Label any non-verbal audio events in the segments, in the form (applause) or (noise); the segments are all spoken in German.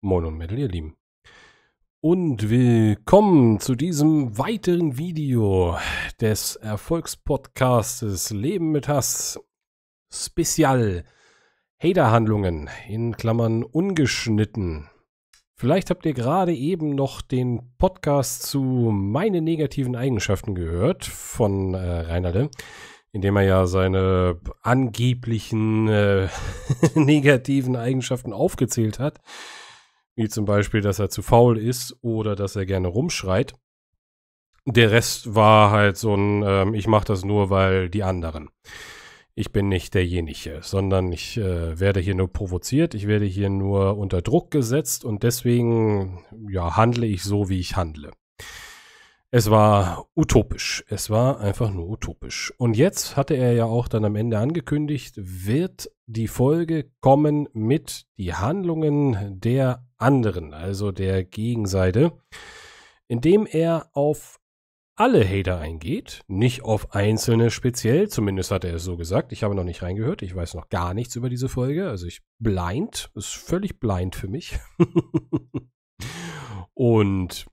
Moin und Metal, ihr Lieben. Und willkommen zu diesem weiteren Video des Erfolgspodcastes Leben mit Hass Spezial Haterhandlungen in Klammern ungeschnitten. Vielleicht habt ihr gerade eben noch den Podcast zu meine negativen Eigenschaften gehört von äh, Reinerde, in dem er ja seine angeblichen äh, (laughs) negativen Eigenschaften aufgezählt hat wie zum Beispiel, dass er zu faul ist oder dass er gerne rumschreit. Der Rest war halt so ein, ähm, ich mache das nur, weil die anderen. Ich bin nicht derjenige, sondern ich äh, werde hier nur provoziert, ich werde hier nur unter Druck gesetzt und deswegen ja, handle ich so, wie ich handle. Es war utopisch. Es war einfach nur utopisch. Und jetzt hatte er ja auch dann am Ende angekündigt, wird die Folge kommen mit die Handlungen der anderen, also der Gegenseite, indem er auf alle Hater eingeht, nicht auf einzelne speziell, zumindest hat er es so gesagt. Ich habe noch nicht reingehört, ich weiß noch gar nichts über diese Folge, also ich blind, ist völlig blind für mich. (laughs) Und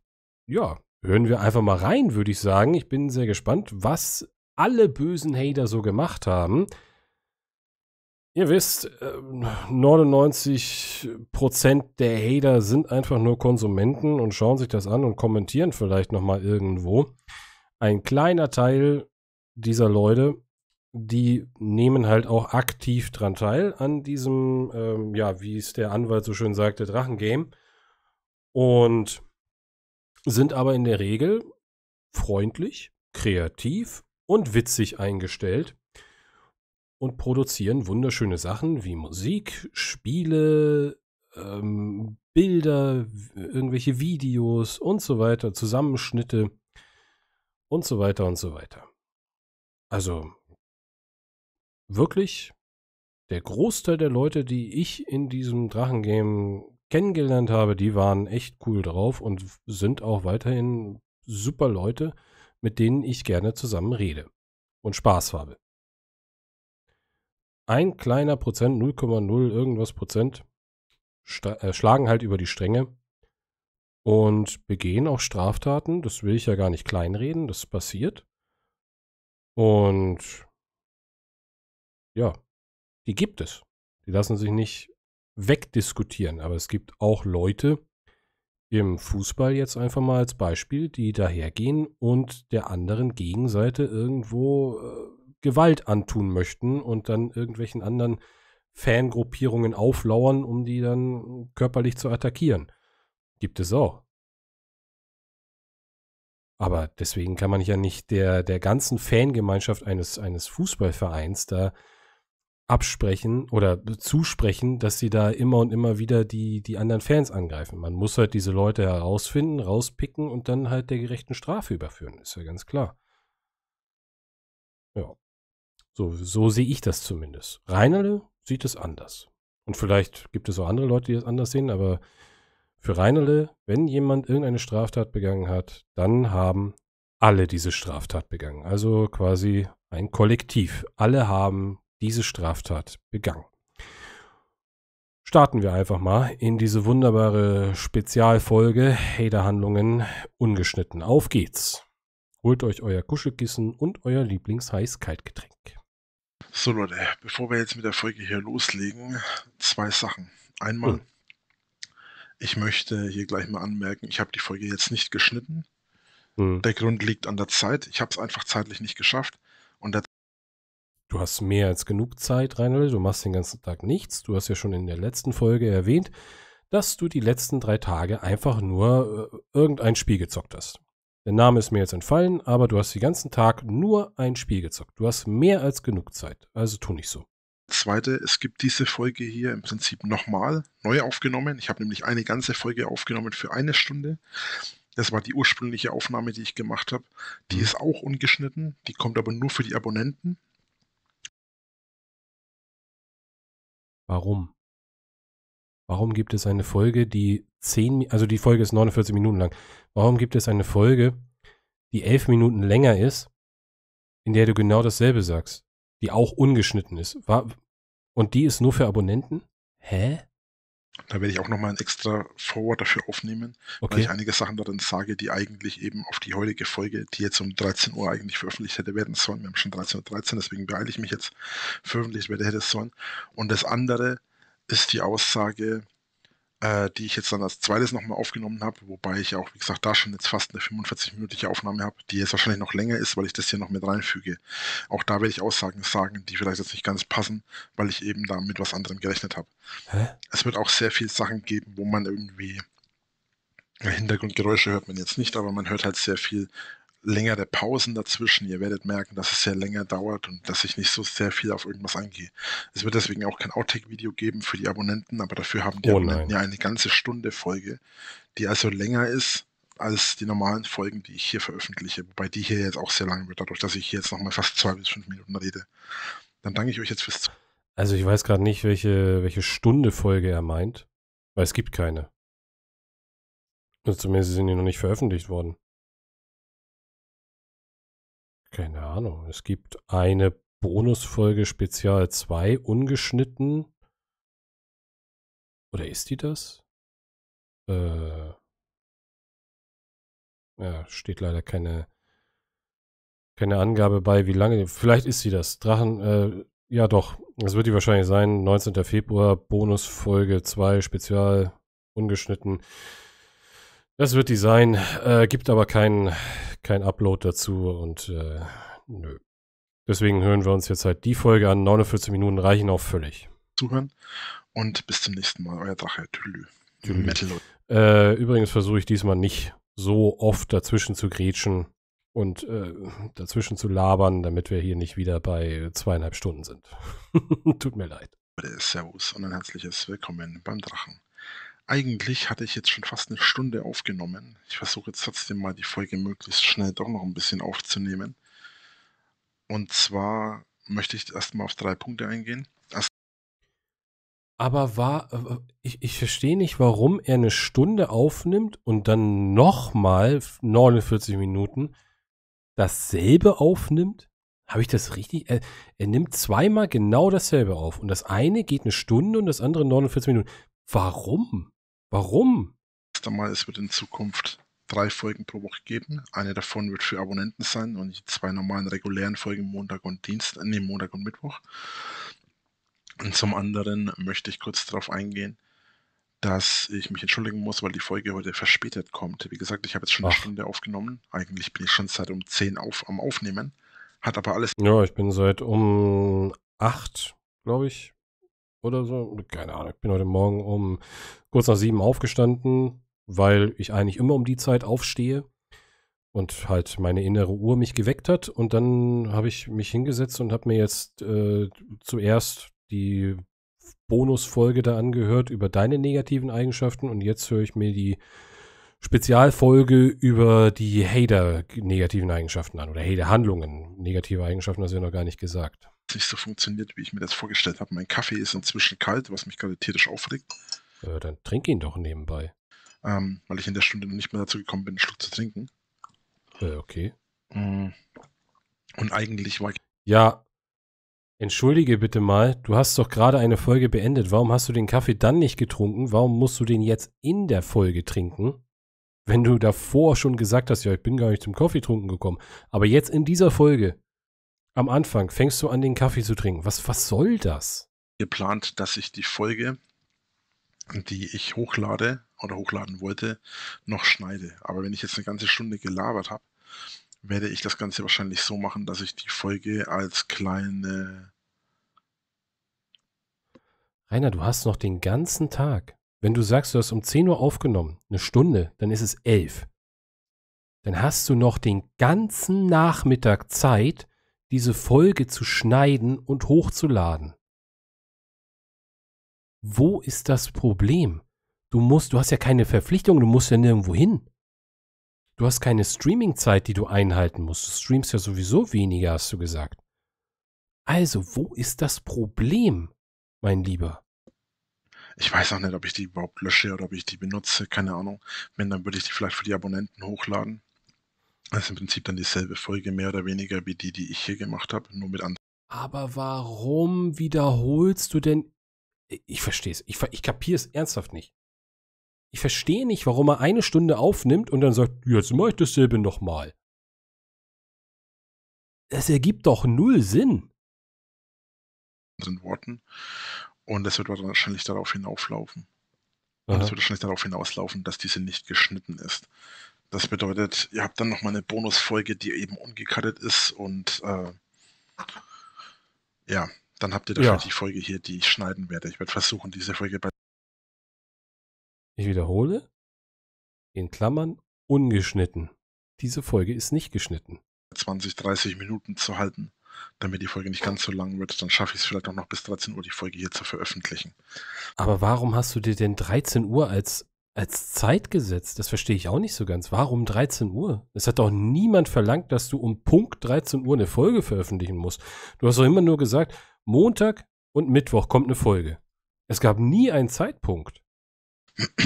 ja, hören wir einfach mal rein, würde ich sagen. Ich bin sehr gespannt, was alle bösen Hater so gemacht haben. Ihr wisst, 99% ähm, der Hater sind einfach nur Konsumenten und schauen sich das an und kommentieren vielleicht nochmal irgendwo. Ein kleiner Teil dieser Leute, die nehmen halt auch aktiv dran teil an diesem, ähm, ja, wie es der Anwalt so schön sagte, Drachengame. Und sind aber in der Regel freundlich, kreativ und witzig eingestellt und produzieren wunderschöne Sachen wie Musik, Spiele, ähm, Bilder, irgendwelche Videos und so weiter, Zusammenschnitte und so weiter und so weiter. Also wirklich der Großteil der Leute, die ich in diesem Drachengame kennengelernt habe, die waren echt cool drauf und sind auch weiterhin super Leute, mit denen ich gerne zusammen rede und Spaß habe. Ein kleiner Prozent, 0,0 irgendwas Prozent, äh, schlagen halt über die Stränge und begehen auch Straftaten. Das will ich ja gar nicht kleinreden, das passiert. Und ja, die gibt es. Die lassen sich nicht wegdiskutieren. Aber es gibt auch Leute im Fußball jetzt einfach mal als Beispiel, die dahergehen und der anderen Gegenseite irgendwo äh, Gewalt antun möchten und dann irgendwelchen anderen Fangruppierungen auflauern, um die dann körperlich zu attackieren. Gibt es auch. Aber deswegen kann man ja nicht der, der ganzen Fangemeinschaft eines, eines Fußballvereins da absprechen oder zusprechen, dass sie da immer und immer wieder die, die anderen Fans angreifen. Man muss halt diese Leute herausfinden, rauspicken und dann halt der gerechten Strafe überführen, ist ja ganz klar. Ja. So, so sehe ich das zumindest. Reinerle sieht es anders. Und vielleicht gibt es auch andere Leute, die das anders sehen, aber für Reinerle, wenn jemand irgendeine Straftat begangen hat, dann haben alle diese Straftat begangen. Also quasi ein Kollektiv. Alle haben diese Straftat begangen. Starten wir einfach mal in diese wunderbare Spezialfolge Haterhandlungen ungeschnitten. Auf geht's! Holt euch euer Kuschelkissen und euer lieblingsheiß kaltgetränk So Leute, bevor wir jetzt mit der Folge hier loslegen, zwei Sachen. Einmal, hm. ich möchte hier gleich mal anmerken, ich habe die Folge jetzt nicht geschnitten. Hm. Der Grund liegt an der Zeit. Ich habe es einfach zeitlich nicht geschafft. Und der Du hast mehr als genug Zeit, Reinhold. Du machst den ganzen Tag nichts. Du hast ja schon in der letzten Folge erwähnt, dass du die letzten drei Tage einfach nur äh, irgendein Spiel gezockt hast. Der Name ist mir jetzt entfallen, aber du hast den ganzen Tag nur ein Spiel gezockt. Du hast mehr als genug Zeit. Also tu nicht so. Zweite, es gibt diese Folge hier im Prinzip nochmal neu aufgenommen. Ich habe nämlich eine ganze Folge aufgenommen für eine Stunde. Das war die ursprüngliche Aufnahme, die ich gemacht habe. Die mhm. ist auch ungeschnitten. Die kommt aber nur für die Abonnenten. Warum? Warum gibt es eine Folge, die 10, also die Folge ist 49 Minuten lang. Warum gibt es eine Folge, die 11 Minuten länger ist, in der du genau dasselbe sagst, die auch ungeschnitten ist? und die ist nur für Abonnenten? Hä? Da werde ich auch nochmal ein extra Forward dafür aufnehmen, okay. weil ich einige Sachen darin sage, die eigentlich eben auf die heutige Folge, die jetzt um 13 Uhr eigentlich veröffentlicht hätte werden sollen. Wir haben schon 13.13 Uhr, 13, deswegen beeile ich mich jetzt, veröffentlicht werde hätte sollen. Und das andere ist die Aussage, äh, die ich jetzt dann als zweites nochmal aufgenommen habe, wobei ich auch, wie gesagt, da schon jetzt fast eine 45-minütige Aufnahme habe, die jetzt wahrscheinlich noch länger ist, weil ich das hier noch mit reinfüge. Auch da werde ich Aussagen sagen, die vielleicht jetzt nicht ganz passen, weil ich eben da mit was anderem gerechnet habe. Es wird auch sehr viele Sachen geben, wo man irgendwie Hintergrundgeräusche hört man jetzt nicht, aber man hört halt sehr viel längere Pausen dazwischen. Ihr werdet merken, dass es sehr länger dauert und dass ich nicht so sehr viel auf irgendwas eingehe. Es wird deswegen auch kein Outtake-Video geben für die Abonnenten, aber dafür haben die oh Abonnenten ja eine ganze Stunde Folge, die also länger ist als die normalen Folgen, die ich hier veröffentliche, wobei die hier jetzt auch sehr lang wird, dadurch, dass ich hier jetzt nochmal fast zwei bis fünf Minuten rede. Dann danke ich euch jetzt fürs Zuhören. Also ich weiß gerade nicht, welche, welche Stunde Folge er meint, weil es gibt keine. Also zumindest sind die noch nicht veröffentlicht worden. Keine Ahnung. Es gibt eine Bonusfolge Spezial 2 ungeschnitten. Oder ist die das? Äh. Ja, steht leider keine, keine Angabe bei, wie lange. Vielleicht ist sie das. Drachen, äh, ja doch. Das wird die wahrscheinlich sein. 19. Februar, Bonusfolge 2, Spezial, ungeschnitten. Das wird die sein. Äh, gibt aber keinen kein Upload dazu und äh, nö. Deswegen hören wir uns jetzt halt die Folge an. 49 Minuten reichen auch völlig. Zuhören und bis zum nächsten Mal. Euer Drache. Tüdelü. Tüdelü. Metal. Äh, übrigens versuche ich diesmal nicht so oft dazwischen zu grätschen und äh, dazwischen zu labern, damit wir hier nicht wieder bei zweieinhalb Stunden sind. (laughs) Tut mir leid. Servus und ein herzliches Willkommen beim Drachen. Eigentlich hatte ich jetzt schon fast eine Stunde aufgenommen. Ich versuche jetzt trotzdem mal die Folge möglichst schnell doch noch ein bisschen aufzunehmen. Und zwar möchte ich erstmal auf drei Punkte eingehen. Erst aber war, äh, ich, ich verstehe nicht, warum er eine Stunde aufnimmt und dann nochmal 49 Minuten dasselbe aufnimmt? Habe ich das richtig? Er, er, nimmt zweimal genau dasselbe auf und das eine geht eine Stunde und das andere 49 Minuten. Warum? Warum? Erst einmal, es wird in Zukunft drei Folgen pro Woche geben. Eine davon wird für Abonnenten sein und die zwei normalen regulären Folgen Montag und Dienstag, äh, nee, Montag und Mittwoch. Und zum anderen möchte ich kurz darauf eingehen, dass ich mich entschuldigen muss, weil die Folge heute verspätet kommt. Wie gesagt, ich habe jetzt schon Ach. eine Stunde aufgenommen. Eigentlich bin ich schon seit um 10 auf, am Aufnehmen. Hat aber alles. Ja, ich bin seit um 8, glaube ich, oder so. Keine Ahnung. Ich bin heute Morgen um kurz nach sieben aufgestanden, weil ich eigentlich immer um die Zeit aufstehe und halt meine innere Uhr mich geweckt hat. Und dann habe ich mich hingesetzt und habe mir jetzt äh, zuerst die Bonusfolge da angehört über deine negativen Eigenschaften und jetzt höre ich mir die Spezialfolge über die Hater-negativen Eigenschaften an oder Hater-Handlungen. Negative Eigenschaften das du ja noch gar nicht gesagt nicht so funktioniert, wie ich mir das vorgestellt habe. Mein Kaffee ist inzwischen kalt, was mich gerade tierisch aufregt. Ja, dann trink ihn doch nebenbei. Ähm, weil ich in der Stunde noch nicht mehr dazu gekommen bin, einen Schluck zu trinken. Äh, okay. Mm. Und eigentlich war ich. Ja, entschuldige bitte mal, du hast doch gerade eine Folge beendet. Warum hast du den Kaffee dann nicht getrunken? Warum musst du den jetzt in der Folge trinken? Wenn du davor schon gesagt hast, ja, ich bin gar nicht zum Kaffee trinken gekommen. Aber jetzt in dieser Folge, am Anfang fängst du an, den Kaffee zu trinken. Was, was soll das? Ihr plant, dass ich die Folge, die ich hochlade oder hochladen wollte, noch schneide. Aber wenn ich jetzt eine ganze Stunde gelabert habe, werde ich das Ganze wahrscheinlich so machen, dass ich die Folge als kleine. Rainer, du hast noch den ganzen Tag. Wenn du sagst, du hast um 10 Uhr aufgenommen, eine Stunde, dann ist es 11. Dann hast du noch den ganzen Nachmittag Zeit, diese Folge zu schneiden und hochzuladen. Wo ist das Problem? Du musst, du hast ja keine Verpflichtung, du musst ja nirgendwo hin. Du hast keine Streamingzeit, die du einhalten musst. Du streamst ja sowieso weniger, hast du gesagt. Also, wo ist das Problem, mein Lieber? Ich weiß auch nicht, ob ich die überhaupt lösche oder ob ich die benutze, keine Ahnung. Wenn, dann würde ich die vielleicht für die Abonnenten hochladen. Also im Prinzip dann dieselbe Folge mehr oder weniger wie die, die ich hier gemacht habe, nur mit anderen. Aber warum wiederholst du denn? Ich verstehe es. Ich, ich kapiere es ernsthaft nicht. Ich verstehe nicht, warum er eine Stunde aufnimmt und dann sagt, jetzt mache ich dasselbe nochmal. Das ergibt doch null Sinn. Anderen Worten. Und das wird wahrscheinlich darauf hinauflaufen. Und das wird wahrscheinlich darauf hinauslaufen, dass diese nicht geschnitten ist. Das bedeutet, ihr habt dann nochmal eine Bonusfolge, die eben ungekattet ist und äh, ja, dann habt ihr dafür ja. die Folge hier, die ich schneiden werde. Ich werde versuchen, diese Folge bei. Ich wiederhole. In Klammern ungeschnitten. Diese Folge ist nicht geschnitten. 20, 30 Minuten zu halten, damit die Folge nicht ganz so lang wird. Dann schaffe ich es vielleicht auch noch bis 13 Uhr, die Folge hier zu veröffentlichen. Aber warum hast du dir denn 13 Uhr als als Zeit gesetzt. Das verstehe ich auch nicht so ganz. Warum 13 Uhr? Es hat doch niemand verlangt, dass du um Punkt 13 Uhr eine Folge veröffentlichen musst. Du hast doch immer nur gesagt, Montag und Mittwoch kommt eine Folge. Es gab nie einen Zeitpunkt. (clears throat)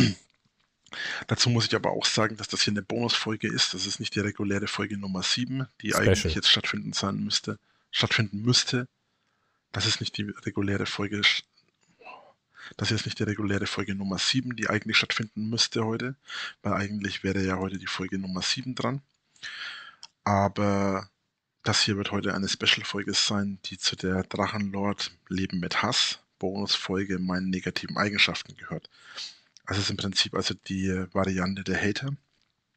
Dazu muss ich aber auch sagen, dass das hier eine Bonusfolge ist. Das ist nicht die reguläre Folge Nummer 7, die Special. eigentlich jetzt stattfinden sein müsste, stattfinden müsste. Das ist nicht die reguläre Folge das ist jetzt nicht die reguläre Folge Nummer 7, die eigentlich stattfinden müsste heute, weil eigentlich wäre ja heute die Folge Nummer 7 dran. Aber das hier wird heute eine Special-Folge sein, die zu der Drachenlord Leben mit Hass Bonusfolge meinen negativen Eigenschaften gehört. Also ist im Prinzip also die Variante der Hater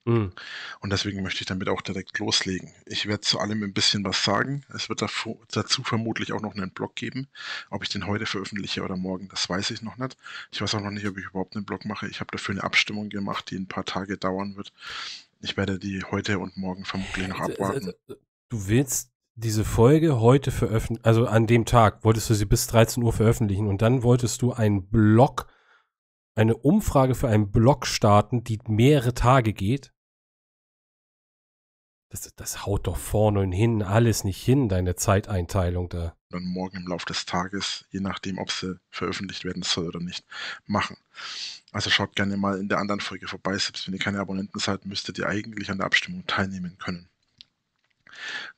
Mhm. Und deswegen möchte ich damit auch direkt loslegen. Ich werde zu allem ein bisschen was sagen. Es wird dazu vermutlich auch noch einen Blog geben. Ob ich den heute veröffentliche oder morgen, das weiß ich noch nicht. Ich weiß auch noch nicht, ob ich überhaupt einen Blog mache. Ich habe dafür eine Abstimmung gemacht, die ein paar Tage dauern wird. Ich werde die heute und morgen vermutlich noch also, also, abwarten. Also, du willst diese Folge heute veröffentlichen, also an dem Tag wolltest du sie bis 13 Uhr veröffentlichen und dann wolltest du einen Blog veröffentlichen eine Umfrage für einen Blog starten, die mehrere Tage geht. Das, das haut doch vorne und hin alles nicht hin, deine Zeiteinteilung da. Dann morgen im Laufe des Tages, je nachdem, ob sie veröffentlicht werden soll oder nicht, machen. Also schaut gerne mal in der anderen Folge vorbei. Selbst wenn ihr keine Abonnenten seid, müsstet ihr eigentlich an der Abstimmung teilnehmen können.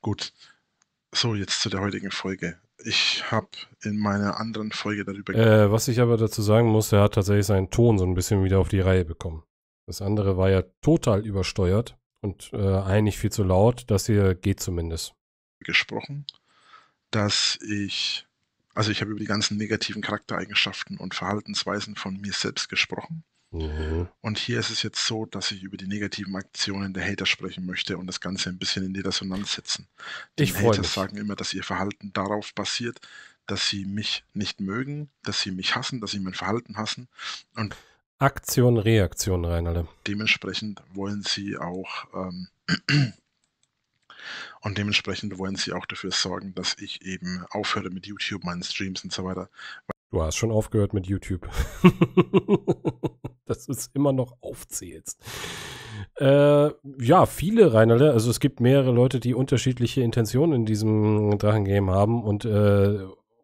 Gut, so jetzt zu der heutigen Folge. Ich habe in meiner anderen Folge darüber äh, Was ich aber dazu sagen muss, er hat tatsächlich seinen Ton so ein bisschen wieder auf die Reihe bekommen. Das andere war ja total übersteuert und äh, eigentlich viel zu laut. Das hier geht zumindest. Gesprochen, dass ich, also ich habe über die ganzen negativen Charaktereigenschaften und Verhaltensweisen von mir selbst gesprochen Mhm. Und hier ist es jetzt so, dass ich über die negativen Aktionen der Hater sprechen möchte und das Ganze ein bisschen in die Resonanz setzen. Die Hater mich. sagen immer, dass ihr Verhalten darauf basiert, dass sie mich nicht mögen, dass sie mich hassen, dass sie mein Verhalten hassen. Und Aktion, Reaktion, Reinalde. Dementsprechend wollen sie auch ähm, (clears throat) und dementsprechend wollen sie auch dafür sorgen, dass ich eben aufhöre mit YouTube, meinen Streams und so weiter. Du hast schon aufgehört mit YouTube. (laughs) dass du es immer noch aufzählst. Äh, ja, viele Reinalder. Ne? Also es gibt mehrere Leute, die unterschiedliche Intentionen in diesem Drachengame haben und äh,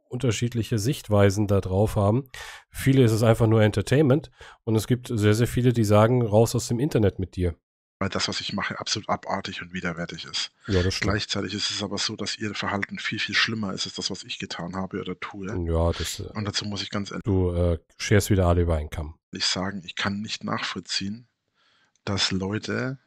unterschiedliche Sichtweisen da drauf haben. viele ist es einfach nur Entertainment und es gibt sehr, sehr viele, die sagen, raus aus dem Internet mit dir weil das, was ich mache, absolut abartig und widerwärtig ist. Ja, das Gleichzeitig ist es aber so, dass ihr Verhalten viel, viel schlimmer ist als das, was ich getan habe oder tue. Ja, das, äh, und dazu muss ich ganz ehrlich. Du äh, scherst wieder alle über einen Kamm. Ich sagen, ich kann nicht nachvollziehen, dass Leute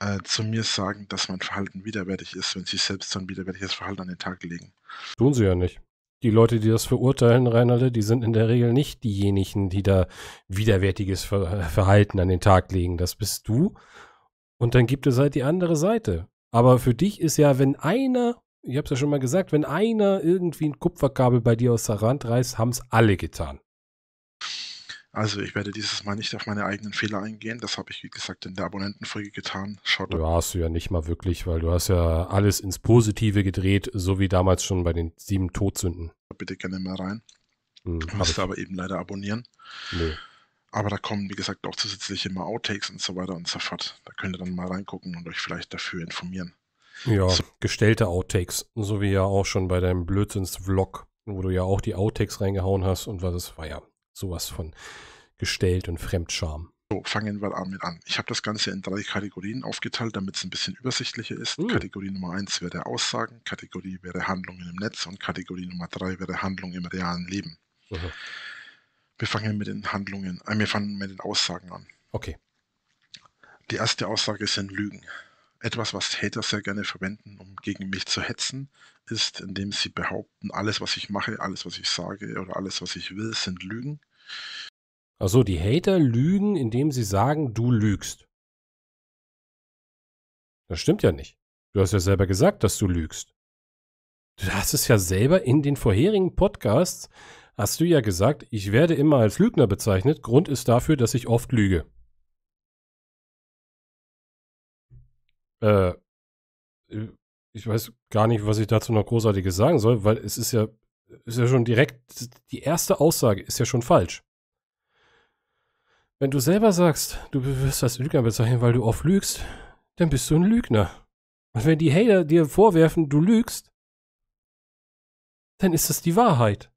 äh, zu mir sagen, dass mein Verhalten widerwärtig ist, wenn sie selbst so ein widerwärtiges Verhalten an den Tag legen. Tun sie ja nicht die Leute, die das verurteilen, Reinalde, die sind in der Regel nicht diejenigen, die da widerwärtiges Verhalten an den Tag legen. Das bist du. Und dann gibt es halt die andere Seite. Aber für dich ist ja, wenn einer, ich habe es ja schon mal gesagt, wenn einer irgendwie ein Kupferkabel bei dir aus der Rand reißt, haben es alle getan. Also ich werde dieses Mal nicht auf meine eigenen Fehler eingehen. Das habe ich, wie gesagt, in der Abonnentenfolge getan. Schaut ja, hast du ja nicht mal wirklich, weil du hast ja alles ins Positive gedreht, so wie damals schon bei den sieben Todsünden. Bitte gerne mal rein. Hm, Musst aber eben leider abonnieren. Nee. Aber da kommen, wie gesagt, auch zusätzlich immer Outtakes und so weiter und so fort. Da könnt ihr dann mal reingucken und euch vielleicht dafür informieren. Ja, so. gestellte Outtakes, so wie ja auch schon bei deinem Blödsinns-Vlog, wo du ja auch die Outtakes reingehauen hast und was es war ja sowas von gestellt und Fremdscham. So, fangen wir damit an. Ich habe das Ganze in drei Kategorien aufgeteilt, damit es ein bisschen übersichtlicher ist. Mhm. Kategorie Nummer eins wäre Aussagen, Kategorie wäre Handlungen im Netz und Kategorie Nummer drei wäre Handlungen im realen Leben. Mhm. Wir fangen mit den Handlungen, äh, wir fangen mit den Aussagen an. Okay. Die erste Aussage sind Lügen. Etwas, was Hater sehr gerne verwenden, um gegen mich zu hetzen, ist, indem sie behaupten, alles, was ich mache, alles, was ich sage oder alles, was ich will, sind Lügen. Also die Hater lügen, indem sie sagen, du lügst. Das stimmt ja nicht. Du hast ja selber gesagt, dass du lügst. Du hast es ja selber in den vorherigen Podcasts, hast du ja gesagt, ich werde immer als Lügner bezeichnet. Grund ist dafür, dass ich oft lüge. Äh, ich weiß gar nicht, was ich dazu noch großartiges sagen soll, weil es ist ja, ist ja schon direkt, die erste Aussage ist ja schon falsch. Wenn du selber sagst, du wirst als Lügner bezeichnen, weil du oft lügst, dann bist du ein Lügner. Und wenn die Hater dir vorwerfen, du lügst, dann ist das die Wahrheit.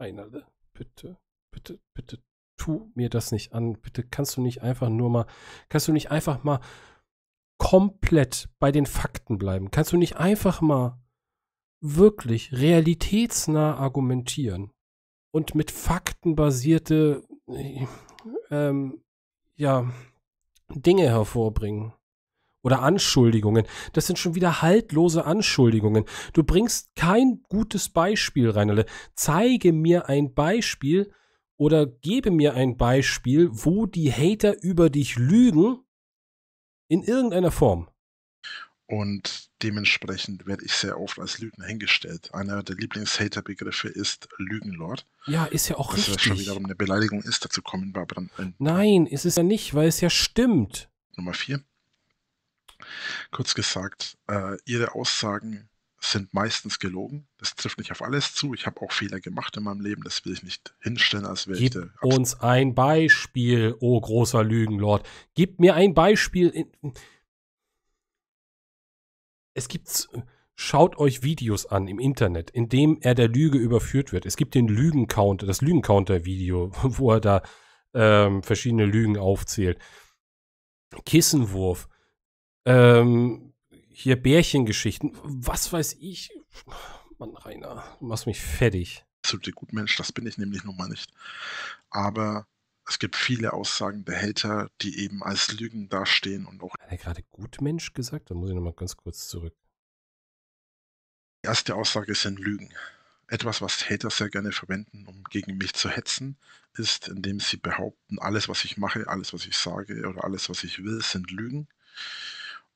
Rainer, bitte, bitte, bitte, tu mir das nicht an. Bitte kannst du nicht einfach nur mal, kannst du nicht einfach mal komplett bei den Fakten bleiben? Kannst du nicht einfach mal wirklich realitätsnah argumentieren und mit faktenbasierte äh, ähm, ja, Dinge hervorbringen? Oder Anschuldigungen. Das sind schon wieder haltlose Anschuldigungen. Du bringst kein gutes Beispiel, Reinerle. Zeige mir ein Beispiel oder gebe mir ein Beispiel, wo die Hater über dich lügen in irgendeiner Form. Und dementsprechend werde ich sehr oft als Lügner hingestellt. Einer der Lieblings-Hater-Begriffe ist Lügenlord. Ja, ist ja auch das richtig. Das schon wiederum eine Beleidigung ist, dazu kommen wir aber dann. Nein, ist es ja nicht, weil es ja stimmt. Nummer vier. Kurz gesagt, äh, ihre Aussagen sind meistens gelogen. Das trifft nicht auf alles zu. Ich habe auch Fehler gemacht in meinem Leben. Das will ich nicht hinstellen, als wäre Gib ich uns ein Beispiel, oh großer Lügenlord. Gib mir ein Beispiel. Es gibt. Schaut euch Videos an im Internet, in dem er der Lüge überführt wird. Es gibt den Lügencounter, das Lügencounter-Video, (laughs) wo er da ähm, verschiedene Lügen aufzählt. Kissenwurf. Ähm, hier Bärchengeschichten. Was weiß ich? Mann, Rainer, du machst mich fertig. Absolute Gutmensch, das bin ich nämlich nun mal nicht. Aber es gibt viele Aussagen der Hater, die eben als Lügen dastehen und auch. Hat er gerade Gutmensch gesagt? Da muss ich nochmal ganz kurz zurück. Die erste Aussage sind Lügen. Etwas, was Hater sehr gerne verwenden, um gegen mich zu hetzen, ist, indem sie behaupten, alles, was ich mache, alles, was ich sage oder alles, was ich will, sind Lügen.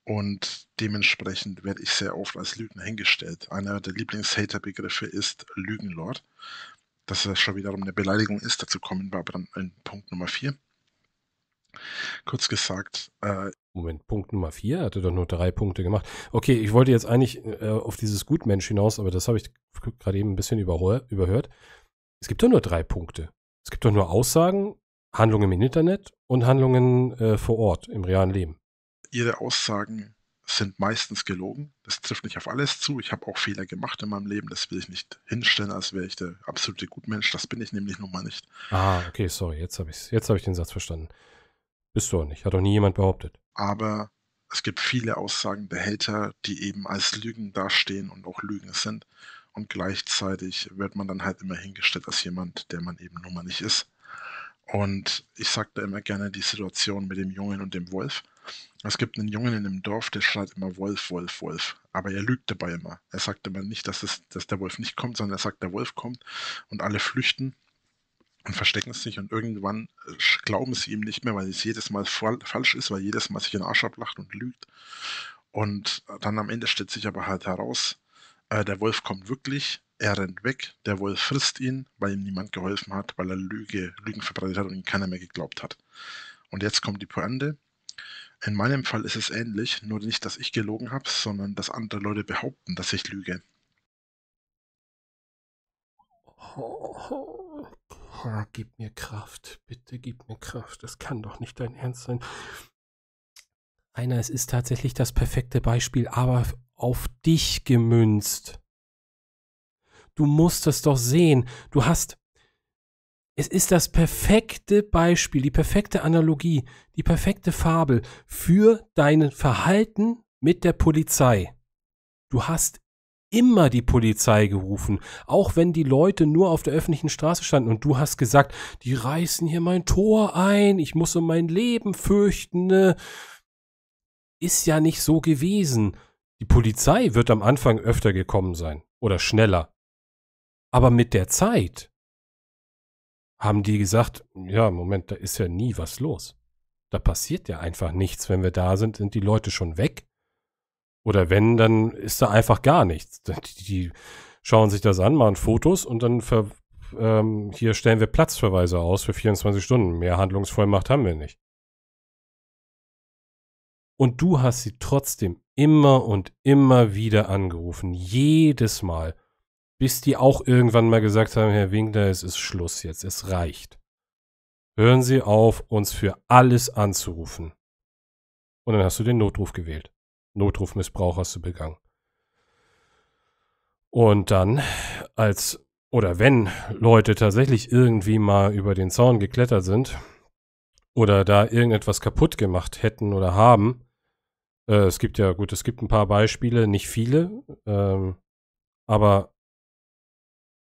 Und dementsprechend werde ich sehr oft als Lügner hingestellt. Einer der Lieblings-Hater-Begriffe ist Lügenlord. Dass das schon wiederum eine Beleidigung ist, dazu kommen wir aber dann in Punkt Nummer 4. Kurz gesagt. Äh Moment, Punkt Nummer 4? Er hatte doch nur drei Punkte gemacht. Okay, ich wollte jetzt eigentlich äh, auf dieses Gutmensch hinaus, aber das habe ich gerade eben ein bisschen überhört. Es gibt doch nur drei Punkte. Es gibt doch nur Aussagen, Handlungen im Internet und Handlungen äh, vor Ort, im realen Leben ihre Aussagen sind meistens gelogen. Das trifft nicht auf alles zu. Ich habe auch Fehler gemacht in meinem Leben. Das will ich nicht hinstellen, als wäre ich der absolute Gutmensch. Das bin ich nämlich nun mal nicht. Ah, okay, sorry. Jetzt habe ich, hab ich den Satz verstanden. Bist du auch nicht. Hat doch nie jemand behauptet. Aber es gibt viele Aussagen der Hater, die eben als Lügen dastehen und auch Lügen sind. Und gleichzeitig wird man dann halt immer hingestellt als jemand, der man eben nun mal nicht ist. Und ich sage da immer gerne die Situation mit dem Jungen und dem Wolf. Es gibt einen Jungen in dem Dorf, der schreit immer Wolf, Wolf, Wolf. Aber er lügt dabei immer. Er sagt immer nicht, dass, es, dass der Wolf nicht kommt, sondern er sagt, der Wolf kommt und alle flüchten und verstecken sich und irgendwann äh, glauben sie ihm nicht mehr, weil es jedes Mal falsch ist, weil jedes Mal sich in den Arsch ablacht und lügt. Und äh, dann am Ende stellt sich aber halt heraus, äh, der Wolf kommt wirklich, er rennt weg, der Wolf frisst ihn, weil ihm niemand geholfen hat, weil er Lüge, Lügen verbreitet hat und ihm keiner mehr geglaubt hat. Und jetzt kommt die Pointe. In meinem Fall ist es ähnlich, nur nicht, dass ich gelogen habe, sondern dass andere Leute behaupten, dass ich lüge. Oh, gib mir Kraft, bitte gib mir Kraft. Das kann doch nicht dein Ernst sein. Einer, es ist tatsächlich das perfekte Beispiel, aber auf dich gemünzt. Du musst es doch sehen. Du hast. Es ist das perfekte Beispiel, die perfekte Analogie, die perfekte Fabel für dein Verhalten mit der Polizei. Du hast immer die Polizei gerufen, auch wenn die Leute nur auf der öffentlichen Straße standen und du hast gesagt, die reißen hier mein Tor ein, ich muss um mein Leben fürchten. Ne? Ist ja nicht so gewesen. Die Polizei wird am Anfang öfter gekommen sein oder schneller aber mit der Zeit haben die gesagt, ja, Moment, da ist ja nie was los. Da passiert ja einfach nichts. Wenn wir da sind, sind die Leute schon weg. Oder wenn, dann ist da einfach gar nichts. Die, die schauen sich das an, machen Fotos und dann ver, ähm, hier stellen wir Platzverweise aus für 24 Stunden. Mehr Handlungsvollmacht haben wir nicht. Und du hast sie trotzdem immer und immer wieder angerufen. Jedes Mal bis die auch irgendwann mal gesagt haben, Herr Winkler, es ist Schluss jetzt, es reicht. Hören Sie auf, uns für alles anzurufen. Und dann hast du den Notruf gewählt. Notrufmissbrauch hast du begangen. Und dann, als oder wenn Leute tatsächlich irgendwie mal über den Zaun geklettert sind oder da irgendetwas kaputt gemacht hätten oder haben, äh, es gibt ja, gut, es gibt ein paar Beispiele, nicht viele, ähm, aber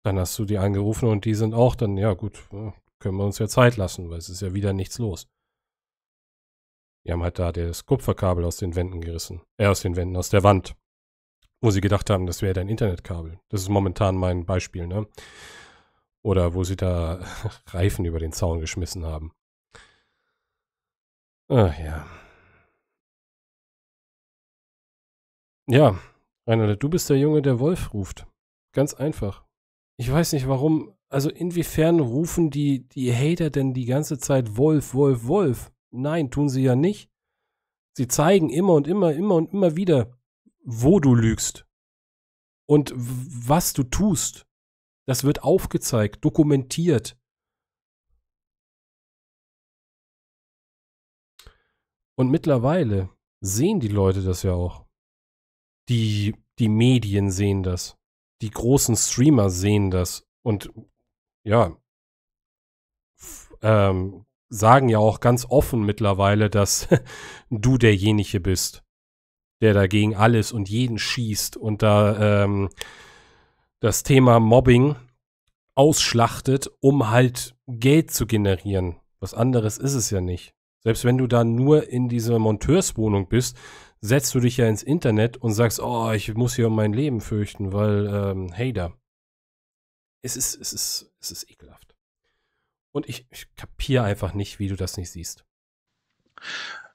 dann hast du die angerufen und die sind auch dann, ja gut, äh, können wir uns ja Zeit lassen, weil es ist ja wieder nichts los. Die haben halt da das Kupferkabel aus den Wänden gerissen. Äh, aus den Wänden, aus der Wand. Wo sie gedacht haben, das wäre dein Internetkabel. Das ist momentan mein Beispiel, ne? Oder wo sie da (laughs) Reifen über den Zaun geschmissen haben. Ach ja. Ja, Reinhard, du bist der Junge, der Wolf ruft. Ganz einfach ich weiß nicht warum, also inwiefern rufen die, die Hater denn die ganze Zeit Wolf, Wolf, Wolf? Nein, tun sie ja nicht. Sie zeigen immer und immer, immer und immer wieder, wo du lügst und was du tust. Das wird aufgezeigt, dokumentiert. Und mittlerweile sehen die Leute das ja auch. Die, die Medien sehen das die großen Streamer sehen das und ja, ähm, sagen ja auch ganz offen mittlerweile, dass (laughs) du derjenige bist, der dagegen alles und jeden schießt und da ähm, das Thema Mobbing ausschlachtet, um halt Geld zu generieren. Was anderes ist es ja nicht. Selbst wenn du da nur in dieser Monteurswohnung bist, setzt du dich ja ins Internet und sagst, oh, ich muss hier um mein Leben fürchten, weil ähm, Hater. Es ist, es ist, es ist ekelhaft. Und ich, ich kapiere einfach nicht, wie du das nicht siehst.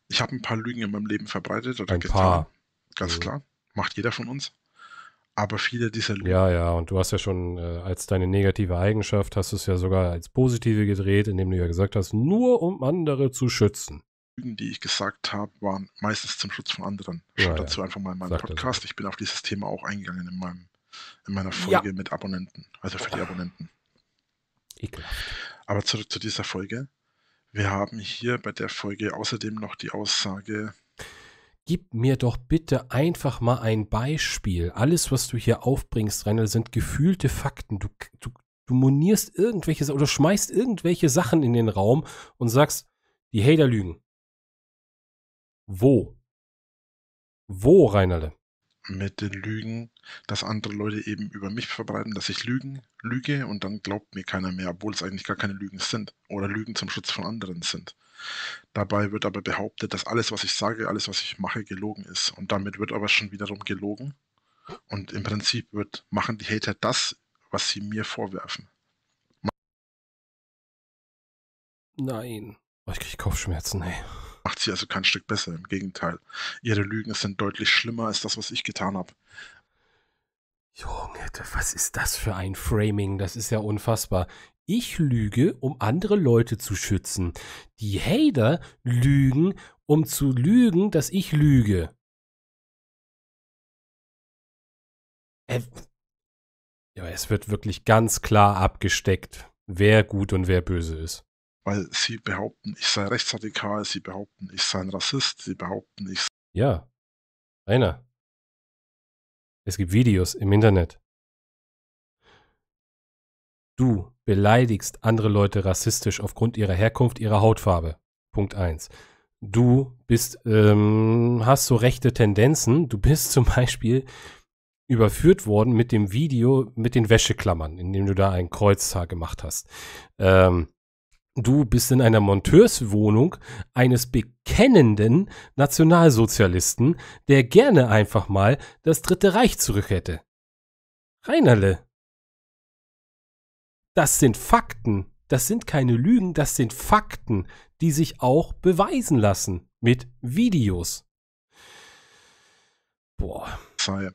Ich habe ein paar Lügen in meinem Leben verbreitet oder ein getan. Paar. Ganz mhm. klar. Macht jeder von uns. Aber viele dieser Lügen. Ja, ja, und du hast ja schon äh, als deine negative Eigenschaft, hast du es ja sogar als positive gedreht, indem du ja gesagt hast, nur um andere zu schützen. Lügen, die ich gesagt habe, waren meistens zum Schutz von anderen. Ja, Schaut ja. dazu einfach mal in meinem Sagt Podcast. Ich bin auf dieses Thema auch eingegangen in, meinem, in meiner Folge ja. mit Abonnenten, also für die Abonnenten. Ekelhaft. Aber zurück zu dieser Folge. Wir haben hier bei der Folge außerdem noch die Aussage. Gib mir doch bitte einfach mal ein Beispiel. Alles, was du hier aufbringst, Rainer, sind gefühlte Fakten. Du, du, du monierst irgendwelche oder schmeißt irgendwelche Sachen in den Raum und sagst, die Hater lügen. Wo? Wo, Reinerle? Mit den Lügen, dass andere Leute eben über mich verbreiten, dass ich Lügen lüge und dann glaubt mir keiner mehr, obwohl es eigentlich gar keine Lügen sind oder Lügen zum Schutz von anderen sind. Dabei wird aber behauptet, dass alles, was ich sage, alles, was ich mache, gelogen ist. Und damit wird aber schon wiederum gelogen. Und im Prinzip wird, machen die Hater das, was sie mir vorwerfen. Nein. Oh, ich krieg Kopfschmerzen, ey macht sie also kein Stück besser. Im Gegenteil. Ihre Lügen sind deutlich schlimmer als das, was ich getan habe. Junge, was ist das für ein Framing? Das ist ja unfassbar. Ich lüge, um andere Leute zu schützen. Die Hater lügen, um zu lügen, dass ich lüge. Äh, ja, es wird wirklich ganz klar abgesteckt, wer gut und wer böse ist weil sie behaupten, ich sei rechtsradikal, sie behaupten, ich sei ein Rassist, sie behaupten, ich. Ja, einer. Es gibt Videos im Internet. Du beleidigst andere Leute rassistisch aufgrund ihrer Herkunft, ihrer Hautfarbe. Punkt 1. Du bist, ähm, hast so rechte Tendenzen. Du bist (laughs) zum Beispiel überführt worden mit dem Video mit den Wäscheklammern, in dem du da einen Kreuz gemacht hast. Ähm, Du bist in einer Monteurswohnung eines bekennenden Nationalsozialisten, der gerne einfach mal das Dritte Reich zurück hätte. Reinerle. Das sind Fakten. Das sind keine Lügen, das sind Fakten, die sich auch beweisen lassen mit Videos. Boah. Sei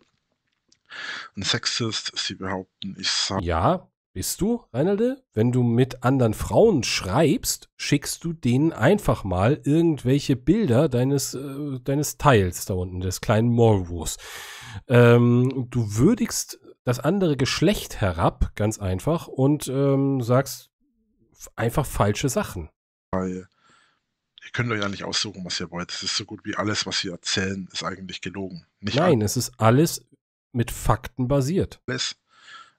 ein Sexist, sie behaupten, ich sei. Ja, bist du, Reinalde? Wenn du mit anderen Frauen schreibst, schickst du denen einfach mal irgendwelche Bilder deines, äh, deines Teils da unten, des kleinen Morwurfs. Ähm, du würdigst das andere Geschlecht herab, ganz einfach, und ähm, sagst einfach falsche Sachen. Weil Ihr könnt euch ja nicht aussuchen, was ihr wollt. Es ist so gut wie alles, was wir erzählen, ist eigentlich gelogen. Nicht Nein, es ist alles mit Fakten basiert. Alles.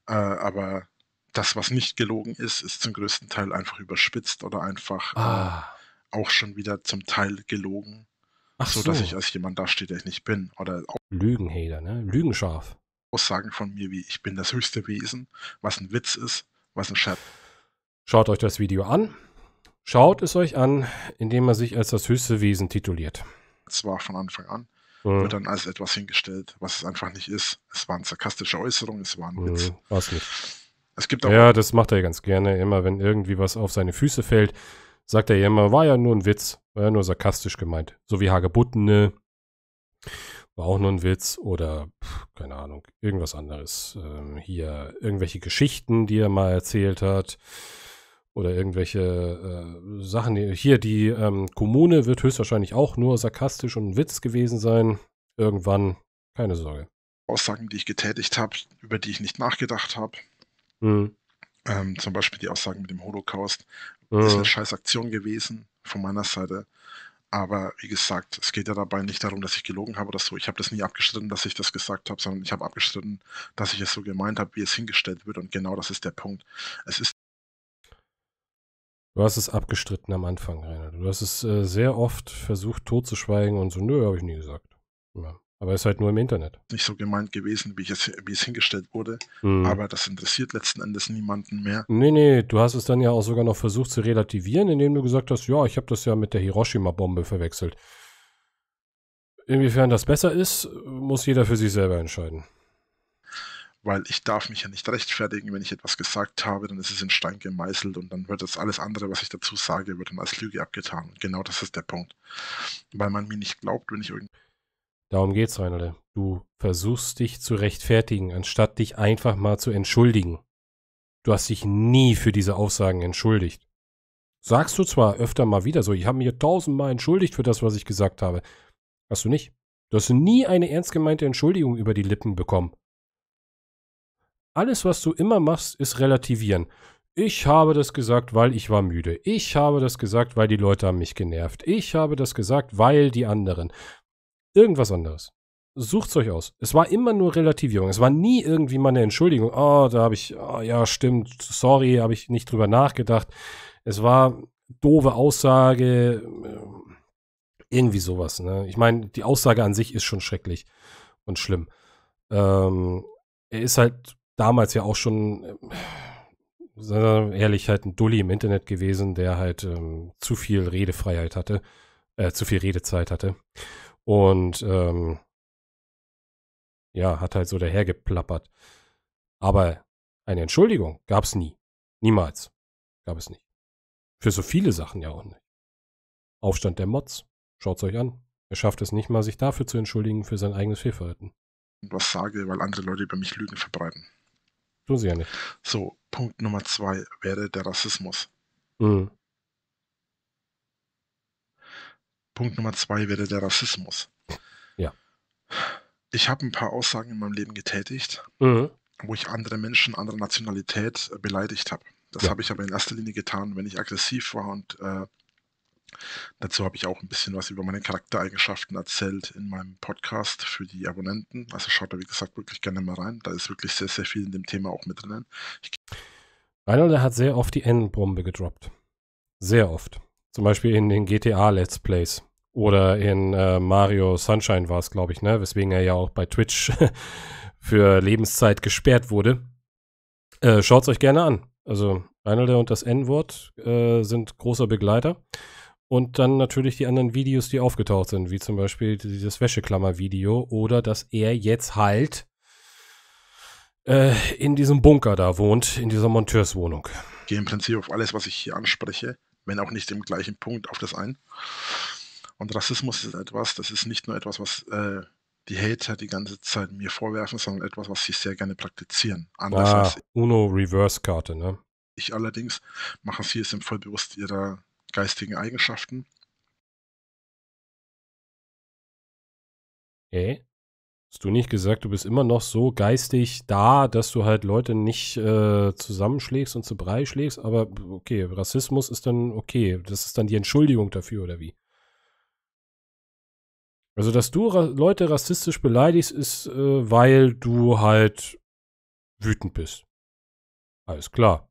Äh, aber das, was nicht gelogen ist, ist zum größten Teil einfach überspitzt oder einfach äh, ah. äh, auch schon wieder zum Teil gelogen. Ach so, so. dass ich als jemand dastehe, der ich nicht bin. Oder Lügenhater, ne? Lügenscharf. Aussagen von mir wie, ich bin das höchste Wesen, was ein Witz ist, was ein Scherz. Schaut euch das Video an. Schaut es euch an, indem er sich als das höchste Wesen tituliert. Das war von Anfang an. Mhm. Wird dann als etwas hingestellt, was es einfach nicht ist. Es war eine sarkastische Äußerung, es war ein mhm. Witz. War's nicht. Es gibt auch ja, das macht er ganz gerne. Immer wenn irgendwie was auf seine Füße fällt, sagt er ja immer, war ja nur ein Witz, war ja nur sarkastisch gemeint. So wie Hagebuttene, war auch nur ein Witz oder pf, keine Ahnung, irgendwas anderes. Ähm, hier irgendwelche Geschichten, die er mal erzählt hat oder irgendwelche äh, Sachen. Hier die ähm, Kommune wird höchstwahrscheinlich auch nur sarkastisch und ein Witz gewesen sein. Irgendwann, keine Sorge. Aussagen, die ich getätigt habe, über die ich nicht nachgedacht habe. Mhm. Ähm, zum Beispiel die Aussagen mit dem Holocaust. Mhm. Ist eine scheiß Aktion gewesen von meiner Seite. Aber wie gesagt, es geht ja dabei nicht darum, dass ich gelogen habe oder so. Ich habe das nie abgestritten, dass ich das gesagt habe, sondern ich habe abgestritten, dass ich es so gemeint habe, wie es hingestellt wird. Und genau das ist der Punkt. Es ist. Du hast es abgestritten am Anfang, Rainer. Du hast es äh, sehr oft versucht, totzuschweigen und so, nö, habe ich nie gesagt. Ja. Aber es ist halt nur im Internet. Nicht so gemeint gewesen, wie, es, wie es hingestellt wurde. Hm. Aber das interessiert letzten Endes niemanden mehr. Nee, nee, du hast es dann ja auch sogar noch versucht zu relativieren, indem du gesagt hast, ja, ich habe das ja mit der Hiroshima-Bombe verwechselt. Inwiefern das besser ist, muss jeder für sich selber entscheiden. Weil ich darf mich ja nicht rechtfertigen, wenn ich etwas gesagt habe, dann ist es in Stein gemeißelt und dann wird das alles andere, was ich dazu sage, wird dann als Lüge abgetan. genau das ist der Punkt. Weil man mir nicht glaubt, wenn ich irgendwie Darum geht's, Reinele. Du versuchst dich zu rechtfertigen, anstatt dich einfach mal zu entschuldigen. Du hast dich nie für diese Aussagen entschuldigt. Sagst du zwar öfter mal wieder so, ich habe mir tausendmal entschuldigt für das, was ich gesagt habe. Hast du nicht. Du hast nie eine ernst gemeinte Entschuldigung über die Lippen bekommen. Alles, was du immer machst, ist relativieren. Ich habe das gesagt, weil ich war müde. Ich habe das gesagt, weil die Leute haben mich genervt. Ich habe das gesagt, weil die anderen irgendwas anderes. Sucht es euch aus. Es war immer nur Relativierung. Es war nie irgendwie mal eine Entschuldigung. Oh, da habe ich, oh, ja, stimmt, sorry, habe ich nicht drüber nachgedacht. Es war doofe Aussage, irgendwie sowas. Ne? Ich meine, die Aussage an sich ist schon schrecklich und schlimm. Ähm, er ist halt damals ja auch schon, äh, ehrlich, halt ein Dulli im Internet gewesen, der halt ähm, zu viel Redefreiheit hatte, äh, zu viel Redezeit hatte. Und ähm, ja, hat halt so dahergeplappert. Aber eine Entschuldigung gab es nie. Niemals. Gab es nicht. Für so viele Sachen ja auch nicht. Aufstand der Mods. Schaut's euch an. Er schafft es nicht mal, sich dafür zu entschuldigen für sein eigenes Fehlverhalten. Was sage, weil andere Leute über mich Lügen verbreiten. Tun sie ja nicht. So, Punkt Nummer zwei wäre der Rassismus. Mhm. Punkt Nummer zwei wäre der Rassismus. Ja. Ich habe ein paar Aussagen in meinem Leben getätigt, mhm. wo ich andere Menschen, anderer Nationalität äh, beleidigt habe. Das ja. habe ich aber in erster Linie getan, wenn ich aggressiv war und äh, Dazu habe ich auch ein bisschen was über meine Charaktereigenschaften erzählt in meinem Podcast für die Abonnenten. Also schaut da, wie gesagt, wirklich gerne mal rein. Da ist wirklich sehr, sehr viel in dem Thema auch mit drin. Ich Reinhold hat sehr oft die N-Bombe gedroppt. Sehr oft. Zum Beispiel in den GTA Let's Plays. Oder in äh, Mario Sunshine war es, glaube ich, ne? Weswegen er ja auch bei Twitch (laughs) für Lebenszeit gesperrt wurde. Äh, Schaut es euch gerne an. Also Reinalde und das N-Wort äh, sind großer Begleiter. Und dann natürlich die anderen Videos, die aufgetaucht sind, wie zum Beispiel dieses Wäscheklammer-Video oder dass er jetzt halt äh, in diesem Bunker da wohnt, in dieser Monteurswohnung. Ich gehe im Prinzip auf alles, was ich hier anspreche, wenn auch nicht im gleichen Punkt, auf das ein. Und Rassismus ist etwas, das ist nicht nur etwas, was äh, die Hater die ganze Zeit mir vorwerfen, sondern etwas, was sie sehr gerne praktizieren. Anders ah, als UNO-Reverse-Karte, ne? Ich allerdings mache sie es im Vollbewusst ihrer geistigen Eigenschaften. Hey, hast du nicht gesagt, du bist immer noch so geistig da, dass du halt Leute nicht äh, zusammenschlägst und zu Brei schlägst, aber okay, Rassismus ist dann okay. Das ist dann die Entschuldigung dafür, oder wie? Also, dass du ra Leute rassistisch beleidigst, ist, äh, weil du halt wütend bist. Alles klar.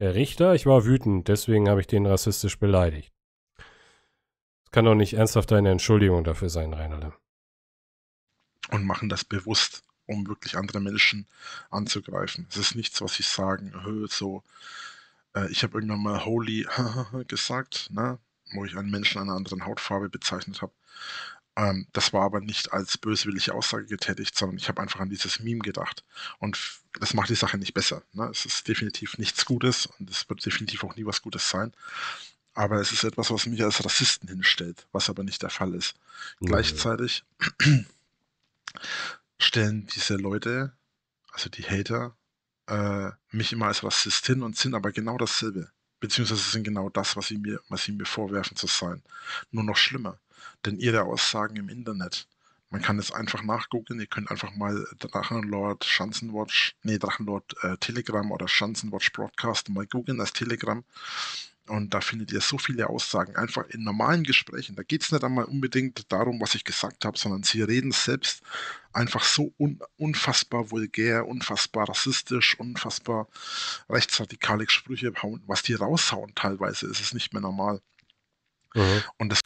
Der Richter, ich war wütend, deswegen habe ich den rassistisch beleidigt. Das kann doch nicht ernsthaft deine Entschuldigung dafür sein, Reinhard. Und machen das bewusst, um wirklich andere Menschen anzugreifen. Es ist nichts, was sie sagen, so, äh, ich habe irgendwann mal Holy (laughs) gesagt, ne? wo ich einen Menschen einer anderen Hautfarbe bezeichnet habe. Ähm, das war aber nicht als böswillige Aussage getätigt, sondern ich habe einfach an dieses Meme gedacht. Und das macht die Sache nicht besser. Ne? Es ist definitiv nichts Gutes und es wird definitiv auch nie was Gutes sein. Aber es ist etwas, was mich als Rassisten hinstellt, was aber nicht der Fall ist. Mhm. Gleichzeitig (clears throat) stellen diese Leute, also die Hater, äh, mich immer als Rassist hin und sind aber genau dasselbe beziehungsweise sind genau das, was sie mir, was sie mir vorwerfen zu sein. Nur noch schlimmer denn ihre Aussagen im Internet. Man kann es einfach nachgoogeln. Ihr könnt einfach mal Drachenlord Schanzenwatch, nee, Drachenlord äh, Telegram oder Schanzenwatch Broadcast mal googeln als Telegram. Und da findet ihr so viele Aussagen, einfach in normalen Gesprächen. Da geht es nicht einmal unbedingt darum, was ich gesagt habe, sondern sie reden selbst einfach so un unfassbar vulgär, unfassbar rassistisch, unfassbar rechtsradikale Sprüche, was die raushauen teilweise. Ist es nicht mehr normal. Mhm. Und das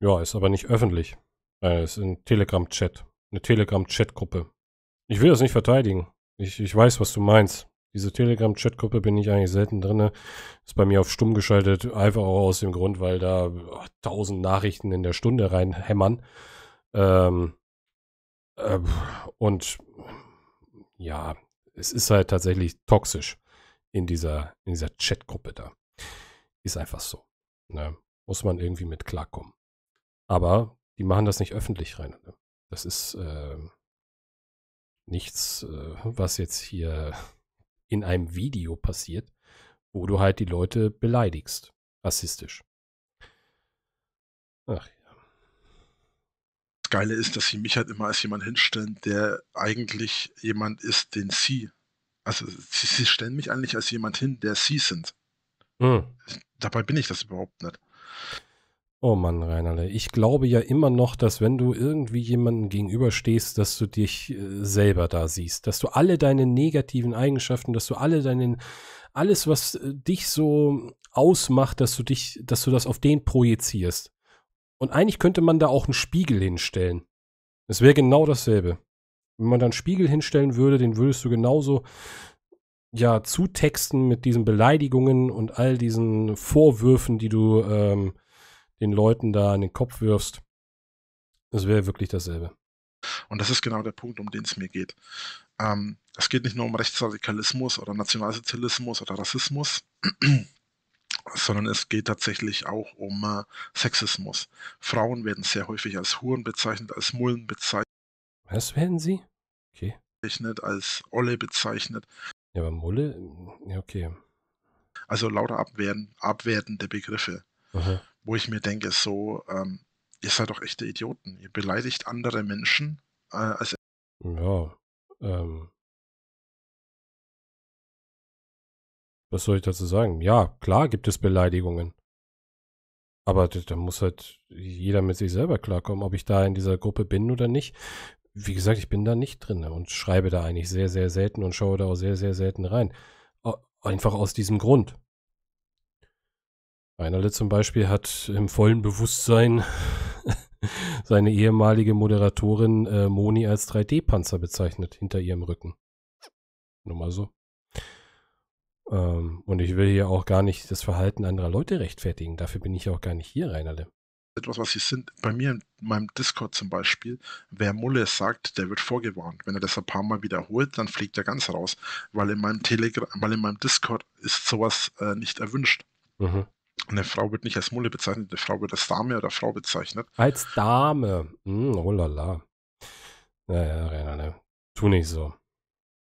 ja, ist aber nicht öffentlich. Äh, ist ein Telegram-Chat. Eine Telegram-Chat-Gruppe. Ich will das nicht verteidigen. Ich, ich weiß, was du meinst. Diese Telegram-Chat-Gruppe bin ich eigentlich selten drin. Ne? Ist bei mir auf stumm geschaltet. Einfach auch aus dem Grund, weil da oh, tausend Nachrichten in der Stunde reinhämmern. Ähm, äh, und ja, es ist halt tatsächlich toxisch in dieser, in dieser Chat-Gruppe da. Ist einfach so. Ne? Muss man irgendwie mit klarkommen. Aber die machen das nicht öffentlich rein. Das ist äh, nichts, äh, was jetzt hier (laughs) in einem Video passiert, wo du halt die Leute beleidigst. Rassistisch. Ach ja. Das Geile ist, dass sie mich halt immer als jemand hinstellen, der eigentlich jemand ist, den sie. Also sie, sie stellen mich eigentlich als jemand hin, der sie sind. Hm. Dabei bin ich das überhaupt nicht. Oh Mann, Rainerle, ich glaube ja immer noch, dass wenn du irgendwie jemandem gegenüberstehst, dass du dich äh, selber da siehst, dass du alle deine negativen Eigenschaften, dass du alle deinen, alles, was äh, dich so ausmacht, dass du dich, dass du das auf den projizierst. Und eigentlich könnte man da auch einen Spiegel hinstellen. Es wäre genau dasselbe. Wenn man da einen Spiegel hinstellen würde, den würdest du genauso ja zutexten mit diesen Beleidigungen und all diesen Vorwürfen, die du ähm, den Leuten da in den Kopf wirfst. Das wäre wirklich dasselbe. Und das ist genau der Punkt, um den es mir geht. Ähm, es geht nicht nur um Rechtsradikalismus oder Nationalsozialismus oder Rassismus, (clears throat) sondern es geht tatsächlich auch um äh, Sexismus. Frauen werden sehr häufig als Huren bezeichnet, als Mullen bezeichnet. Was werden sie? Okay. Als Olle bezeichnet. Ja, aber Mulle? Ja, okay. Also lauter abwerten, abwertende Begriffe. Aha. wo ich mir denke, so, ähm, ihr seid doch echte Idioten. Ihr beleidigt andere Menschen äh, als. Ja, ähm. Was soll ich dazu sagen? Ja, klar gibt es Beleidigungen. Aber da muss halt jeder mit sich selber klarkommen, ob ich da in dieser Gruppe bin oder nicht. Wie gesagt, ich bin da nicht drin und schreibe da eigentlich sehr, sehr selten und schaue da auch sehr, sehr selten rein. Einfach aus diesem Grund. Reinerle zum Beispiel hat im vollen Bewusstsein (laughs) seine ehemalige Moderatorin äh, Moni als 3D-Panzer bezeichnet hinter ihrem Rücken. Nur mal so. Ähm, und ich will hier auch gar nicht das Verhalten anderer Leute rechtfertigen. Dafür bin ich auch gar nicht hier, Reinerle. Etwas, was sie sind. Bei mir in meinem Discord zum Beispiel, wer Mulle sagt, der wird vorgewarnt. Wenn er das ein paar Mal wiederholt, dann fliegt er ganz raus, weil in meinem Telegram, weil in meinem Discord ist sowas äh, nicht erwünscht. Mhm. Eine Frau wird nicht als Mulle bezeichnet, eine Frau wird als Dame oder Frau bezeichnet. Als Dame. Mm, oh la la. Naja, Renane, tu nicht so.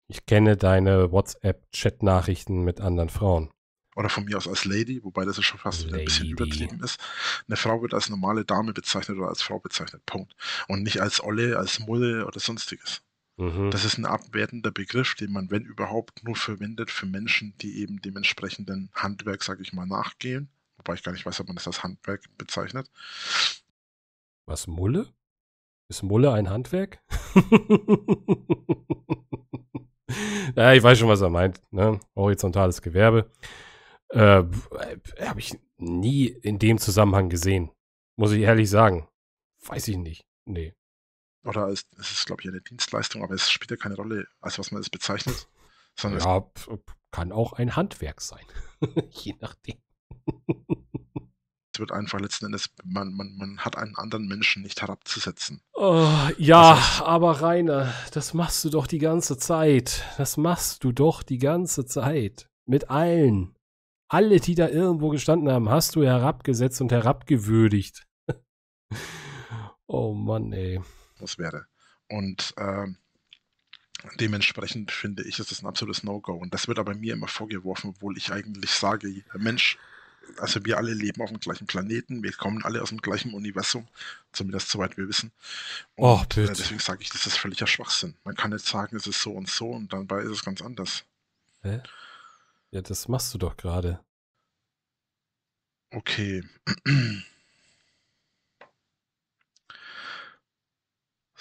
Ich kenne deine WhatsApp-Chat-Nachrichten mit anderen Frauen. Oder von mir aus als Lady, wobei das ja schon fast wieder ein bisschen übertrieben ist. Eine Frau wird als normale Dame bezeichnet oder als Frau bezeichnet. Punkt. Und nicht als Olle, als Mulle oder sonstiges. Mhm. Das ist ein abwertender Begriff, den man, wenn überhaupt, nur verwendet für Menschen, die eben dem entsprechenden Handwerk, sage ich mal, nachgehen Wobei ich gar nicht weiß, ob man das als Handwerk bezeichnet. Was, Mulle? Ist Mulle ein Handwerk? (laughs) ja, ich weiß schon, was er meint. Ne? Horizontales Gewerbe. Äh, Habe ich nie in dem Zusammenhang gesehen. Muss ich ehrlich sagen. Weiß ich nicht. Nee. Oder es ist, ist, glaube ich, eine Dienstleistung, aber es spielt ja keine Rolle, als was man es bezeichnet. ja, kann auch ein Handwerk sein. (laughs) Je nachdem es wird einfach letzten Endes, man, man, man hat einen anderen Menschen nicht herabzusetzen. Oh, ja, das heißt, aber Rainer, das machst du doch die ganze Zeit. Das machst du doch die ganze Zeit. Mit allen. Alle, die da irgendwo gestanden haben, hast du herabgesetzt und herabgewürdigt. (laughs) oh Mann, ey. Das wäre. Und äh, dementsprechend finde ich, ist das ein absolutes No-Go. Und das wird aber mir immer vorgeworfen, obwohl ich eigentlich sage, Mensch, also wir alle leben auf dem gleichen Planeten, wir kommen alle aus dem gleichen Universum, zumindest soweit wir wissen. Und oh, äh, deswegen sage ich, das ist völliger Schwachsinn. Man kann jetzt sagen, es ist so und so und dabei ist es ganz anders. Hä? Ja, das machst du doch gerade. Okay. (clears throat)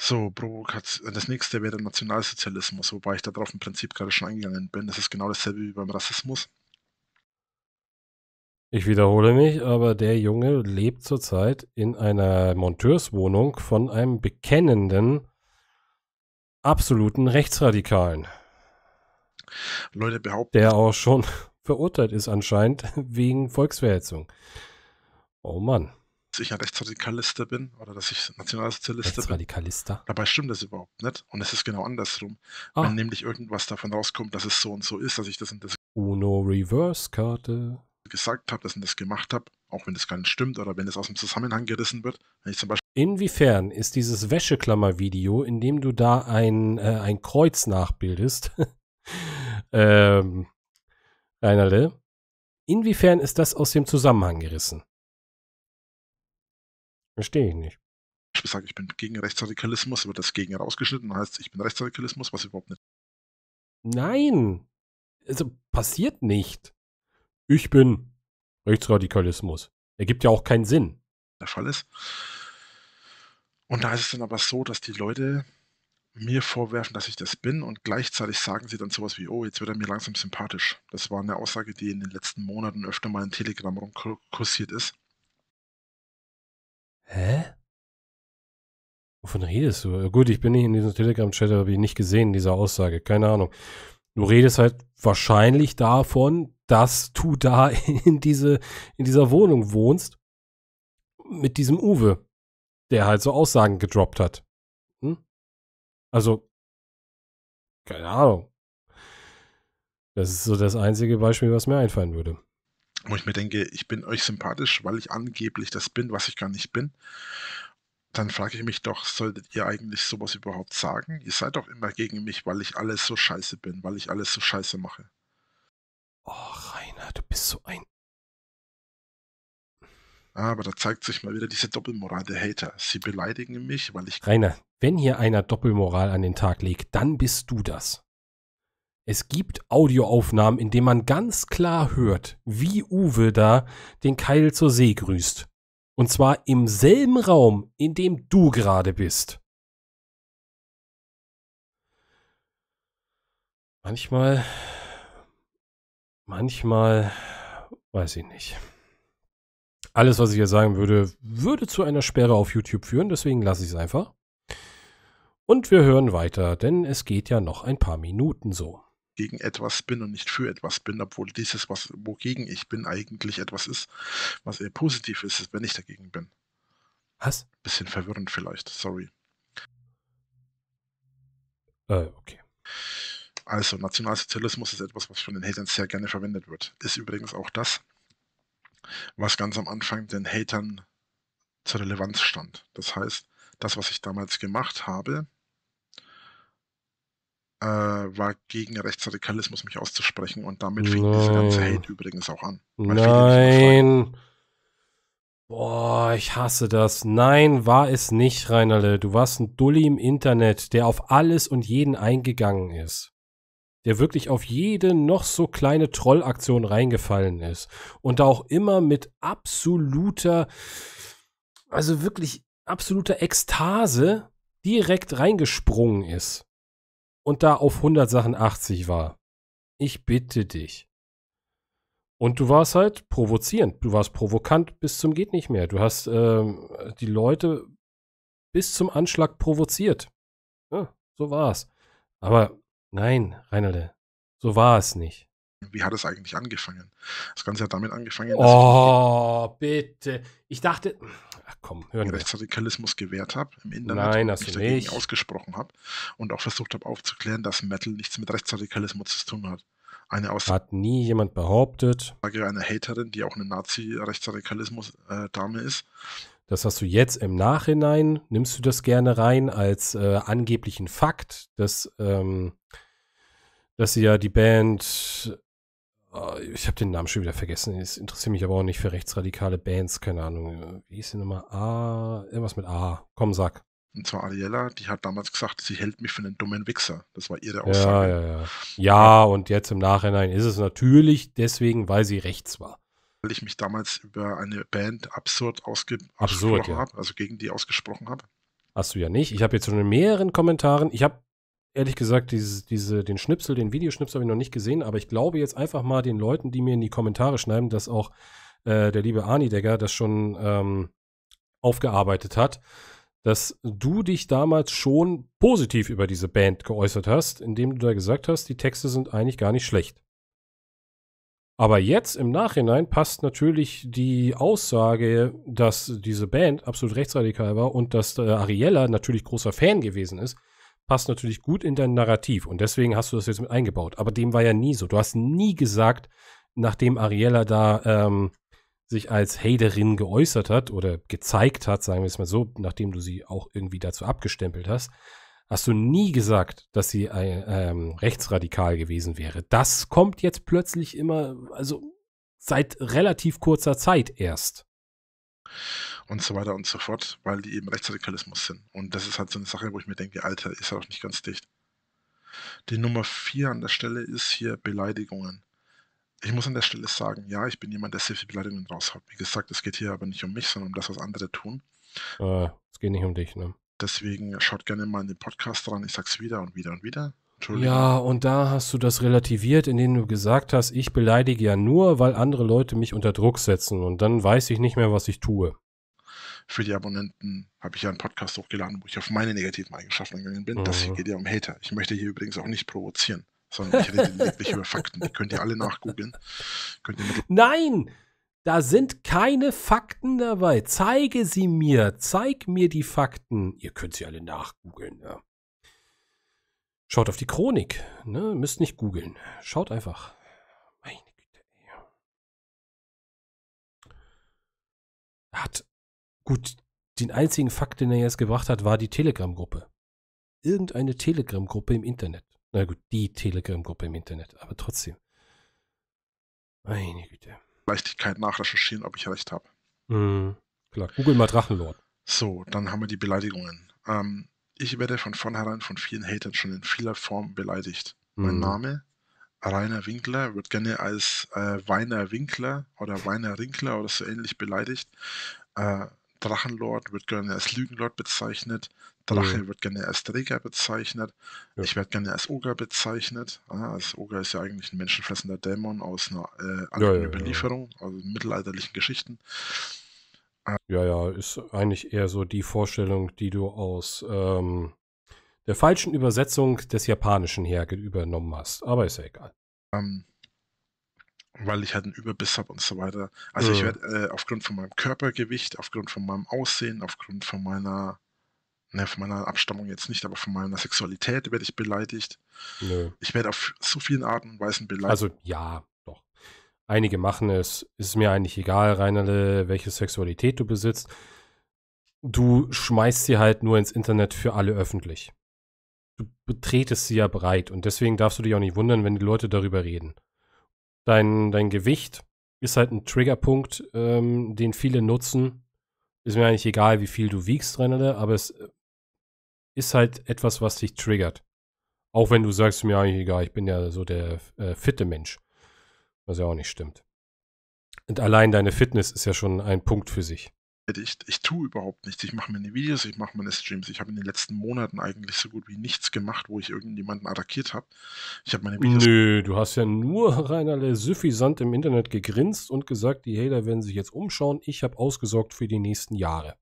So, Provokation. Das nächste wäre der Nationalsozialismus, wobei ich darauf im Prinzip gerade schon eingegangen bin. Das ist genau dasselbe wie beim Rassismus. Ich wiederhole mich, aber der Junge lebt zurzeit in einer Monteurswohnung von einem bekennenden, absoluten Rechtsradikalen. Leute behaupten. Der auch schon (laughs) verurteilt ist anscheinend (laughs) wegen Volksverhetzung. Oh Mann. Dass ich ein Rechtsradikalist bin oder dass ich Nationalsozialist Rechtsradikalista. bin. Dabei stimmt das überhaupt nicht. Und es ist genau andersrum. Ah. Wenn nämlich irgendwas davon rauskommt, dass es so und so ist, dass ich das und das. Uno Reverse-Karte gesagt habe, dass ich das gemacht habe, auch wenn das gar nicht stimmt oder wenn es aus dem Zusammenhang gerissen wird. Wenn ich zum Beispiel Inwiefern ist dieses Wäscheklammer-Video, in dem du da ein, äh, ein Kreuz nachbildest, (laughs) ähm, Einerle, inwiefern ist das aus dem Zusammenhang gerissen? Verstehe ich nicht. Ich sage, ich bin gegen Rechtsradikalismus, wird das gegen rausgeschnitten, heißt, ich bin Rechtsradikalismus, was überhaupt nicht. Nein, also passiert nicht ich bin Rechtsradikalismus. Ergibt ja auch keinen Sinn. Der Fall ist. Und da ist es dann aber so, dass die Leute mir vorwerfen, dass ich das bin und gleichzeitig sagen sie dann sowas wie, oh, jetzt wird er mir langsam sympathisch. Das war eine Aussage, die in den letzten Monaten öfter mal in Telegram rumkursiert ist. Hä? Wovon redest du? Gut, ich bin nicht in diesem Telegram-Chat, habe ich nicht gesehen, diese Aussage. Keine Ahnung. Du redest halt wahrscheinlich davon, dass du da (laughs) in, diese, in dieser Wohnung wohnst mit diesem Uwe, der halt so Aussagen gedroppt hat. Hm? Also, keine Ahnung. Das ist so das einzige Beispiel, was mir einfallen würde. Wo ich mir denke, ich bin euch sympathisch, weil ich angeblich das bin, was ich gar nicht bin dann frage ich mich doch, solltet ihr eigentlich sowas überhaupt sagen? Ihr seid doch immer gegen mich, weil ich alles so scheiße bin, weil ich alles so scheiße mache. Oh, Rainer, du bist so ein. Aber da zeigt sich mal wieder diese Doppelmoral der Hater. Sie beleidigen mich, weil ich. Rainer, wenn hier einer Doppelmoral an den Tag legt, dann bist du das. Es gibt Audioaufnahmen, in denen man ganz klar hört, wie Uwe da den Keil zur See grüßt. Und zwar im selben Raum, in dem du gerade bist. Manchmal, manchmal, weiß ich nicht. Alles, was ich hier sagen würde, würde zu einer Sperre auf YouTube führen, deswegen lasse ich es einfach. Und wir hören weiter, denn es geht ja noch ein paar Minuten so gegen etwas bin und nicht für etwas bin, obwohl dieses, was, wogegen ich bin, eigentlich etwas ist, was eher positiv ist, wenn ich dagegen bin. Was? Bisschen verwirrend vielleicht, sorry. Äh, okay. Also, Nationalsozialismus ist etwas, was von den Hatern sehr gerne verwendet wird. Ist übrigens auch das, was ganz am Anfang den Hatern zur Relevanz stand. Das heißt, das, was ich damals gemacht habe, äh, war gegen Rechtsradikalismus mich auszusprechen und damit fing Nein. dieser ganze Hate übrigens auch an. Nein. Boah, ich hasse das. Nein, war es nicht, Reinerle. Du warst ein Dulli im Internet, der auf alles und jeden eingegangen ist. Der wirklich auf jede noch so kleine Trollaktion reingefallen ist. Und da auch immer mit absoluter, also wirklich absoluter Ekstase direkt reingesprungen ist und da auf 100 Sachen 80 war. Ich bitte dich. Und du warst halt provozierend, du warst provokant bis zum geht nicht mehr. Du hast ähm, die Leute bis zum Anschlag provoziert. Ja, so es. Aber nein, Reinalde, so war es nicht. Wie hat es eigentlich angefangen? Das Ganze hat damit angefangen. oh, bitte. Ich dachte, Ach komm, hören wir. Rechtsradikalismus gewährt habe im Internet Nein, und mich dagegen nicht. ausgesprochen habe und auch versucht habe aufzuklären, dass Metal nichts mit Rechtsradikalismus zu tun hat. Eine Aussage hat nie jemand behauptet. Eine Haterin, die auch eine Nazi-Rechtsradikalismus-Dame äh, ist. Das hast du jetzt im Nachhinein, nimmst du das gerne rein als äh, angeblichen Fakt, dass, ähm, dass sie ja die Band äh, ich habe den Namen schon wieder vergessen. Es interessiert mich aber auch nicht für rechtsradikale Bands, keine Ahnung. Wie ist die Nummer? A, irgendwas mit A. Komm, sag. Und zwar Ariella, die hat damals gesagt, sie hält mich für einen dummen Wichser. Das war ihre Aussage. Ja, ja, ja. Ja, und jetzt im Nachhinein ist es natürlich deswegen, weil sie rechts war. Weil ich mich damals über eine Band absurd ausgesprochen ja. habe, also gegen die ausgesprochen habe. Hast du ja nicht. Ich habe jetzt schon in mehreren Kommentaren, ich habe ehrlich gesagt, dieses, diese, den Schnipsel, den Videoschnipsel habe ich noch nicht gesehen, aber ich glaube jetzt einfach mal den Leuten, die mir in die Kommentare schreiben, dass auch äh, der liebe Arni Degger das schon ähm, aufgearbeitet hat, dass du dich damals schon positiv über diese Band geäußert hast, indem du da gesagt hast, die Texte sind eigentlich gar nicht schlecht. Aber jetzt im Nachhinein passt natürlich die Aussage, dass diese Band absolut rechtsradikal war und dass äh, Ariella natürlich großer Fan gewesen ist, passt natürlich gut in dein Narrativ und deswegen hast du das jetzt mit eingebaut. Aber dem war ja nie so. Du hast nie gesagt, nachdem Ariella da ähm, sich als Haterin geäußert hat oder gezeigt hat, sagen wir es mal so, nachdem du sie auch irgendwie dazu abgestempelt hast, hast du nie gesagt, dass sie äh, ähm, rechtsradikal gewesen wäre. Das kommt jetzt plötzlich immer, also seit relativ kurzer Zeit erst und so weiter und so fort, weil die eben Rechtsradikalismus sind. Und das ist halt so eine Sache, wo ich mir denke, Alter, ist ja doch nicht ganz dicht. Die Nummer vier an der Stelle ist hier Beleidigungen. Ich muss an der Stelle sagen, ja, ich bin jemand, der sehr viele Beleidigungen raushaut. Wie gesagt, es geht hier aber nicht um mich, sondern um das, was andere tun. Ah, es geht nicht um dich, ne? Deswegen schaut gerne mal in den Podcast rein. Ich sag's wieder und wieder und wieder. Ja, und da hast du das relativiert, indem du gesagt hast, ich beleidige ja nur, weil andere Leute mich unter Druck setzen und dann weiß ich nicht mehr, was ich tue. Für die Abonnenten habe ich ja einen Podcast hochgeladen, wo ich auf meine negativen Eigenschaften eingegangen bin. Mhm. Das hier geht ja um Hater. Ich möchte hier übrigens auch nicht provozieren, sondern ich rede (laughs) wirklich über Fakten. Die könnt ihr alle nachgoogeln. Nein! Da sind keine Fakten dabei. Zeige sie mir. Zeig mir die Fakten. Ihr könnt sie alle nachgoogeln. Ja. Schaut auf die Chronik, ne? Müsst nicht googeln. Schaut einfach. Meine Güte, Hat, gut, den einzigen Fakt, den er jetzt gebracht hat, war die Telegram-Gruppe. Irgendeine Telegram-Gruppe im Internet. Na gut, die Telegram-Gruppe im Internet, aber trotzdem. Meine Güte. Leichtigkeit nachrecherchieren, ob ich recht habe. Mhm, klar, google mal Drachenlord. So, dann haben wir die Beleidigungen. Ähm, ich werde von vornherein von vielen Hatern schon in vieler Form beleidigt. Mhm. Mein Name, Rainer Winkler, wird gerne als äh, Weiner Winkler oder Weiner Rinkler oder so ähnlich beleidigt. Äh, Drachenlord wird gerne als Lügenlord bezeichnet. Drache mhm. wird gerne als Träger bezeichnet. Ja. Ich werde gerne als Oger bezeichnet. Ah, als Oger ist ja eigentlich ein menschenfressender Dämon aus einer äh, ja, ja, Überlieferung, aus also mittelalterlichen Geschichten. Ah. Ja, ja, ist eigentlich eher so die Vorstellung, die du aus ähm, der falschen Übersetzung des Japanischen her übernommen hast. Aber ist ja egal. Ähm, weil ich halt einen Überbiss habe und so weiter. Also mhm. ich werde äh, aufgrund von meinem Körpergewicht, aufgrund von meinem Aussehen, aufgrund von meiner, ne, von meiner Abstammung jetzt nicht, aber von meiner Sexualität werde ich beleidigt. Nö. Ich werde auf so vielen Arten und Weisen beleidigt. Also ja, Einige machen es, ist mir eigentlich egal, Reinerle, welche Sexualität du besitzt. Du schmeißt sie halt nur ins Internet für alle öffentlich. Du betretest sie ja breit und deswegen darfst du dich auch nicht wundern, wenn die Leute darüber reden. Dein, dein Gewicht ist halt ein Triggerpunkt, ähm, den viele nutzen. Ist mir eigentlich egal, wie viel du wiegst, Reinerle, aber es äh, ist halt etwas, was dich triggert. Auch wenn du sagst mir eigentlich egal, ich bin ja so der äh, fitte Mensch. Was ja auch nicht stimmt. Und allein deine Fitness ist ja schon ein Punkt für sich. Also ich, ich tue überhaupt nichts. Ich mache meine Videos, ich mache meine Streams. Ich habe in den letzten Monaten eigentlich so gut wie nichts gemacht, wo ich irgendjemanden attackiert habe. Ich habe meine Videos. Nö, du hast ja nur (laughs) reinerlei süffisant im Internet gegrinst und gesagt, die Hater werden sich jetzt umschauen. Ich habe ausgesorgt für die nächsten Jahre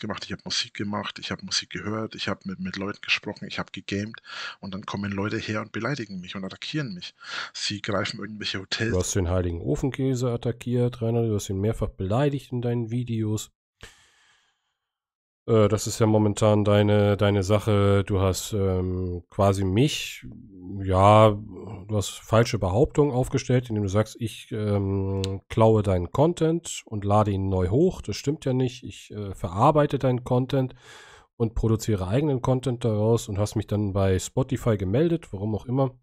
gemacht, ich habe Musik gemacht, ich habe Musik gehört, ich habe mit, mit Leuten gesprochen, ich habe gegamed und dann kommen Leute her und beleidigen mich und attackieren mich. Sie greifen irgendwelche Hotels. Du hast den heiligen Ofenkäse attackiert, Rainer, du hast ihn mehrfach beleidigt in deinen Videos. Äh, das ist ja momentan deine, deine Sache. Du hast ähm, quasi mich, ja, du hast falsche Behauptungen aufgestellt, indem du sagst, ich ähm, klaue deinen Content und lade ihn neu hoch. Das stimmt ja nicht. Ich äh, verarbeite deinen Content und produziere eigenen Content daraus und hast mich dann bei Spotify gemeldet, warum auch immer.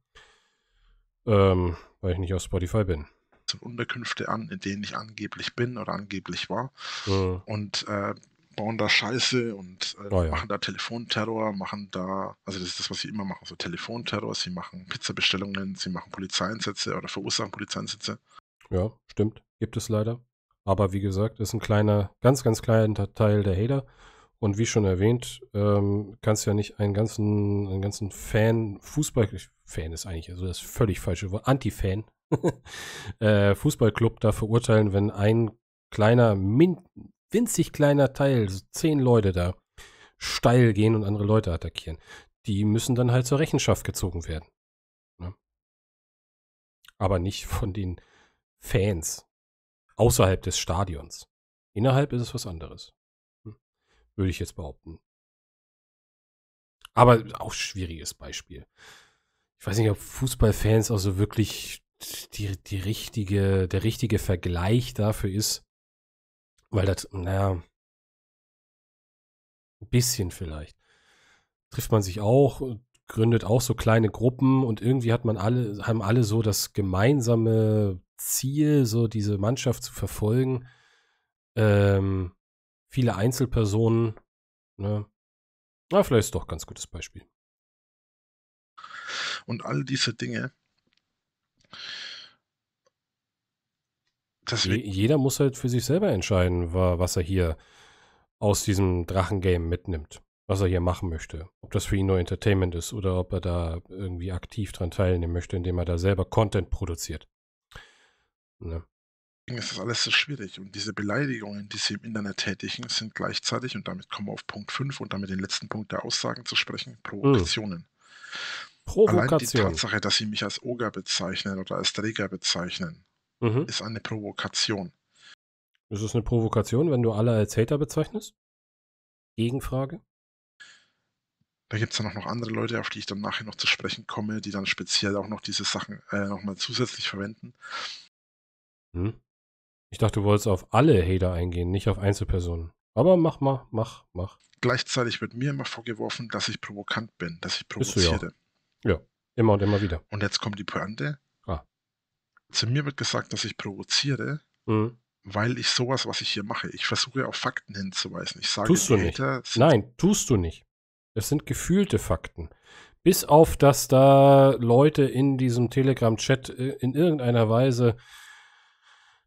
Ähm, weil ich nicht auf Spotify bin. Unterkünfte an, in denen ich angeblich bin oder angeblich war. Ja. Mhm. Und äh, bauen da Scheiße und äh, oh ja. machen da Telefonterror, machen da, also das ist das, was sie immer machen, so Telefonterror, sie machen Pizzabestellungen, sie machen Polizeieinsätze oder verursachen Polizeieinsätze. Ja, stimmt, gibt es leider. Aber wie gesagt, ist ein kleiner, ganz, ganz kleiner Teil der Hater. Und wie schon erwähnt, ähm, kannst ja nicht einen ganzen, einen ganzen Fan, Fußball, Fan ist eigentlich also das ist völlig falsche Wort, Anti-Fan, (laughs) äh, Fußballclub da verurteilen, wenn ein kleiner, min, winzig kleiner Teil, so zehn Leute da steil gehen und andere Leute attackieren. Die müssen dann halt zur Rechenschaft gezogen werden. Ne? Aber nicht von den Fans außerhalb des Stadions. Innerhalb ist es was anderes. Hm? Würde ich jetzt behaupten. Aber auch schwieriges Beispiel. Ich weiß nicht, ob Fußballfans auch so wirklich die, die richtige, der richtige Vergleich dafür ist, weil das, naja, ein bisschen vielleicht. Trifft man sich auch, gründet auch so kleine Gruppen und irgendwie hat man alle, haben alle so das gemeinsame Ziel, so diese Mannschaft zu verfolgen. Ähm, viele Einzelpersonen, ne? Na, vielleicht ist doch ein ganz gutes Beispiel. Und all diese Dinge Deswegen. Jeder muss halt für sich selber entscheiden, was er hier aus diesem Drachengame mitnimmt. Was er hier machen möchte. Ob das für ihn nur Entertainment ist oder ob er da irgendwie aktiv dran teilnehmen möchte, indem er da selber Content produziert. Ne? Deswegen ist das alles so schwierig. Und diese Beleidigungen, die sie im Internet tätigen, sind gleichzeitig, und damit kommen wir auf Punkt 5 und damit den letzten Punkt der Aussagen zu sprechen, Provokationen. Mhm. Provokation. Allein die Tatsache, dass sie mich als Oger bezeichnen oder als Träger bezeichnen, mhm. ist eine Provokation. Ist es eine Provokation, wenn du alle als Hater bezeichnest? Gegenfrage? Da gibt es dann auch noch andere Leute, auf die ich dann nachher noch zu sprechen komme, die dann speziell auch noch diese Sachen äh, nochmal zusätzlich verwenden. Hm. Ich dachte, du wolltest auf alle Hater eingehen, nicht auf Einzelpersonen. Aber mach mal, mach, mach. Gleichzeitig wird mir immer vorgeworfen, dass ich provokant bin, dass ich provoziere. Ja. ja. immer und immer wieder. Und jetzt kommt die Pointe zu mir wird gesagt, dass ich provoziere, mhm. weil ich sowas, was ich hier mache, ich versuche auf Fakten hinzuweisen. Ich sage, tust du nicht. Nein, tust du nicht. Es sind gefühlte Fakten. Bis auf, dass da Leute in diesem Telegram-Chat äh, in irgendeiner Weise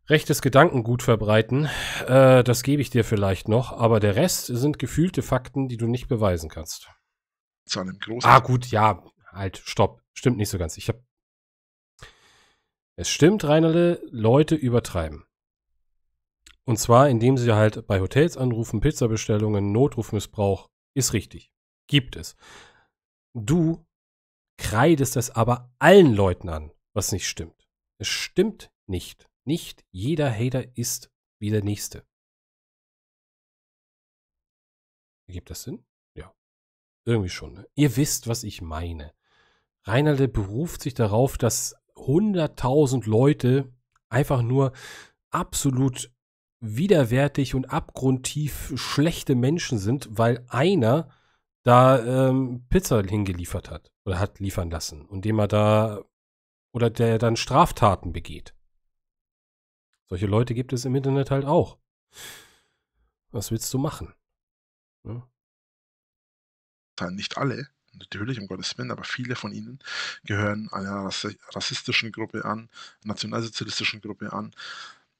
rechtes Gedankengut verbreiten. Äh, das gebe ich dir vielleicht noch, aber der Rest sind gefühlte Fakten, die du nicht beweisen kannst. Zu einem großen. Ah, gut, ja, halt, stopp. Stimmt nicht so ganz. Ich habe es stimmt, Reinerle, Leute übertreiben. Und zwar, indem sie halt bei Hotels anrufen, Pizzabestellungen, Notrufmissbrauch, ist richtig. Gibt es. Du kreidest das aber allen Leuten an, was nicht stimmt. Es stimmt nicht. Nicht jeder Hater ist wie der Nächste. Gibt das Sinn? Ja. Irgendwie schon. Ne? Ihr wisst, was ich meine. Reinalde beruft sich darauf, dass 100.000 Leute einfach nur absolut widerwärtig und abgrundtief schlechte Menschen sind, weil einer da ähm, Pizza hingeliefert hat oder hat liefern lassen und dem er da oder der dann Straftaten begeht. Solche Leute gibt es im Internet halt auch. Was willst du machen? Hm? Nicht alle natürlich, um Gottes Willen, aber viele von ihnen gehören einer rassistischen Gruppe an, nationalsozialistischen Gruppe an,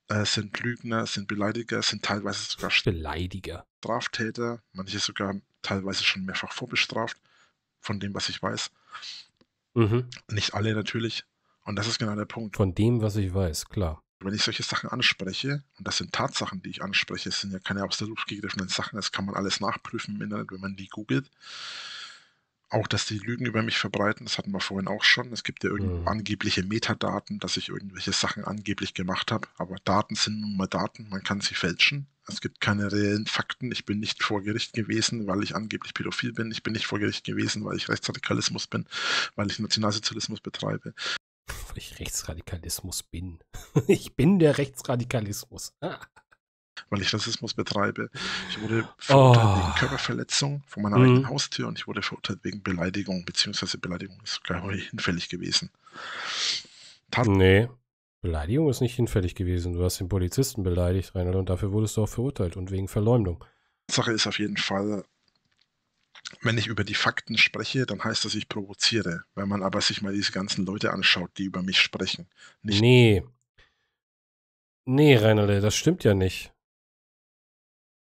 äh, sind Lügner, sind Beleidiger, sind teilweise sogar Beleidiger. Straftäter, manche sogar teilweise schon mehrfach vorbestraft, von dem, was ich weiß. Mhm. Nicht alle natürlich. Und das ist genau der Punkt. Von dem, was ich weiß, klar wenn ich solche Sachen anspreche, und das sind Tatsachen, die ich anspreche, es sind ja keine aus der Luft gegriffenen Sachen, das kann man alles nachprüfen im Internet, wenn man die googelt, auch, dass die Lügen über mich verbreiten, das hatten wir vorhin auch schon. Es gibt ja mhm. angebliche Metadaten, dass ich irgendwelche Sachen angeblich gemacht habe. Aber Daten sind nun mal Daten, man kann sie fälschen. Es gibt keine reellen Fakten. Ich bin nicht vor Gericht gewesen, weil ich angeblich pädophil bin. Ich bin nicht vor Gericht gewesen, weil ich Rechtsradikalismus bin, weil ich Nationalsozialismus betreibe. Weil ich Rechtsradikalismus bin. (laughs) Ich bin der Rechtsradikalismus. Ah weil ich Rassismus betreibe. Ich wurde oh. verurteilt oh. wegen Körperverletzung von meiner mhm. eigenen Haustür und ich wurde verurteilt wegen Beleidigung, beziehungsweise Beleidigung ist sogar (laughs) hinfällig gewesen. Tat nee. Beleidigung ist nicht hinfällig gewesen. Du hast den Polizisten beleidigt, Reinhard, und dafür wurdest du auch verurteilt und wegen Verleumdung. Sache ist auf jeden Fall, wenn ich über die Fakten spreche, dann heißt das, ich provoziere. Wenn man aber sich mal diese ganzen Leute anschaut, die über mich sprechen. Nicht nee. Nee, Reinhard, das stimmt ja nicht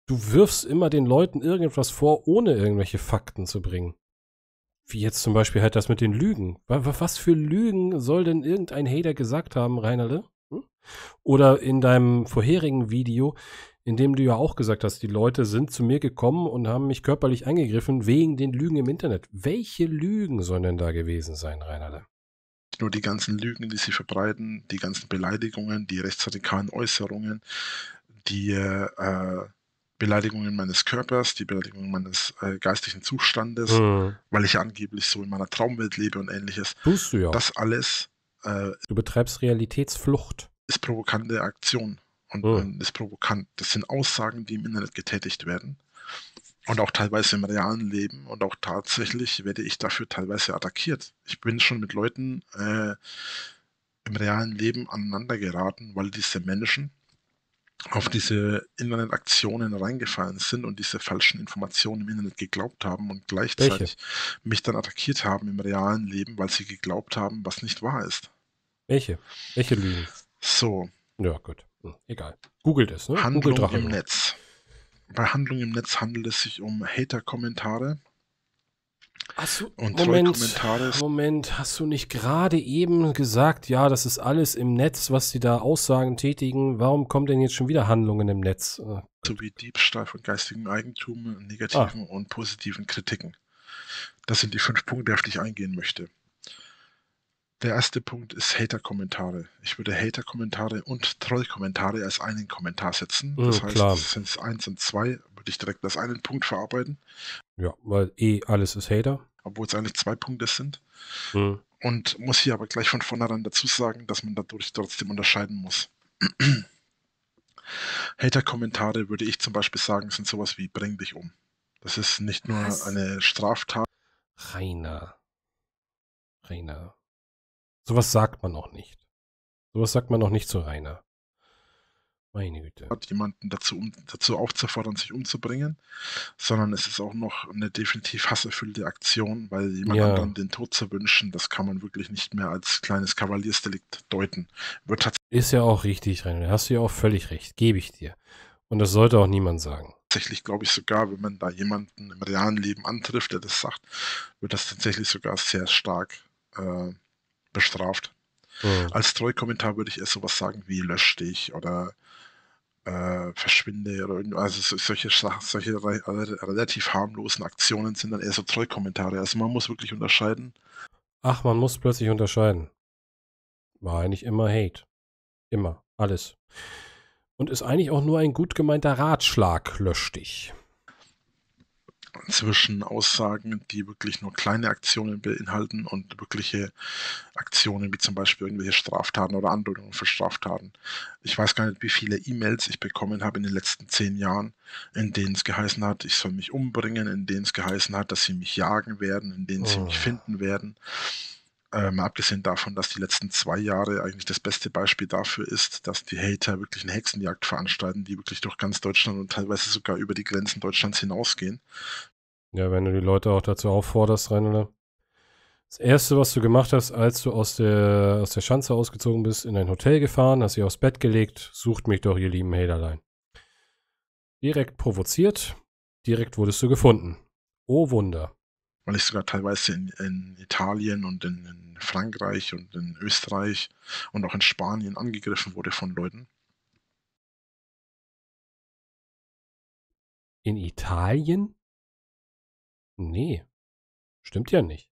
du wirfst immer den Leuten irgendwas vor, ohne irgendwelche Fakten zu bringen. Wie jetzt zum Beispiel halt das mit den Lügen. Was für Lügen soll denn irgendein Hater gesagt haben, Reinerle? Ne? Hm? Oder in deinem vorherigen Video, in dem du ja auch gesagt hast, die Leute sind zu mir gekommen und haben mich körperlich angegriffen wegen den Lügen im Internet. Welche Lügen sollen denn da gewesen sein, Reinerle? Nur die ganzen Lügen, die sie verbreiten, die ganzen Beleidigungen, die rechtsradikalen Äußerungen, die äh, Beleidigungen meines Körpers, die Beleidigungen meines äh, geistigen Zustandes, mhm. weil ich angeblich so in meiner Traumwelt lebe und ähnliches. Tust du ja. Das alles. Äh, du betreibst Realitätsflucht. Ist provokante Aktion und mhm. ist provokant. Das sind Aussagen, die im Internet getätigt werden und auch teilweise im realen Leben und auch tatsächlich werde ich dafür teilweise attackiert. Ich bin schon mit Leuten äh, im realen Leben aneinander geraten, weil diese Menschen auf diese Internetaktionen reingefallen sind und diese falschen Informationen im Internet geglaubt haben und gleichzeitig Welche? mich dann attackiert haben im realen Leben, weil sie geglaubt haben, was nicht wahr ist. Welche? Welche Lügen? So. Ja, gut. Hm, egal. Googelt es, ne? Handlung im Netz. Bei Handlung im Netz handelt es sich um Hater-Kommentare, Hast du, Moment, Moment, hast du nicht gerade eben gesagt, ja, das ist alles im Netz, was sie da Aussagen tätigen? Warum kommen denn jetzt schon wieder Handlungen im Netz? Ah. Sowie Diebstahl von geistigem Eigentum, negativen ah. und positiven Kritiken. Das sind die fünf Punkte, auf die ich eingehen möchte. Der erste Punkt ist Hater-Kommentare. Ich würde Hater-Kommentare und Troll-Kommentare als einen Kommentar setzen. Mhm, das mm, heißt, klar. das sind es eins und zwei, würde ich direkt als einen Punkt verarbeiten. Ja, weil eh alles ist Hater obwohl es eigentlich zwei Punkte sind. Hm. Und muss hier aber gleich von vornherein dazu sagen, dass man dadurch trotzdem unterscheiden muss. (clears throat) Hater-Kommentare würde ich zum Beispiel sagen, sind sowas wie bring dich um. Das ist nicht nur Was? eine Straftat. Rainer. Rainer. Sowas sagt man noch nicht. Sowas sagt man noch nicht zu Rainer. Meine Güte. Hat jemanden dazu, um, dazu aufzufordern, sich umzubringen, sondern es ist auch noch eine definitiv hasserfüllte Aktion, weil jemand ja. anderen den Tod zu wünschen, das kann man wirklich nicht mehr als kleines Kavaliersdelikt deuten. Wird ist ja auch richtig, René. hast du ja auch völlig recht. Gebe ich dir. Und das sollte auch niemand sagen. Tatsächlich glaube ich sogar, wenn man da jemanden im realen Leben antrifft, der das sagt, wird das tatsächlich sogar sehr stark äh, bestraft. Hm. Als Treukommentar würde ich eher sowas sagen wie lösch dich oder äh, verschwinde oder irgendwas. Also solche, solche relativ harmlosen Aktionen sind dann eher so Trollkommentare. Also man muss wirklich unterscheiden. Ach, man muss plötzlich unterscheiden. War eigentlich immer Hate. Immer. Alles. Und ist eigentlich auch nur ein gut gemeinter Ratschlag, lösch dich zwischen Aussagen, die wirklich nur kleine Aktionen beinhalten und wirkliche Aktionen wie zum Beispiel irgendwelche Straftaten oder Andeutungen für Straftaten. Ich weiß gar nicht, wie viele E-Mails ich bekommen habe in den letzten zehn Jahren, in denen es geheißen hat, ich soll mich umbringen, in denen es geheißen hat, dass sie mich jagen werden, in denen oh. sie mich oh. finden werden. Ähm, abgesehen davon, dass die letzten zwei Jahre eigentlich das beste Beispiel dafür ist, dass die Hater wirklich eine Hexenjagd veranstalten, die wirklich durch ganz Deutschland und teilweise sogar über die Grenzen Deutschlands hinausgehen. Ja, wenn du die Leute auch dazu aufforderst, rein Das erste, was du gemacht hast, als du aus der, aus der Schanze ausgezogen bist, in ein Hotel gefahren, hast sie aufs Bett gelegt, sucht mich doch, ihr lieben Haterlein. Direkt provoziert, direkt wurdest du gefunden. Oh Wunder weil ich sogar teilweise in, in Italien und in, in, Frankreich und in Österreich und auch in Spanien angegriffen wurde von Leuten. In Italien? Nee, stimmt ja nicht.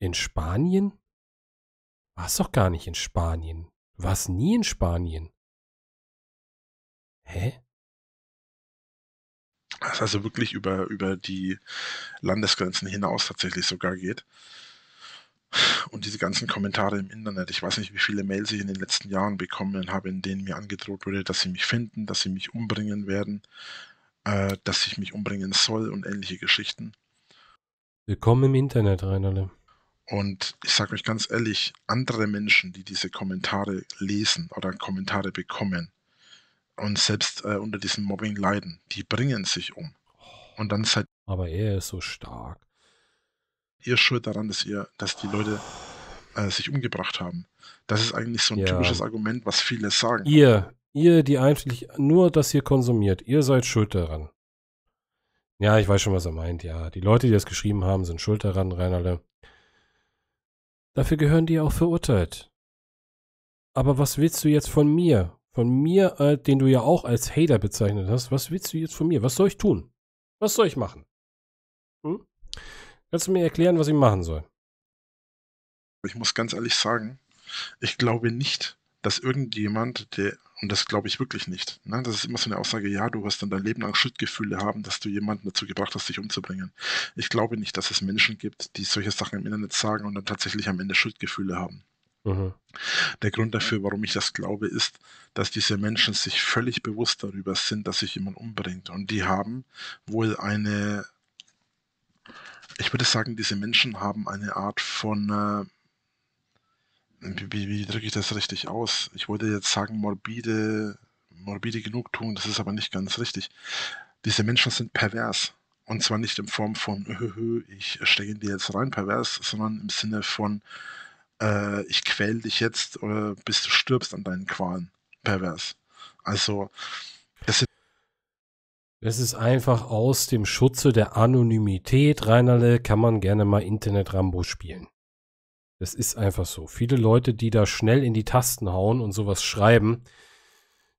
In Spanien? Warst doch gar nicht in Spanien. warst nie in Spanien. Hä? Das also wirklich über, über die Landesgrenzen hinaus tatsächlich sogar geht. Und diese ganzen Kommentare im Internet, ich weiß nicht, wie viele Mails ich in den letzten Jahren bekommen habe, in denen mir angedroht wurde, dass sie mich finden, dass sie mich umbringen werden, äh, dass ich mich umbringen soll und ähnliche Geschichten. Willkommen im Internet, Rainerle. Und ich sage euch ganz ehrlich, andere Menschen, die diese Kommentare lesen oder Kommentare bekommen, und selbst äh, unter diesem Mobbing leiden. Die bringen sich um. Und dann seid. Aber er ist so stark. Ihr schuld daran, dass ihr, dass die Leute äh, sich umgebracht haben. Das ist eigentlich so ein ja. typisches Argument, was viele sagen. Ihr, ihr, die eigentlich nur das hier konsumiert, ihr seid schuld daran. Ja, ich weiß schon, was er meint, ja. Die Leute, die das geschrieben haben, sind schuld daran, Reinerle. Dafür gehören die auch verurteilt. Aber was willst du jetzt von mir? von mir, äh, den du ja auch als Hater bezeichnet hast, was willst du jetzt von mir? Was soll ich tun? Was soll ich machen? Hm? Kannst du mir erklären, was ich machen soll? Ich muss ganz ehrlich sagen, ich glaube nicht, dass irgendjemand, der, und das glaube ich wirklich nicht, ne? das ist immer so eine Aussage, ja, du wirst dann dein Leben lang Schuldgefühle haben, dass du jemanden dazu gebracht hast, dich umzubringen. Ich glaube nicht, dass es Menschen gibt, die solche Sachen im Internet sagen und dann tatsächlich am Ende Schuldgefühle haben. Mhm. Der Grund dafür, warum ich das glaube, ist, dass diese Menschen sich völlig bewusst darüber sind, dass sich jemand umbringt. Und die haben wohl eine, ich würde sagen, diese Menschen haben eine Art von, äh, wie, wie, drücke ich das richtig aus? Ich wollte jetzt sagen, morbide, morbide Genugtuung, das ist aber nicht ganz richtig. Diese Menschen sind pervers. Und zwar nicht in Form von, (laughs) ich stecke dir jetzt rein, pervers, sondern im Sinne von, äh, ich quäl dich jetzt, äh, bis du stirbst an deinen Qualen. Pervers. Also, es sind es ist einfach aus dem Schutze der Anonymität, Rainerle, kann man gerne mal Internet-Rambo spielen. Das ist einfach so. Viele Leute, die da schnell in die Tasten hauen und sowas schreiben,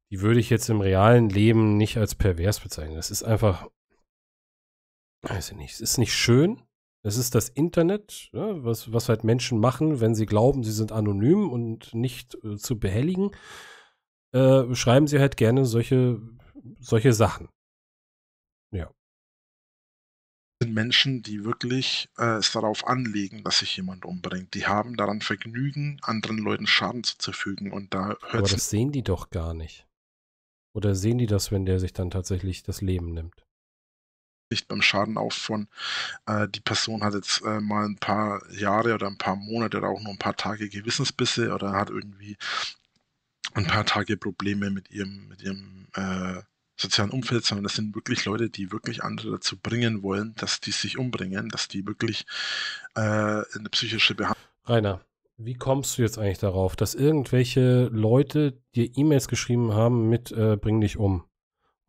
die würde ich jetzt im realen Leben nicht als pervers bezeichnen. Das ist einfach, weiß ich nicht, es ist nicht schön, es ist das Internet, ja, ne, was, was halt Menschen machen, wenn sie glauben, sie sind anonym und nicht äh, zu behelligen, äh, schreiben sie halt gerne solche, solche Sachen. Ja. Sind Menschen, die wirklich äh, es darauf anlegen, dass sich jemand umbringt. Die haben daran Vergnügen, anderen Leuten Schaden zuzufügen und da hört Aber das sehen die doch gar nicht. Oder sehen die das, wenn der sich dann tatsächlich das Leben nimmt? nicht beim Schaden auf von, äh, die Person hat jetzt äh, mal ein paar Jahre oder ein paar Monate oder auch nur ein paar Tage Gewissensbisse oder hat irgendwie ein paar Tage Probleme mit ihrem, mit ihrem äh, sozialen Umfeld, sondern das sind wirklich Leute, die wirklich andere dazu bringen wollen, dass die sich umbringen, dass die wirklich äh, eine psychische Behandlung. Rainer, wie kommst du jetzt eigentlich darauf, dass irgendwelche Leute dir E-Mails geschrieben haben mit äh, bring dich um?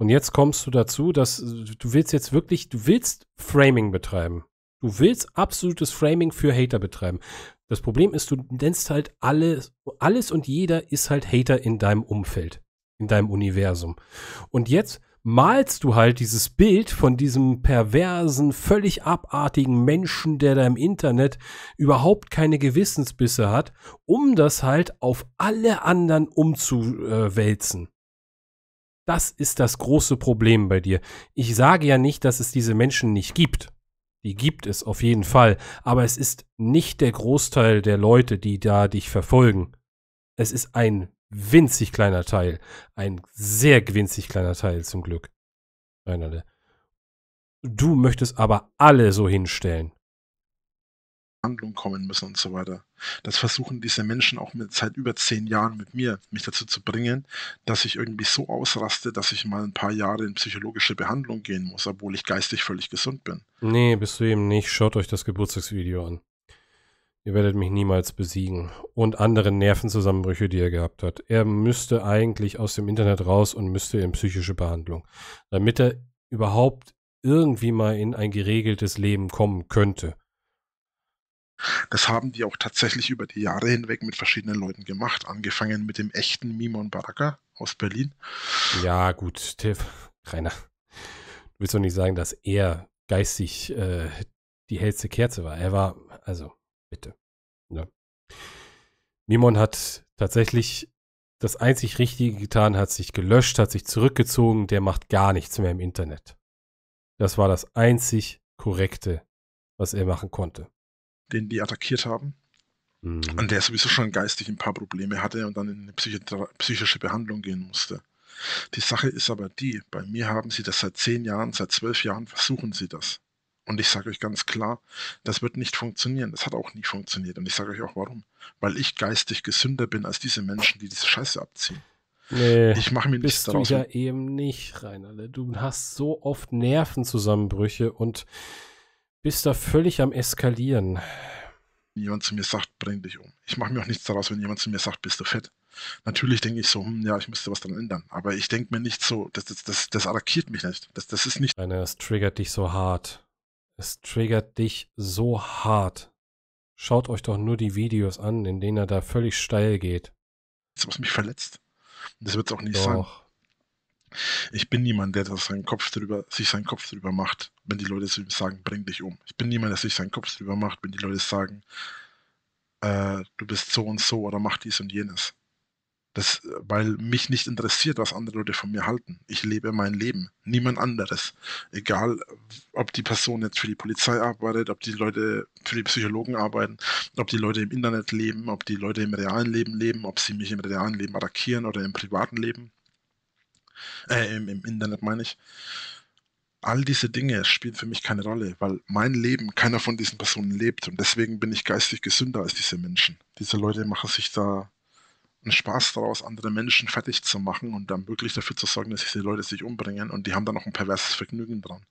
Und jetzt kommst du dazu, dass äh, du willst jetzt wirklich, du willst Framing betreiben. Du willst absolutes Framing für Hater betreiben. Das Problem ist, du nennst halt alles, alles und jeder ist halt Hater in deinem Umfeld, in deinem Universum. Und jetzt malst du halt dieses Bild von diesem perversen, völlig abartigen Menschen, der da im Internet überhaupt keine Gewissensbisse hat, um das halt auf alle anderen umzuwälzen. Das ist das große Problem bei dir. Ich sage ja nicht, dass es diese Menschen nicht gibt. Die gibt es auf jeden Fall, aber es ist nicht der Großteil der Leute, die da dich verfolgen. Es ist ein winzig kleiner Teil, ein sehr winzig kleiner Teil zum Glück. Du möchtest aber alle so hinstellen. Handlung kommen müssen und so weiter. Das versuchen diese Menschen auch mit, seit über zehn Jahren mit mir, mich dazu zu bringen, dass ich irgendwie so ausraste, dass ich mal ein paar Jahre in psychologische Behandlung gehen muss, obwohl ich geistig völlig gesund bin. Nee, bist du eben nicht. Schaut euch das Geburtstagsvideo an. Ihr werdet mich niemals besiegen. Und andere Nervenzusammenbrüche, die er gehabt hat. Er müsste eigentlich aus dem Internet raus und müsste in psychische Behandlung. Damit er überhaupt irgendwie mal in ein geregeltes Leben kommen könnte. Das haben die auch tatsächlich über die Jahre hinweg mit verschiedenen Leuten gemacht, angefangen mit dem echten Mimon Baraka aus Berlin. Ja, gut, Tiff, Rainer, du willst doch nicht sagen, dass er geistig äh, die hellste Kerze war. Er war, also, bitte. Ja. Ne? Mimon hat tatsächlich das einzig Richtige getan, hat sich gelöscht, hat sich zurückgezogen, der macht gar nichts mehr im Internet. Das war das einzig Korrekte, was er machen konnte den die attackiert haben. Mhm. Und der sowieso schon geistig ein paar Probleme hatte und dann in eine psychische Behandlung gehen musste. Die Sache ist aber die, bei mir haben sie das seit zehn Jahren, seit zwölf Jahren versuchen sie das. Und ich sage euch ganz klar, das wird nicht funktionieren. Das hat auch nie funktioniert. Und ich sage euch auch warum. Weil ich geistig gesünder bin als diese Menschen, die diese Scheiße abziehen. Nee, ich mache mir nichts daraus. du ja eben nicht, Rainer. Du hast so oft Nervenzusammenbrüche und bist da völlig am Eskalieren. Jemand zu mir sagt, bring dich um. Ich mache mir auch nichts daraus, wenn jemand zu mir sagt, bist du fett. Natürlich denke ich so, hm, ja, ich müsste was dran ändern. Aber ich denke mir nicht so, das, das, das, das attackiert mich nicht. Das, das ist nicht. Nein, das triggert dich so hart. Es triggert dich so hart. Schaut euch doch nur die Videos an, in denen er da völlig steil geht. Das, was mich verletzt. das wird es auch nicht doch. sein. Ich bin niemand, der das seinen Kopf drüber, sich seinen Kopf drüber macht wenn die Leute zu ihm sagen, bring dich um. Ich bin niemand, der sich seinen Kopf drüber macht, wenn die Leute sagen, äh, du bist so und so oder mach dies und jenes. Das, weil mich nicht interessiert, was andere Leute von mir halten. Ich lebe mein Leben, niemand anderes. Egal, ob die Person jetzt für die Polizei arbeitet, ob die Leute für die Psychologen arbeiten, ob die Leute im Internet leben, ob die Leute im realen Leben leben, ob sie mich im realen Leben attackieren oder im privaten Leben. Äh, im, im Internet meine ich all diese Dinge spielen für mich keine Rolle, weil mein Leben keiner von diesen Personen lebt und deswegen bin ich geistig gesünder als diese Menschen. Diese Leute machen sich da einen Spaß daraus, andere Menschen fertig zu machen und dann wirklich dafür zu sorgen, dass diese Leute sich umbringen und die haben da noch ein perverses Vergnügen dran.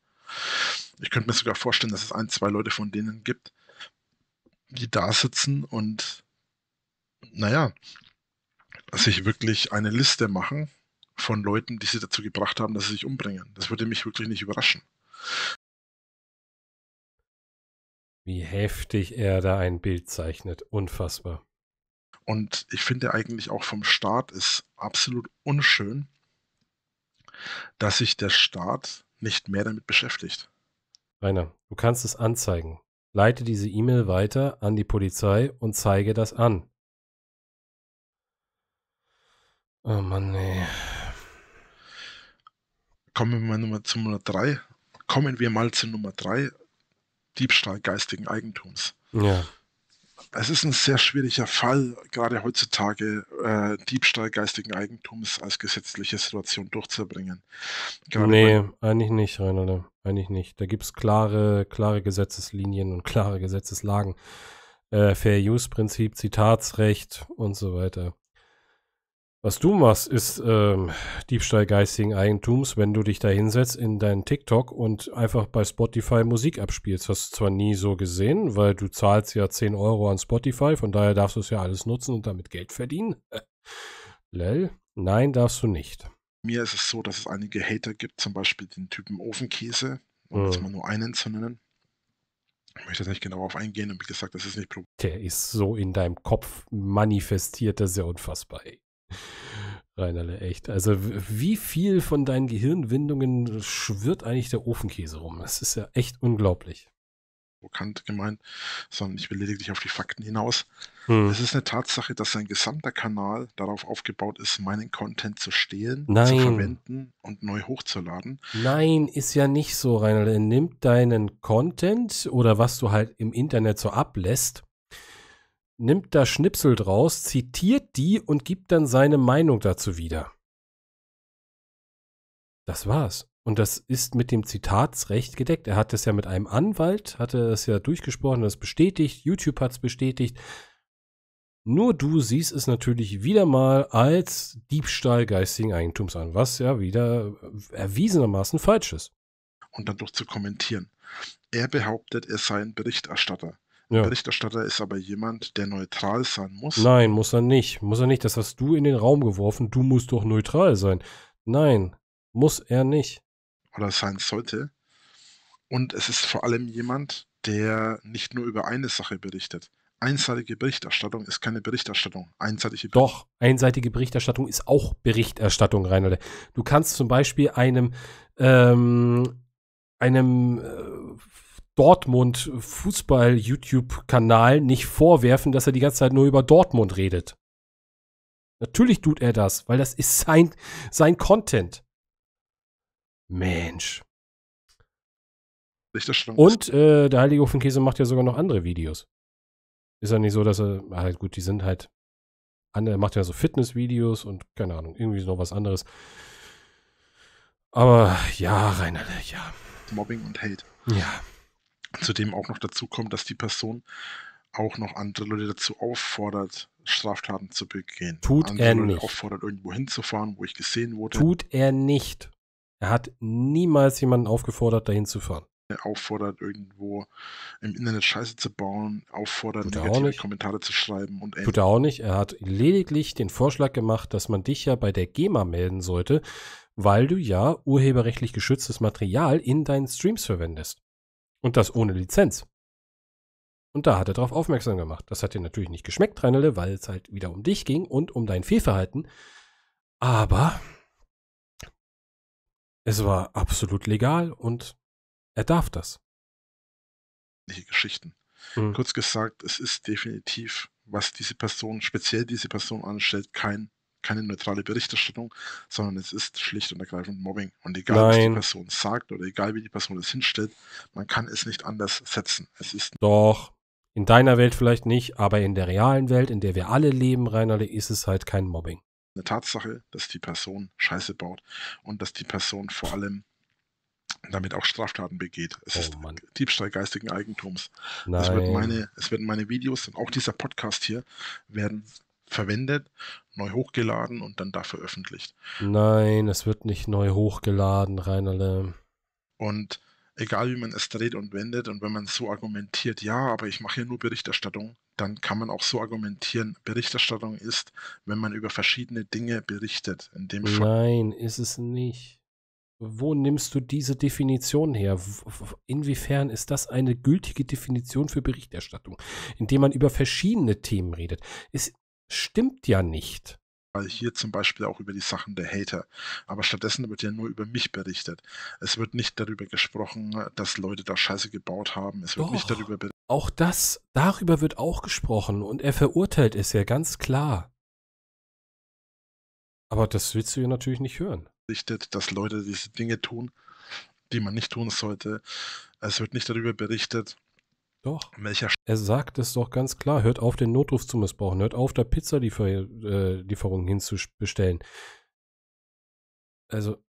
Ich könnte mir sogar vorstellen, dass es ein, zwei Leute von denen gibt, die da sitzen und naja, sich wirklich eine Liste machen von Leuten, die sie dazu gebracht haben, dass sie sich umbringen. Das würde mich wirklich nicht überraschen. Wie heftig er da ein Bild zeichnet. Unfassbar. Und ich finde eigentlich auch vom Staat ist absolut unschön, dass sich der Staat nicht mehr damit beschäftigt. Rainer, du kannst es anzeigen. Leite diese E-Mail weiter an die Polizei und zeige das an. Oh Mann, nee kommen wir mal zu Nummer 3. Kommen wir mal zu Nummer 3, Diebstahl geistigen Eigentums. Ja. Es ist ein sehr schwieriger Fall, gerade heutzutage äh, Diebstahl geistigen Eigentums als gesetzliche Situation durchzubringen. Gerade nee, eigentlich nicht, Reinhard. Eigentlich nicht. Da gibt es klare, klare Gesetzeslinien und klare Gesetzeslagen. Äh, Fair Use-Prinzip, Zitatsrecht und so weiter. Was du machst, ist ähm, Diebstahl geistigen Eigentums, wenn du dich da hinsetzt in deinen TikTok und einfach bei Spotify Musik abspielst. Hast du zwar nie so gesehen, weil du zahlst ja 10 Euro an Spotify, von daher darfst du es ja alles nutzen und damit Geld verdienen. (laughs) Lell, nein, darfst du nicht. Mir ist es so, dass es einige Hater gibt, zum Beispiel den Typen Ofenkäse, um jetzt mhm. mal nur einen zu nennen. Ich möchte jetzt nicht genau auf eingehen und wie gesagt, das ist nicht prob. Der ist so in deinem Kopf manifestiert, das ist ja unfassbar, ey. (laughs) Reinerle, echt. Also wie viel von deinen Gehirnwindungen schwirrt eigentlich der Ofenkäse rum? Das ist ja echt unglaublich. Provokant gemeint, sondern ich will lediglich auf die Fakten hinaus. Hm. Es ist eine Tatsache, dass sein gesamter Kanal darauf aufgebaut ist, meinen Content zu stehlen, Nein. zu verwenden und neu hochzuladen. Nein, ist ja nicht so, Reinerle. Nimm deinen Content oder was du halt im Internet so ablässt nimmt da Schnipsel draus, zitiert die und gibt dann seine Meinung dazu wieder. Das war's. Und das ist mit dem Zitatsrecht gedeckt. Er hat das ja mit einem Anwalt, hatte es ja durchgesprochen, das bestätigt, YouTube hat es bestätigt. Nur du siehst es natürlich wieder mal als Diebstahl geistigen Eigentums an, was ja wieder erwiesenermaßen falsch ist. Und dann doch zu kommentieren. Er behauptet, er sei ein Berichterstatter. Ja. Berichterstatter ist aber jemand, der neutral sein muss. Nein, muss er nicht. Muss er nicht. Das hast du in den Raum geworfen. Du musst doch neutral sein. Nein, muss er nicht. Oder sein sollte. Und es ist vor allem jemand, der nicht nur über eine Sache berichtet. Einseitige Berichterstattung ist keine Berichterstattung. Einseitige Bericht Doch, einseitige Berichterstattung ist auch Berichterstattung, Rainer. Du kannst zum Beispiel einem, ähm, einem äh, Dortmund Fußball YouTube Kanal nicht vorwerfen, dass er die ganze Zeit nur über Dortmund redet. Natürlich tut er das, weil das ist sein sein Content. Mensch. Und äh, der Heilige Ofenkäse macht ja sogar noch andere Videos. Ist ja nicht so, dass er halt gut, die sind halt andere macht ja so Fitnessvideos und keine Ahnung, irgendwie noch was anderes. Aber ja, Rainer, ja. Mobbing und Hate. Ja. Zudem auch noch dazu kommt, dass die Person auch noch andere Leute dazu auffordert, Straftaten zu begehen. Tut andere er Leute nicht. auffordert, irgendwo hinzufahren, wo ich gesehen wurde. Tut er nicht. Er hat niemals jemanden aufgefordert, dahin zu fahren. Er auffordert, irgendwo im Internet Scheiße zu bauen, auffordert, Tut negative Kommentare zu schreiben und ähnliches. Tut er auch nicht. Er hat lediglich den Vorschlag gemacht, dass man dich ja bei der GEMA melden sollte, weil du ja urheberrechtlich geschütztes Material in deinen Streams verwendest. Und das ohne Lizenz. Und da hat er darauf aufmerksam gemacht. Das hat dir natürlich nicht geschmeckt, Reinele, weil es halt wieder um dich ging und um dein Fehlverhalten. Aber es war absolut legal und er darf das. Geschichten. Mhm. Kurz gesagt, es ist definitiv, was diese Person, speziell diese Person anstellt, kein keine neutrale Berichterstattung, sondern es ist schlicht und ergreifend Mobbing. Und egal, Nein. was die Person sagt oder egal, wie die Person es hinstellt, man kann es nicht anders setzen. Es ist. Doch. In deiner Welt vielleicht nicht, aber in der realen Welt, in der wir alle leben, Rainer, ist es halt kein Mobbing. Eine Tatsache, dass die Person Scheiße baut und dass die Person vor allem damit auch Straftaten begeht. Es oh, ist Mann. Diebstahl geistigen Eigentums. Nein. Es, wird meine, es werden meine Videos und auch dieser Podcast hier werden verwendet, neu hochgeladen und dann da veröffentlicht. Nein, es wird nicht neu hochgeladen, Reinerle. Und egal wie man es dreht und wendet und wenn man so argumentiert, ja, aber ich mache ja nur Berichterstattung, dann kann man auch so argumentieren, Berichterstattung ist, wenn man über verschiedene Dinge berichtet. In dem Fall. Nein, ist es nicht. Wo nimmst du diese Definition her? Inwiefern ist das eine gültige Definition für Berichterstattung, indem man über verschiedene Themen redet? Ist, stimmt ja nicht. Weil hier zum Beispiel auch über die Sachen der Hater. Aber stattdessen wird ja nur über mich berichtet. Es wird nicht darüber gesprochen, dass Leute da Scheiße gebaut haben. Es wird Doch, nicht darüber berichtet. Auch das, darüber wird auch gesprochen und er verurteilt es ja ganz klar. Aber das willst du ja natürlich nicht hören. Berichtet, dass Leute diese Dinge tun, die man nicht tun sollte. Es wird nicht darüber berichtet, doch. Welcher er sagt es doch ganz klar, hört auf, den Notruf zu missbrauchen, hört auf, da Pizzalieferungen äh, hinzubestellen. Also.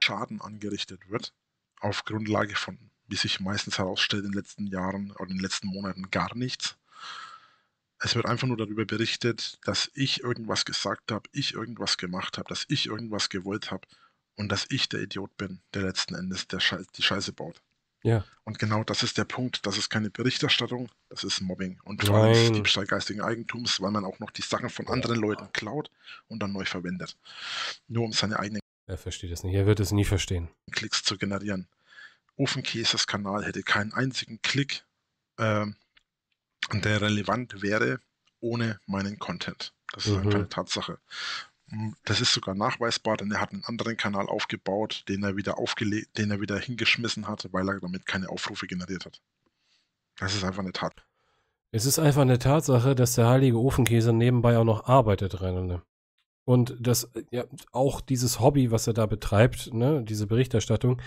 Schaden angerichtet wird, auf Grundlage von, wie sich meistens herausstellt in den letzten Jahren oder in den letzten Monaten, gar nichts. Es wird einfach nur darüber berichtet, dass ich irgendwas gesagt habe, ich irgendwas gemacht habe, dass ich irgendwas gewollt habe und dass ich der Idiot bin, der letzten Endes der Scheiß, die Scheiße baut. Ja. Und genau das ist der Punkt. Das ist keine Berichterstattung, das ist Mobbing. Und vor allem Diebstahl geistigen Eigentums, weil man auch noch die Sachen von anderen Leuten klaut und dann neu verwendet. Nur um seine eigenen. Er versteht es nicht. Er wird es nie verstehen. Klicks zu generieren. Ofenkäses Kanal hätte keinen einzigen Klick, äh, der relevant wäre, ohne meinen Content. Das ist mhm. einfach eine Tatsache. Das ist sogar nachweisbar, denn er hat einen anderen Kanal aufgebaut, den er wieder aufgelegt, den er wieder hingeschmissen hat, weil er damit keine Aufrufe generiert hat. Das ist einfach eine Tatsache. Es ist einfach eine Tatsache, dass der heilige Ofenkäse nebenbei auch noch arbeitet, Rennende. Und dass ja, auch dieses Hobby, was er da betreibt, ne, diese Berichterstattung,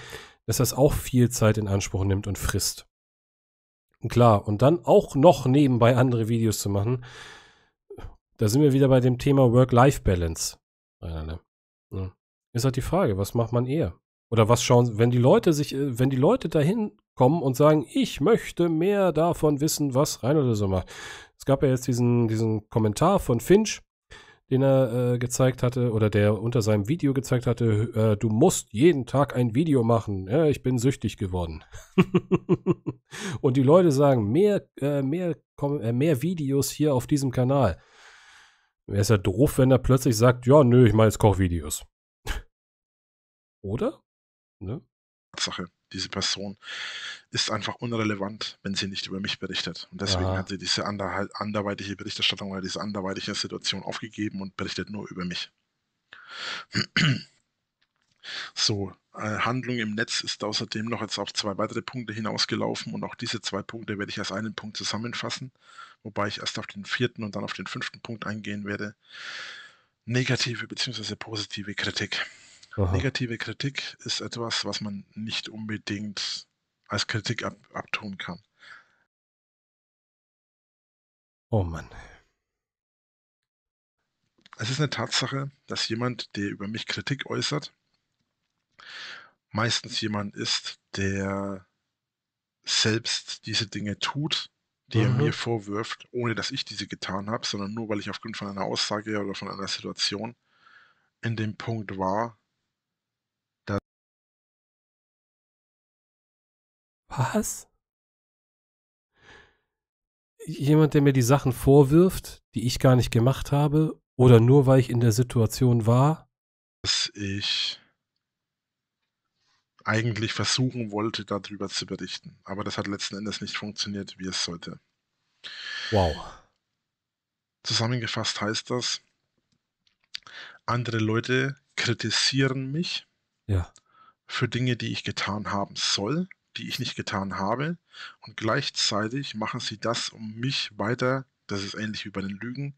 dass das auch viel Zeit in Anspruch nimmt und frisst. Klar, und dann auch noch nebenbei andere Videos zu machen, da sind wir wieder bei dem Thema Work-Life-Balance. Ne? Ist halt die Frage, was macht man eher? Oder was schauen, wenn die Leute sich, äh, wenn die Leute dahin kommen und sagen, ich möchte mehr davon wissen, was Reinhold so macht. Es gab ja jetzt diesen, diesen Kommentar von Finch, den er äh, gezeigt hatte oder der unter seinem Video gezeigt hatte, äh, du musst jeden Tag ein Video machen. Ja, ich bin süchtig geworden. (laughs) und die Leute sagen, mehr, äh, mehr, äh, mehr Videos hier auf diesem Kanal. Wäre es ja doof, wenn er plötzlich sagt, ja, nö, ich mache jetzt Kochvideos. (laughs) Oder? Ne? Sache. Diese Person ist einfach unrelevant, wenn sie nicht über mich berichtet. Und deswegen ja. hat sie diese ander halt anderweitige Berichterstattung oder diese anderweitige Situation aufgegeben und berichtet nur über mich. (clears throat) so, äh, Handlung im Netz ist außerdem noch jetzt auf zwei weitere Punkte hinausgelaufen und auch diese zwei Punkte werde ich als einen Punkt zusammenfassen wobei ich erst auf den vierten und dann auf den fünften Punkt eingehen werde. Negative bzw. positive Kritik. Aha. Negative Kritik ist etwas, was man nicht unbedingt als Kritik ab abtun kann. Oh Mann. Es ist eine Tatsache, dass jemand, der über mich Kritik äußert, meistens jemand ist, der selbst diese Dinge tut die er mhm. mir vorwirft, ohne dass ich diese getan habe, sondern nur weil ich aufgrund von einer Aussage oder von einer Situation in dem Punkt war, dass. Was? Jemand, der mir die Sachen vorwirft, die ich gar nicht gemacht habe, oder nur weil ich in der Situation war? Dass ich eigentlich versuchen wollte, darüber zu berichten. Aber das hat letzten Endes nicht funktioniert, wie es sollte. Wow. Zusammengefasst heißt das, andere Leute kritisieren mich ja. für Dinge, die ich getan haben soll, die ich nicht getan habe. Und gleichzeitig machen sie das, um mich weiter, das ist ähnlich wie bei den Lügen,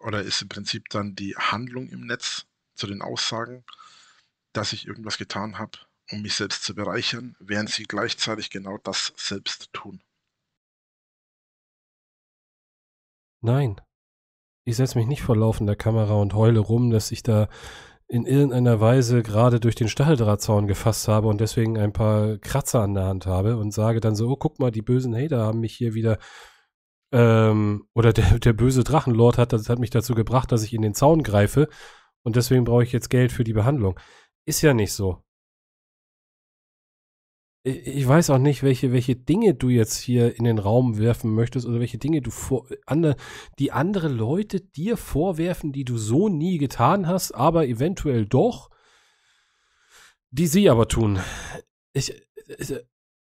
oder ist im Prinzip dann die Handlung im Netz zu den Aussagen, dass ich irgendwas getan habe, um mich selbst zu bereichern, während sie gleichzeitig genau das selbst tun. Nein, ich setze mich nicht vor laufender Kamera und heule rum, dass ich da in irgendeiner Weise gerade durch den Stacheldrahtzaun gefasst habe und deswegen ein paar Kratzer an der Hand habe und sage dann so, oh, guck mal, die bösen Hater haben mich hier wieder ähm, oder der, der böse Drachenlord hat, das hat mich dazu gebracht, dass ich in den Zaun greife und deswegen brauche ich jetzt Geld für die Behandlung. Ist ja nicht so. Ich, ich weiß auch nicht, welche, welche Dinge du jetzt hier in den Raum werfen möchtest oder welche Dinge du vor, andere, die andere Leute dir vorwerfen, die du so nie getan hast, aber eventuell doch, die sie aber tun. Ich,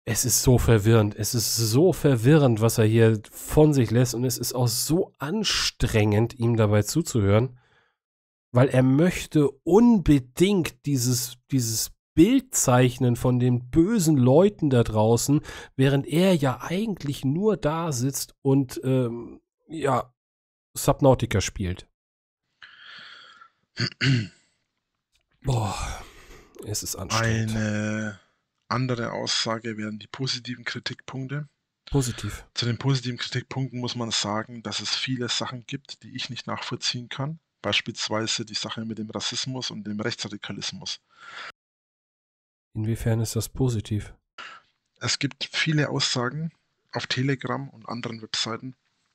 es ist so verwirrend. Es ist so verwirrend, was er hier von sich lässt. Und es ist auch so anstrengend, ihm dabei zuzuhören weil er möchte unbedingt dieses, dieses Bild zeichnen von den bösen Leuten da draußen, während er ja eigentlich nur da sitzt und ähm, ja, Subnautica spielt. Boah, es ist anstrengend. Eine andere Aussage wären die positiven Kritikpunkte. Positiv. Zu den positiven Kritikpunkten muss man sagen, dass es viele Sachen gibt, die ich nicht nachvollziehen kann. Beispielsweise die Sache mit dem Rassismus und dem Rechtsradikalismus. Inwiefern ist das positiv? Es gibt viele Aussagen auf Telegram und anderen Webseiten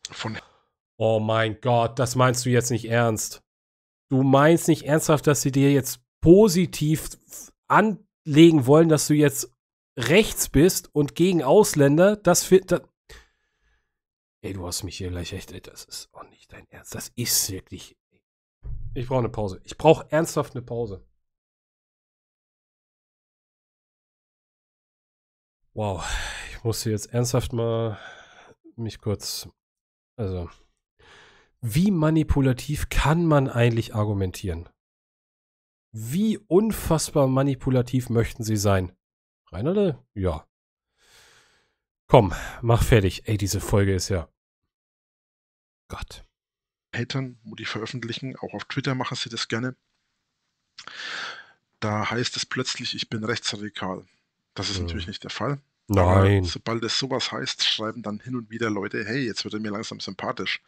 von. Oh mein Gott, das meinst du jetzt nicht ernst. Du meinst nicht ernsthaft, dass sie dir jetzt positiv anlegen wollen, dass du jetzt rechts bist und gegen Ausländer, das, das Ey, du hast mich hier gleich echt. das ist auch nicht dein Ernst. Das ist wirklich ich brauche eine Pause. Ich brauche ernsthaft eine Pause. Wow, ich muss hier jetzt ernsthaft mal mich kurz. Also, wie manipulativ kann man eigentlich argumentieren? Wie unfassbar manipulativ möchten Sie sein? Reinerde? Äh, ja. Komm, mach fertig. Ey, diese Folge ist ja. Gott. Pattern, wo die veröffentlichen. Auch auf Twitter machen sie das gerne. Da heißt es plötzlich, ich bin rechtsradikal. Das ist ja. Hm. natürlich nicht der Fall. Nein. Aber sobald es sowas heißt, schreiben dann hin und wieder Leute, hey, jetzt wird er mir langsam sympathisch.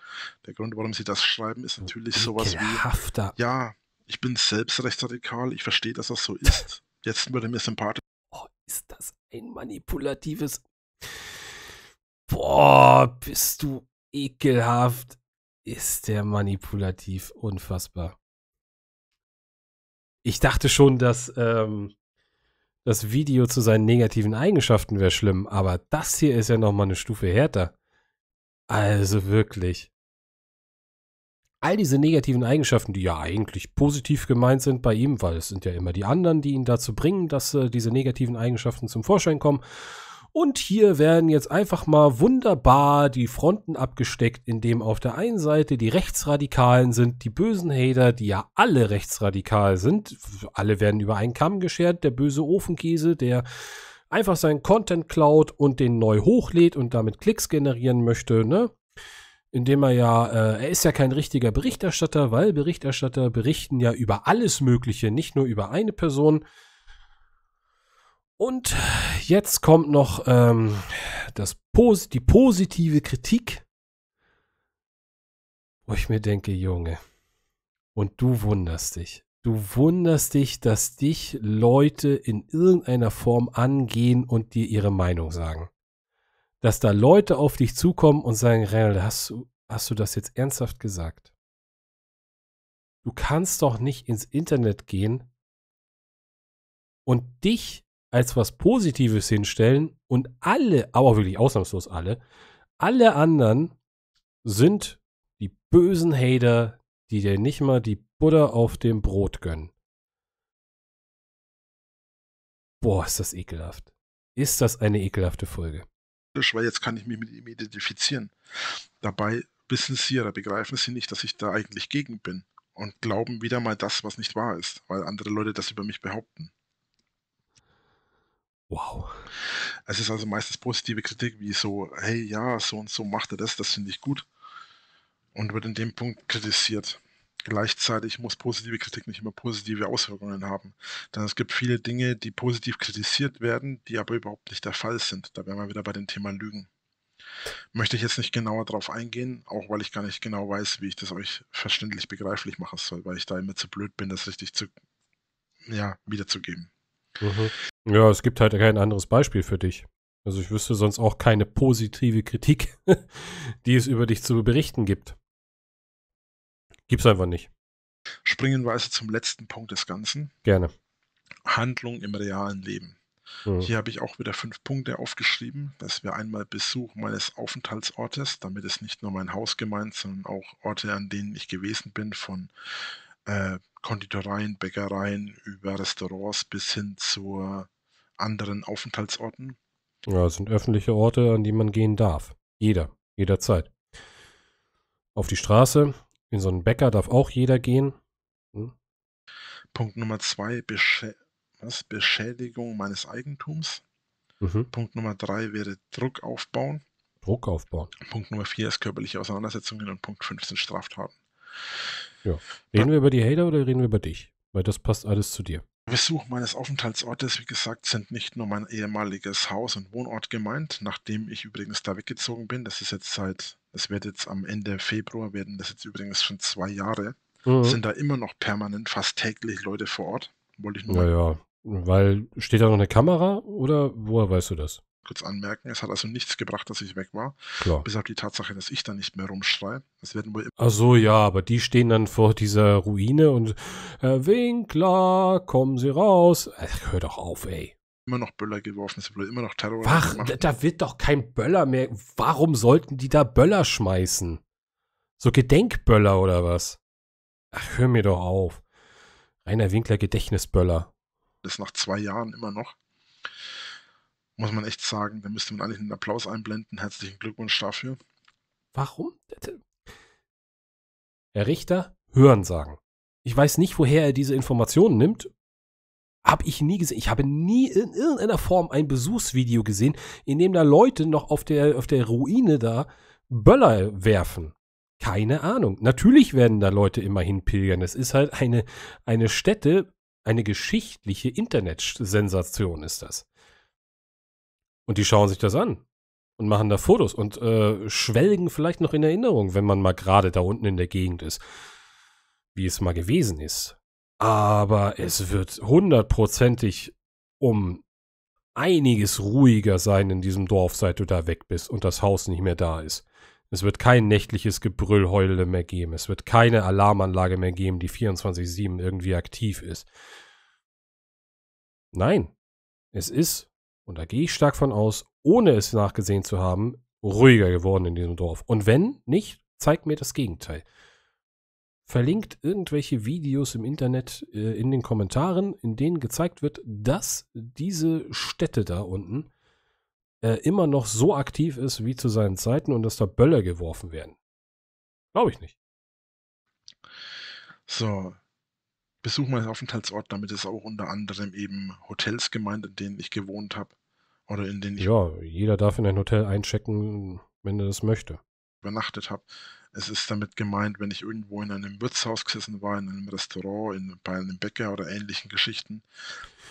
Der Grund, warum sie das schreiben, ist natürlich sowas wie, ja, ich bin selbst rechtsradikal, ich verstehe, dass das so ist. Jetzt würde mir sympathisch. Oh, ist das ein manipulatives... Boah, bist du ekelhaft ist der manipulativ unfassbar. Ich dachte schon, dass ähm, das Video zu seinen negativen Eigenschaften wäre schlimm, aber das hier ist ja nochmal eine Stufe härter. Also wirklich. All diese negativen Eigenschaften, die ja eigentlich positiv gemeint sind bei ihm, weil es sind ja immer die anderen, die ihn dazu bringen, dass äh, diese negativen Eigenschaften zum Vorschein kommen, und hier werden jetzt einfach mal wunderbar die Fronten abgesteckt, indem auf der einen Seite die Rechtsradikalen sind, die bösen Hater, die ja alle rechtsradikal sind. Alle werden über einen Kamm geschert. Der böse Ofenkäse, der einfach seinen Content klaut und den neu hochlädt und damit Klicks generieren möchte, ne? Indem er ja, äh, er ist ja kein richtiger Berichterstatter, weil Berichterstatter berichten ja über alles Mögliche, nicht nur über eine Person. Und jetzt kommt noch ähm, das Pos die positive Kritik, wo ich mir denke, Junge, und du wunderst dich. Du wunderst dich, dass dich Leute in irgendeiner Form angehen und dir ihre Meinung sagen. Dass da Leute auf dich zukommen und sagen, Renald, hast du, hast du das jetzt ernsthaft gesagt? Du kannst doch nicht ins Internet gehen und dich als was Positives hinstellen und alle, aber wirklich ausnahmslos alle, alle anderen sind die bösen Hater, die dir nicht mal die Butter auf dem Brot gönnen. Boah, ist das ekelhaft. Ist das eine ekelhafte Folge. Weil jetzt kann ich mich mit ihm identifizieren. Dabei wissen sie oder begreifen sie nicht, dass ich da eigentlich gegen bin und glauben wieder mal das, was nicht wahr ist, weil andere Leute das über mich behaupten. Wow. Es ist also meistens positive Kritik, wie so, hey, ja, so und so macht er das, das finde ich gut. Und wird in dem Punkt kritisiert. Gleichzeitig muss positive Kritik nicht immer positive Auswirkungen haben. Denn es gibt viele Dinge, die positiv kritisiert werden, die aber überhaupt nicht der Fall sind. Da wären wir wieder bei dem Thema Lügen. Möchte ich jetzt nicht genauer drauf eingehen, auch weil ich gar nicht genau weiß, wie ich das euch verständlich begreiflich machen soll, weil ich da immer zu blöd bin, das richtig zu, ja, wiederzugeben. Mhm. Ja, es gibt halt kein anderes Beispiel für dich. Also ich wüsste sonst auch keine positive Kritik, (laughs) die es über dich zu berichten gibt. Gibt's einfach nicht. Springen wir also zum letzten Punkt des Ganzen. Gerne. Handlung im realen Leben. Mhm. Hier habe ich auch wieder fünf Punkte aufgeschrieben. Das wäre einmal Besuch meines Aufenthaltsortes. Damit ist nicht nur mein Haus gemeint, sondern auch Orte, an denen ich gewesen bin, von äh, Konditoreien, Bäckereien, über Restaurants bis hin zu anderen Aufenthaltsorten. Ja, es sind öffentliche Orte, an die man gehen darf. Jeder, jederzeit. Auf die Straße, in so einen Bäcker darf auch jeder gehen. Hm? Punkt Nummer zwei, Beschä was? Beschädigung meines Eigentums. Mhm. Punkt Nummer drei wäre Druck aufbauen. Druck aufbauen. Punkt Nummer vier ist körperliche Auseinandersetzungen und Punkt fünf sind Straftaten. Ja. Reden wir über die Hater oder reden wir über dich? Weil das passt alles zu dir. Besuch meines Aufenthaltsortes, wie gesagt, sind nicht nur mein ehemaliges Haus und Wohnort gemeint, nachdem ich übrigens da weggezogen bin. Das ist jetzt seit, das wird jetzt am Ende Februar, werden das jetzt übrigens schon zwei Jahre, mhm. sind da immer noch permanent, fast täglich Leute vor Ort. Wollte ich nur. Naja, weil steht da noch eine Kamera oder woher weißt du das? kurz anmerken. Es hat also nichts gebracht, dass ich weg war. Klar. Bis auf die Tatsache, dass ich da nicht mehr rumschreie. Das werden wohl Ach so, ja, aber die stehen dann vor dieser Ruine und Herr äh, Winkler, kommen Sie raus. Ach, hör doch auf, ey. Immer noch Böller geworfen, es wird immer noch Terror. Wach, gemacht. da wird doch kein Böller mehr. Warum sollten die da Böller schmeißen? So Gedenkböller oder was? Ach, hör mir doch auf. Rainer Winkler Gedächtnisböller. Das nach zwei Jahren immer noch muss man echt sagen, da müsste man eigentlich einen Applaus einblenden. Herzlichen Glückwunsch dafür. Warum? Herr Richter, hören sagen. Ich weiß nicht, woher er diese Informationen nimmt. Habe ich nie gesehen. Ich habe nie in irgendeiner Form ein Besuchsvideo gesehen, in dem da Leute noch auf der, auf der Ruine da Böller werfen. Keine Ahnung. Natürlich werden da Leute immerhin pilgern. Es ist halt eine, eine Stätte, eine geschichtliche Internetsensation ist das. Und die schauen sich das an und machen da Fotos und äh, schwelgen vielleicht noch in Erinnerung, wenn man mal gerade da unten in der Gegend ist, wie es mal gewesen ist. Aber es wird hundertprozentig um einiges ruhiger sein in diesem Dorf, seit du da weg bist und das Haus nicht mehr da ist. Es wird kein nächtliches Gebrüllheule mehr geben. Es wird keine Alarmanlage mehr geben, die 24-7 irgendwie aktiv ist. Nein, es ist und da gehe ich stark von aus, ohne es nachgesehen zu haben, ruhiger geworden in diesem Dorf. Und wenn nicht, zeigt mir das Gegenteil. Verlinkt irgendwelche Videos im Internet äh, in den Kommentaren, in denen gezeigt wird, dass diese Städte da unten äh, immer noch so aktiv ist wie zu seinen Zeiten und dass da Böller geworfen werden. Glaube ich nicht. So, Besuch meines Aufenthaltsort, Damit es auch unter anderem eben Hotels gemeint, in denen ich gewohnt habe. Oder in denen ich. Ja, jeder darf in ein Hotel einchecken, wenn er das möchte. Übernachtet habe. Es ist damit gemeint, wenn ich irgendwo in einem Wirtshaus gesessen war, in einem Restaurant, in, bei einem Bäcker oder ähnlichen Geschichten.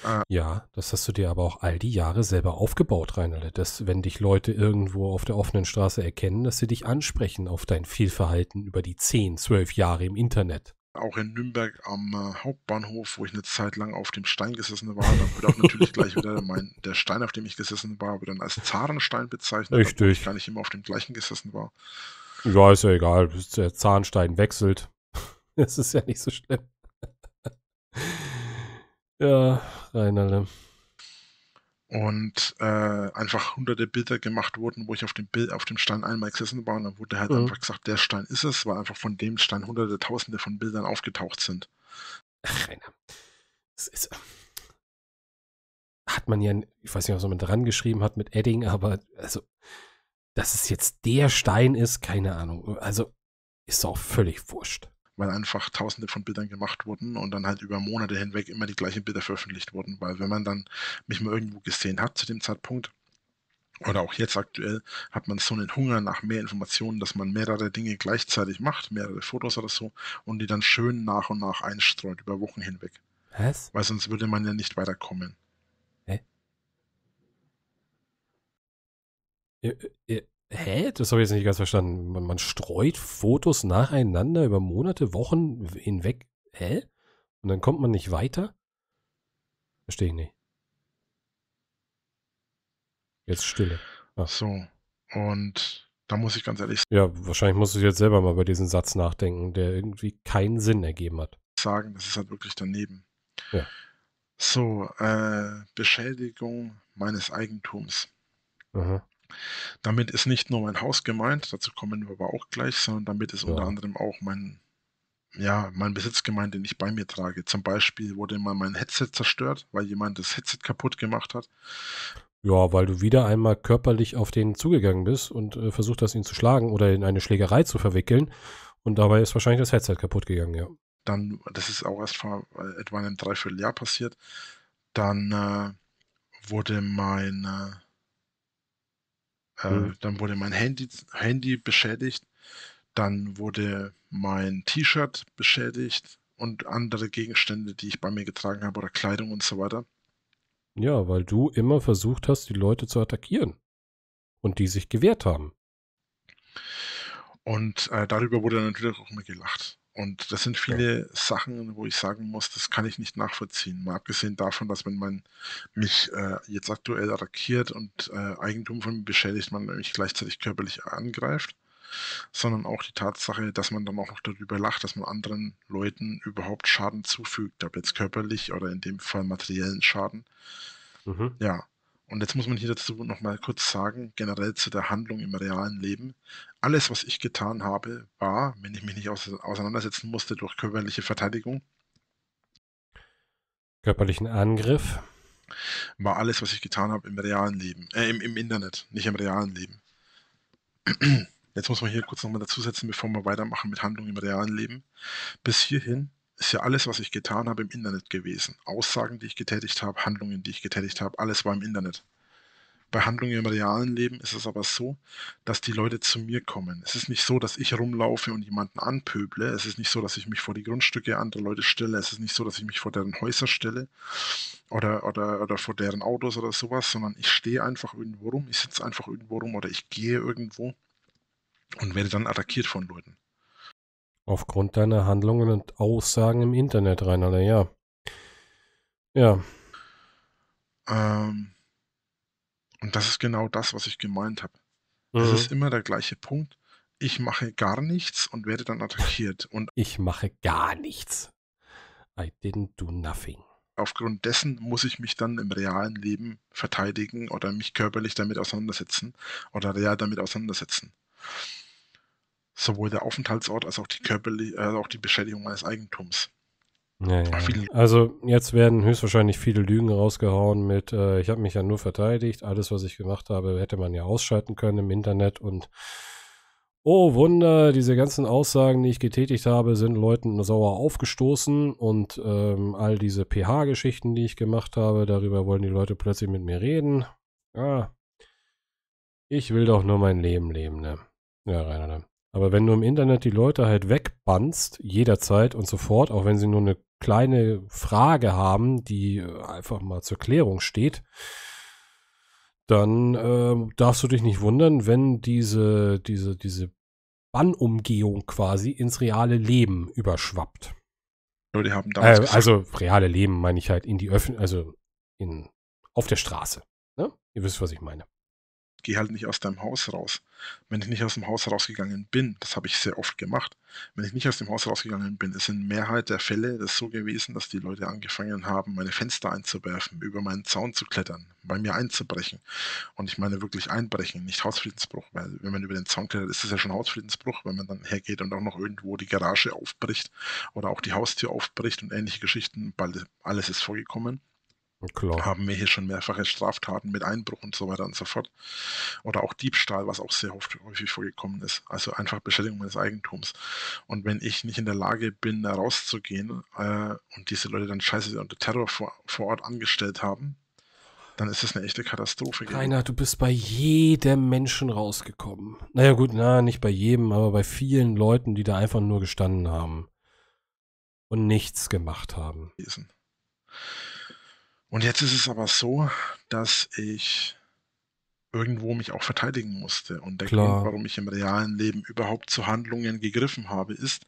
Äh, ja, das hast du dir aber auch all die Jahre selber aufgebaut, Reinhard. Dass, wenn dich Leute irgendwo auf der offenen Straße erkennen, dass sie dich ansprechen auf dein Fehlverhalten über die 10, 12 Jahre im Internet auch in Nürnberg am äh, Hauptbahnhof, wo ich eine Zeit lang auf dem Stein gesessen war. Dann wurde auch natürlich gleich wieder mein, der Stein, auf dem ich gesessen war, wird dann als Zarenstein bezeichnet, Richtig. ich gar nicht immer auf dem gleichen gesessen war. Ja, ist ja egal, bis der Zahnstein wechselt. (laughs) Das ist ja nicht so schlimm. (laughs) ja, Reinerle. Ähm, und äh, einfach hunderte Bilder gemacht wurden, wo ich auf dem Bild, auf dem Stein einmal gesessen war und dann wurde halt mhm. einfach gesagt, der Stein ist es, weil einfach von dem Stein hunderte, tausende von Bildern aufgetaucht sind. Ach, Rainer. Das ist, äh, hat man ja, ich weiß nicht, was man dran geschrieben hat mit Edding, aber also, dass es jetzt der Stein ist, keine Ahnung. Also, ist auch völlig wurscht weil einfach tausende von Bildern gemacht wurden und dann halt über Monate hinweg immer die gleichen Bilder veröffentlicht wurden, weil wenn man dann mich mal irgendwo gesehen hat zu dem Zeitpunkt, oder auch jetzt aktuell hat man so einen Hunger nach mehr Informationen, dass man mehrere Dinge gleichzeitig macht, mehrere Fotos oder so, und die dann schön nach und nach einstreut über Wochen hinweg. Was? Weil sonst würde man ja nicht weiterkommen. Hä? Hä? Das habe ich jetzt nicht ganz verstanden. Man, man, streut Fotos nacheinander über Monate, Wochen hinweg. Hä? Und dann kommt man nicht weiter? Verstehe ich nicht. Jetzt Stille. Ach. So. Und da muss ich ganz ehrlich sagen. Ja, wahrscheinlich musst du jetzt selber mal über diesen Satz nachdenken, der irgendwie keinen Sinn ergeben hat. Sagen, das ist halt wirklich daneben. Ja. So, äh, Beschädigung meines Eigentums. Aha. Damit ist nicht nur mein Haus gemeint, dazu kommen wir aber auch gleich, sondern damit ist ja. unter anderem auch mein, ja, mein Besitz gemeint, den ich bei mir trage. Zum Beispiel wurde mal mein Headset zerstört, weil jemand das Headset kaputt gemacht hat. Ja, weil du wieder einmal körperlich auf den zugegangen bist und äh, versucht hast, ihn zu schlagen oder in eine Schlägerei zu verwickeln. Und dabei ist wahrscheinlich das Headset kaputt gegangen, ja. Dann, das ist auch erst vor äh, etwa einem Dreivierteljahr passiert. Dann äh, wurde mein, äh, äh, mhm. dann wurde mein Handy, Handy beschädigt. Dann wurde mein T-Shirt beschädigt und andere Gegenstände, die ich bei mir getragen habe oder Kleidung und so weiter. Ja, weil du immer versucht hast, die Leute zu attackieren und die sich gewehrt haben. Und äh, darüber wurde natürlich auch immer gelacht. Und das sind viele ja. Sachen, wo ich sagen muss, das kann ich nicht nachvollziehen. Mal abgesehen davon, dass wenn man mich äh, jetzt aktuell attackiert und äh, Eigentum von mir beschädigt, man mich gleichzeitig körperlich angreift, sondern auch die Tatsache, dass man dann auch noch darüber lacht, dass man anderen Leuten überhaupt Schaden zufügt, ob jetzt körperlich oder in dem Fall materiellen Schaden. Mhm. Ja, und jetzt muss man hier dazu nochmal kurz sagen, generell zu der Handlung im realen Leben. Alles, was ich getan habe, war, wenn ich mich nicht auseinandersetzen musste, durch körperliche Verteidigung. Körperlichen Angriff. War alles, was ich getan habe, im realen Leben. Äh, im, im Internet, nicht im realen Leben. (clears throat) Jetzt muss man hier kurz nochmal dazusetzen, bevor wir weitermachen mit Handlung im realen Leben. Bis hierhin ist ja alles, was ich getan habe, im Internet gewesen. Aussagen, die ich getätigt habe, Handlungen, die ich getätigt habe, alles war im Internet. Bei Handlungen im realen Leben ist es aber so, dass die Leute zu mir kommen. Es ist nicht so, dass ich rumlaufe und jemanden anpöble. Es ist nicht so, dass ich mich vor die Grundstücke anderer Leute stelle. Es ist nicht so, dass ich mich vor deren Häuser stelle oder, oder, oder vor deren Autos oder sowas, sondern ich stehe einfach irgendwo rum, ich sitze einfach irgendwo rum oder ich gehe irgendwo und werde dann attackiert von Leuten. Aufgrund deiner Handlungen und Aussagen im Internet, Rainer, ja. Ja. Ähm, und das ist genau das, was ich gemeint habe. Es mhm. ist immer der gleiche Punkt. Ich mache gar nichts und werde dann attackiert. Und ich mache gar nichts. I didn't do nothing. Aufgrund dessen muss ich mich dann im realen Leben verteidigen oder mich körperlich damit auseinandersetzen oder real damit auseinandersetzen sowohl der Aufenthaltsort als auch die körperliche, äh, also auch die Beschädigung meines Eigentums. Ja, ja. Also jetzt werden höchstwahrscheinlich viele Lügen rausgehauen mit, äh, ich habe mich ja nur verteidigt, alles, was ich gemacht habe, hätte man ja ausschalten können im Internet und oh Wunder, diese ganzen Aussagen, die ich getätigt habe, sind Leuten sauer aufgestoßen und ähm, all diese pH-Geschichten, die ich gemacht habe, darüber wollen die Leute plötzlich mit mir reden. Ah, ich will doch nur mein Leben leben, ne? Ja, Rainer, aber wenn du im Internet die Leute halt wegbannst, jederzeit und sofort, auch wenn sie nur eine kleine Frage haben, die äh, einfach mal zur Klärung steht, dann äh, darfst du dich nicht wundern, wenn diese, diese, diese Bannumgehung quasi ins reale Leben überschwappt. Nur die haben äh, also reale Leben meine ich halt in die Öffentlichkeit, also in, auf der Straße. Ne? Ihr wisst, was ich meine geh halt nicht aus deinem Haus raus. Wenn ich nicht aus dem Haus rausgegangen bin, das habe ich sehr oft gemacht, wenn ich nicht aus dem Haus rausgegangen bin, ist in Mehrheit der Fälle das so gewesen, dass die Leute angefangen haben, meine Fenster einzuwerfen, über meinen Zaun zu klettern, bei mir einzubrechen. Und ich meine wirklich einbrechen, nicht Hausfriedensbruch, weil wenn man über den Zaun klettert, ist es ja schon Hausfriedensbruch, wenn man dann hergeht und auch noch irgendwo die Garage aufbricht oder auch die Haustür aufbricht und ähnliche Geschichten, bald alles ist vorgekommen. Klar. Haben wir hier schon mehrfache Straftaten mit Einbruch und so weiter und so fort. Oder auch Diebstahl, was auch sehr oft, häufig vorgekommen ist. Also einfach Beschädigung meines Eigentums. Und wenn ich nicht in der Lage bin, da rauszugehen äh, und diese Leute dann scheiße unter Terror vor, vor Ort angestellt haben, dann ist das eine echte Katastrophe. Rainer, du bist bei jedem Menschen rausgekommen. Naja gut, na, nicht bei jedem, aber bei vielen Leuten, die da einfach nur gestanden haben und nichts gemacht haben. Lesen. Und jetzt ist es aber so, dass ich irgendwo mich auch verteidigen musste. Und der Klar. Grund, warum ich im realen Leben überhaupt zu Handlungen gegriffen habe, ist,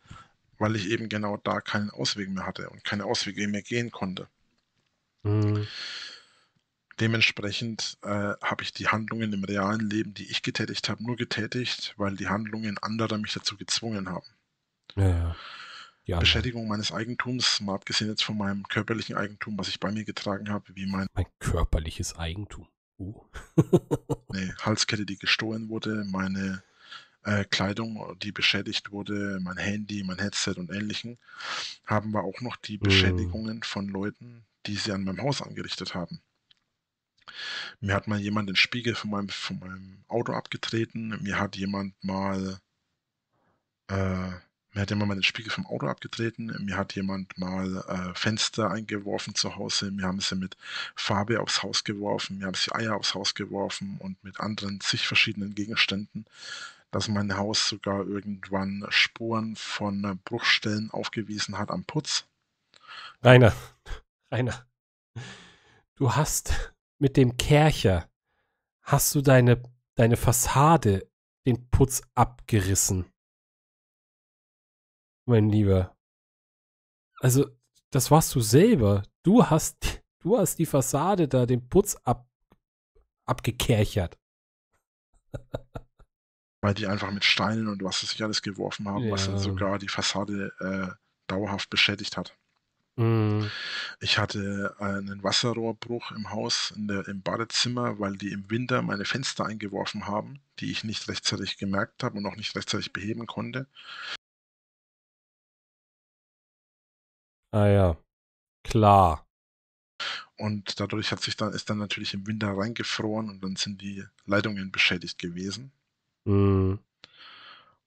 weil ich eben genau da keinen Ausweg mehr hatte und keine Auswege mehr gehen konnte. Mhm. Dementsprechend äh, habe ich die Handlungen im realen Leben, die ich getätigt habe, nur getätigt, weil die Handlungen anderer mich dazu gezwungen haben. Ja ja. Ne. Beschädigung meines Eigentums, mal abgesehen jetzt von meinem körperlichen Eigentum, was ich bei mir getragen habe, wie mein. Mein körperliches Eigentum. Uh. eine (laughs) Halskette, die gestohlen wurde, meine äh, Kleidung, die beschädigt wurde, mein Handy, mein Headset und ähnlichen, haben wir auch noch die mm. Beschädigungen mm. von Leuten, die sie an meinem Haus angerichtet haben. Mir hat mal jemand den Spiegel von meinem, von meinem Auto abgetreten, mir hat jemand mal äh, mir hat jemand mal den Spiegel vom Auto abgetreten, mir hat jemand mal äh, Fenster eingeworfen zu Hause, mir haben sie mit Farbe aufs Haus geworfen, mir haben sie Eier aufs Haus geworfen und mit anderen zig verschiedenen Gegenständen, dass mein Haus sogar irgendwann Spuren von äh, Bruchstellen aufgewiesen hat am Putz. Rainer, Rainer, du hast mit dem Kercher, hast du deine, deine Fassade den Putz abgerissen mein Lieber. Also, das warst du selber. Du hast, du hast die Fassade da, den Putz ab, abgekerchert. Weil die einfach mit Steinen und was sich alles geworfen haben, ja. was dann sogar die Fassade äh, dauerhaft beschädigt hat. Mhm. Ich hatte äh, einen Wasserrohrbruch im Haus, der, im Badezimmer, weil die im Winter meine Fenster eingeworfen haben, die ich nicht rechtzeitig gemerkt habe und auch nicht rechtzeitig beheben konnte. Ah ja. Klar. Und dadurch hat sich dann, ist dann natürlich im Winter reingefroren und dann sind die Leitungen beschädigt gewesen. Mhm.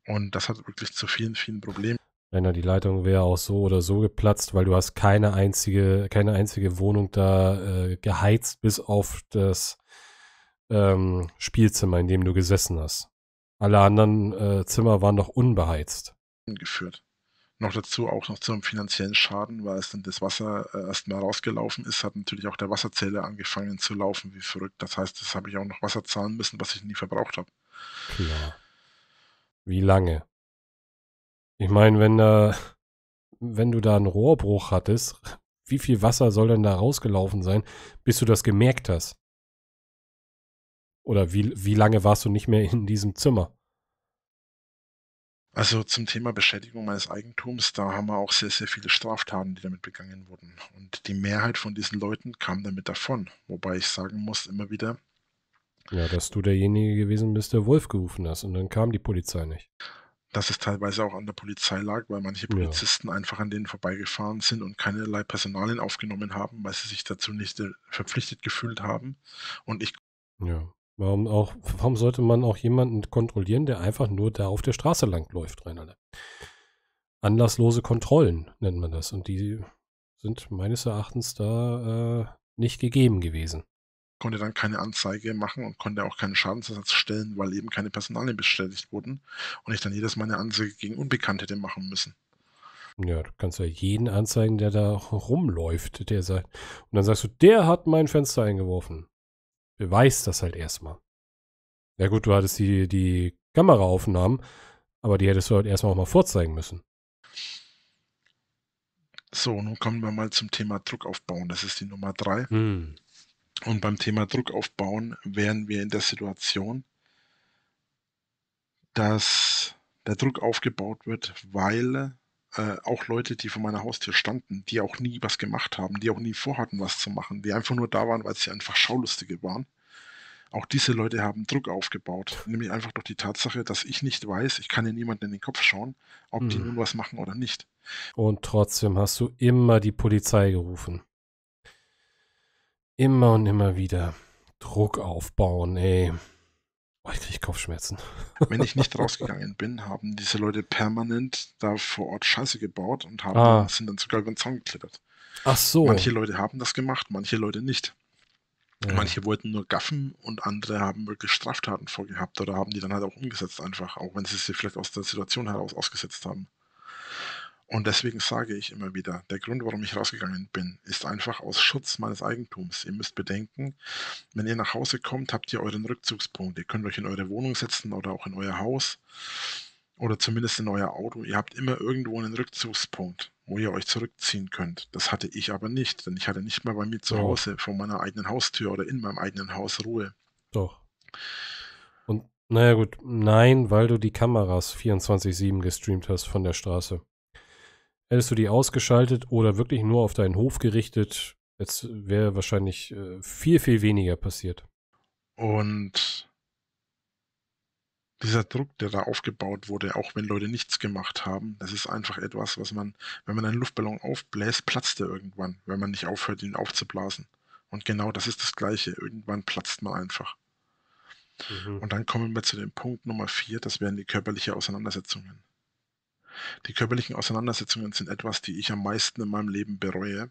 Und das hat wirklich zu vielen, vielen Problemen. Wenn da die Leitung wäre auch so oder so geplatzt, weil du hast keine einzige, keine einzige Wohnung da äh, geheizt, bis auf das ähm, Spielzimmer, in dem du gesessen hast. Alle anderen äh, Zimmer waren noch unbeheizt. Geführt. Noch dazu auch noch zum finanziellen Schaden, weil es dann das Wasser äh, erstmal rausgelaufen ist, hat natürlich auch der Wasserzähler angefangen zu laufen, wie verrückt. Das heißt, das habe ich auch noch Wasser zahlen müssen, was ich nie verbraucht habe. Klar. Wie lange? Ich meine, wenn da, wenn du da einen Rohrbruch hattest, wie viel Wasser soll denn da rausgelaufen sein, bis du das gemerkt hast? Oder wie, wie lange warst du nicht mehr in diesem Zimmer? Also zum Thema Beschädigung meines Eigentums, da haben wir auch sehr, sehr viele Straftaten, die damit begangen wurden. Und die Mehrheit von diesen Leuten kam damit davon. Wobei ich sagen muss, immer wieder. Ja, dass du derjenige gewesen bist, der Wolf gerufen hast und dann kam die Polizei nicht. Dass es teilweise auch an der Polizei lag, weil manche Polizisten ja. einfach an denen vorbeigefahren sind und keinerlei Personalien aufgenommen haben, weil sie sich dazu nicht äh, verpflichtet gefühlt haben. Und ich ja. Warum auch, warum sollte man auch jemanden kontrollieren, der einfach nur da auf der Straße langläuft, Reinhard? Anlasslose Kontrollen nennt man das. Und die sind meines Erachtens da äh, nicht gegeben gewesen. Konnte dann keine Anzeige machen und konnte auch keinen Schadensersatz stellen, weil eben keine Personalien bestätigt wurden und ich dann jedes Mal eine Anzeige gegen Unbekannte hätte machen müssen. Ja, du kannst ja jeden anzeigen, der da rumläuft, der sagt. Und dann sagst du, der hat mein Fenster eingeworfen beweist das halt erstmal. Ja gut, du hattest die, die Kameraaufnahmen, aber die hättest du halt erstmal auch mal vorzeigen müssen. So, nun kommen wir mal zum Thema Druck aufbauen. Das ist die Nummer drei. Hm. Und beim Thema Druck aufbauen wären wir in der Situation, dass der Druck aufgebaut wird, weil äh, auch Leute, die vor meiner Haustür standen, die auch nie was gemacht haben, die auch nie vorhatten, was zu machen, die einfach nur da waren, weil sie einfach Schaulustige waren. Auch diese Leute haben Druck aufgebaut, nämlich einfach durch die Tatsache, dass ich nicht weiß, ich kann ja niemanden in den Kopf schauen, ob mhm. die nun was machen oder nicht. Und trotzdem hast du immer die Polizei gerufen. Immer und immer wieder. Druck aufbauen, ey. Oh, ich kriege Kopfschmerzen. (laughs) Wenn ich nicht rausgegangen bin, haben diese Leute permanent da vor Ort Scheiße gebaut und haben, ah. sind dann sogar über den Zaun geklettert. Ach so. Manche Leute haben das gemacht, manche Leute nicht. Ja. Manche wollten nur gaffen und andere haben wirklich Straftaten vorgehabt oder haben die dann halt auch umgesetzt einfach, auch wenn sie sich vielleicht aus der Situation heraus ausgesetzt haben. Und deswegen sage ich immer wieder, der Grund, warum ich rausgegangen bin, ist einfach aus Schutz meines Eigentums. Ihr müsst bedenken, wenn ihr nach Hause kommt, habt ihr euren Rückzugspunkt. Ihr könnt euch in eure Wohnung setzen oder auch in euer Haus oder zumindest in euer Auto. Ihr habt immer irgendwo einen Rückzugspunkt, wo ihr euch zurückziehen könnt. Das hatte ich aber nicht, denn ich hatte nicht mal bei mir zu Hause vor meiner eigenen Haustür oder in meinem eigenen Haus Ruhe. Doch. Und naja gut, nein, weil du die Kameras 24-7 gestreamt hast von der Straße. Hättest du die ausgeschaltet oder wirklich nur auf deinen Hof gerichtet, jetzt wäre wahrscheinlich äh, viel, viel weniger passiert. Und dieser Druck, der da aufgebaut wurde, auch wenn Leute nichts gemacht haben, das ist einfach etwas, was man, wenn man einen Luftballon aufbläst, platzt er irgendwann, wenn man nicht aufhört, ihn aufzublasen. Und genau das ist das Gleiche. Irgendwann platzt man einfach. Mhm. Und dann kommen wir zu dem Punkt Nummer vier, das wären die körperlichen Auseinandersetzungen. Die körperlichen Auseinandersetzungen sind etwas, die ich am meisten in meinem Leben bereue.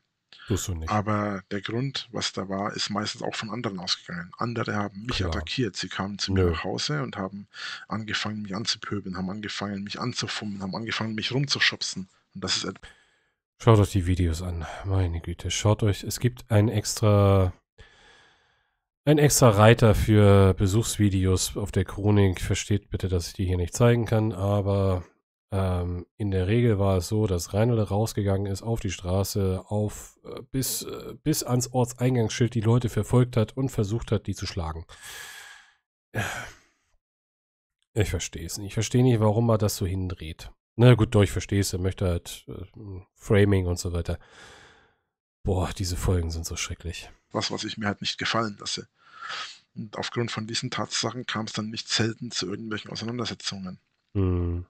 Du So nicht. Aber der Grund, was da war, ist meistens auch von anderen ausgegangen. Andere haben mich Klar. attackiert. Sie kamen zu mir ja. nach Hause und haben angefangen, mich anzupöbeln, haben angefangen, mich anzufummen, haben angefangen, mich rumzuschubsen. Und das ist Schaut euch die Videos an. Meine Güte. Schaut euch, es gibt ein extra ein extra Reiter für Besuchsvideos auf der Chronik. Versteht bitte, dass ich die hier nicht zeigen kann, aber ähm, in der Regel war es so, dass rein oder rausgegangen ist auf die Straße, auf äh, bis, äh, bis ans Ortseingangsschild die Leute verfolgt hat und versucht hat, die zu schlagen. Ich verstehe es nicht. Ich verstehe nicht, warum er das so hindreht. Na gut, doch, ich verstehe es. Er möchte halt äh, Framing und so weiter. Boah, diese Folgen sind so schrecklich. Was, was ich mir halt nicht gefallen lasse. Und aufgrund von diesen Tatsachen kam es dann nicht selten zu irgendwelchen Auseinandersetzungen. Mhm.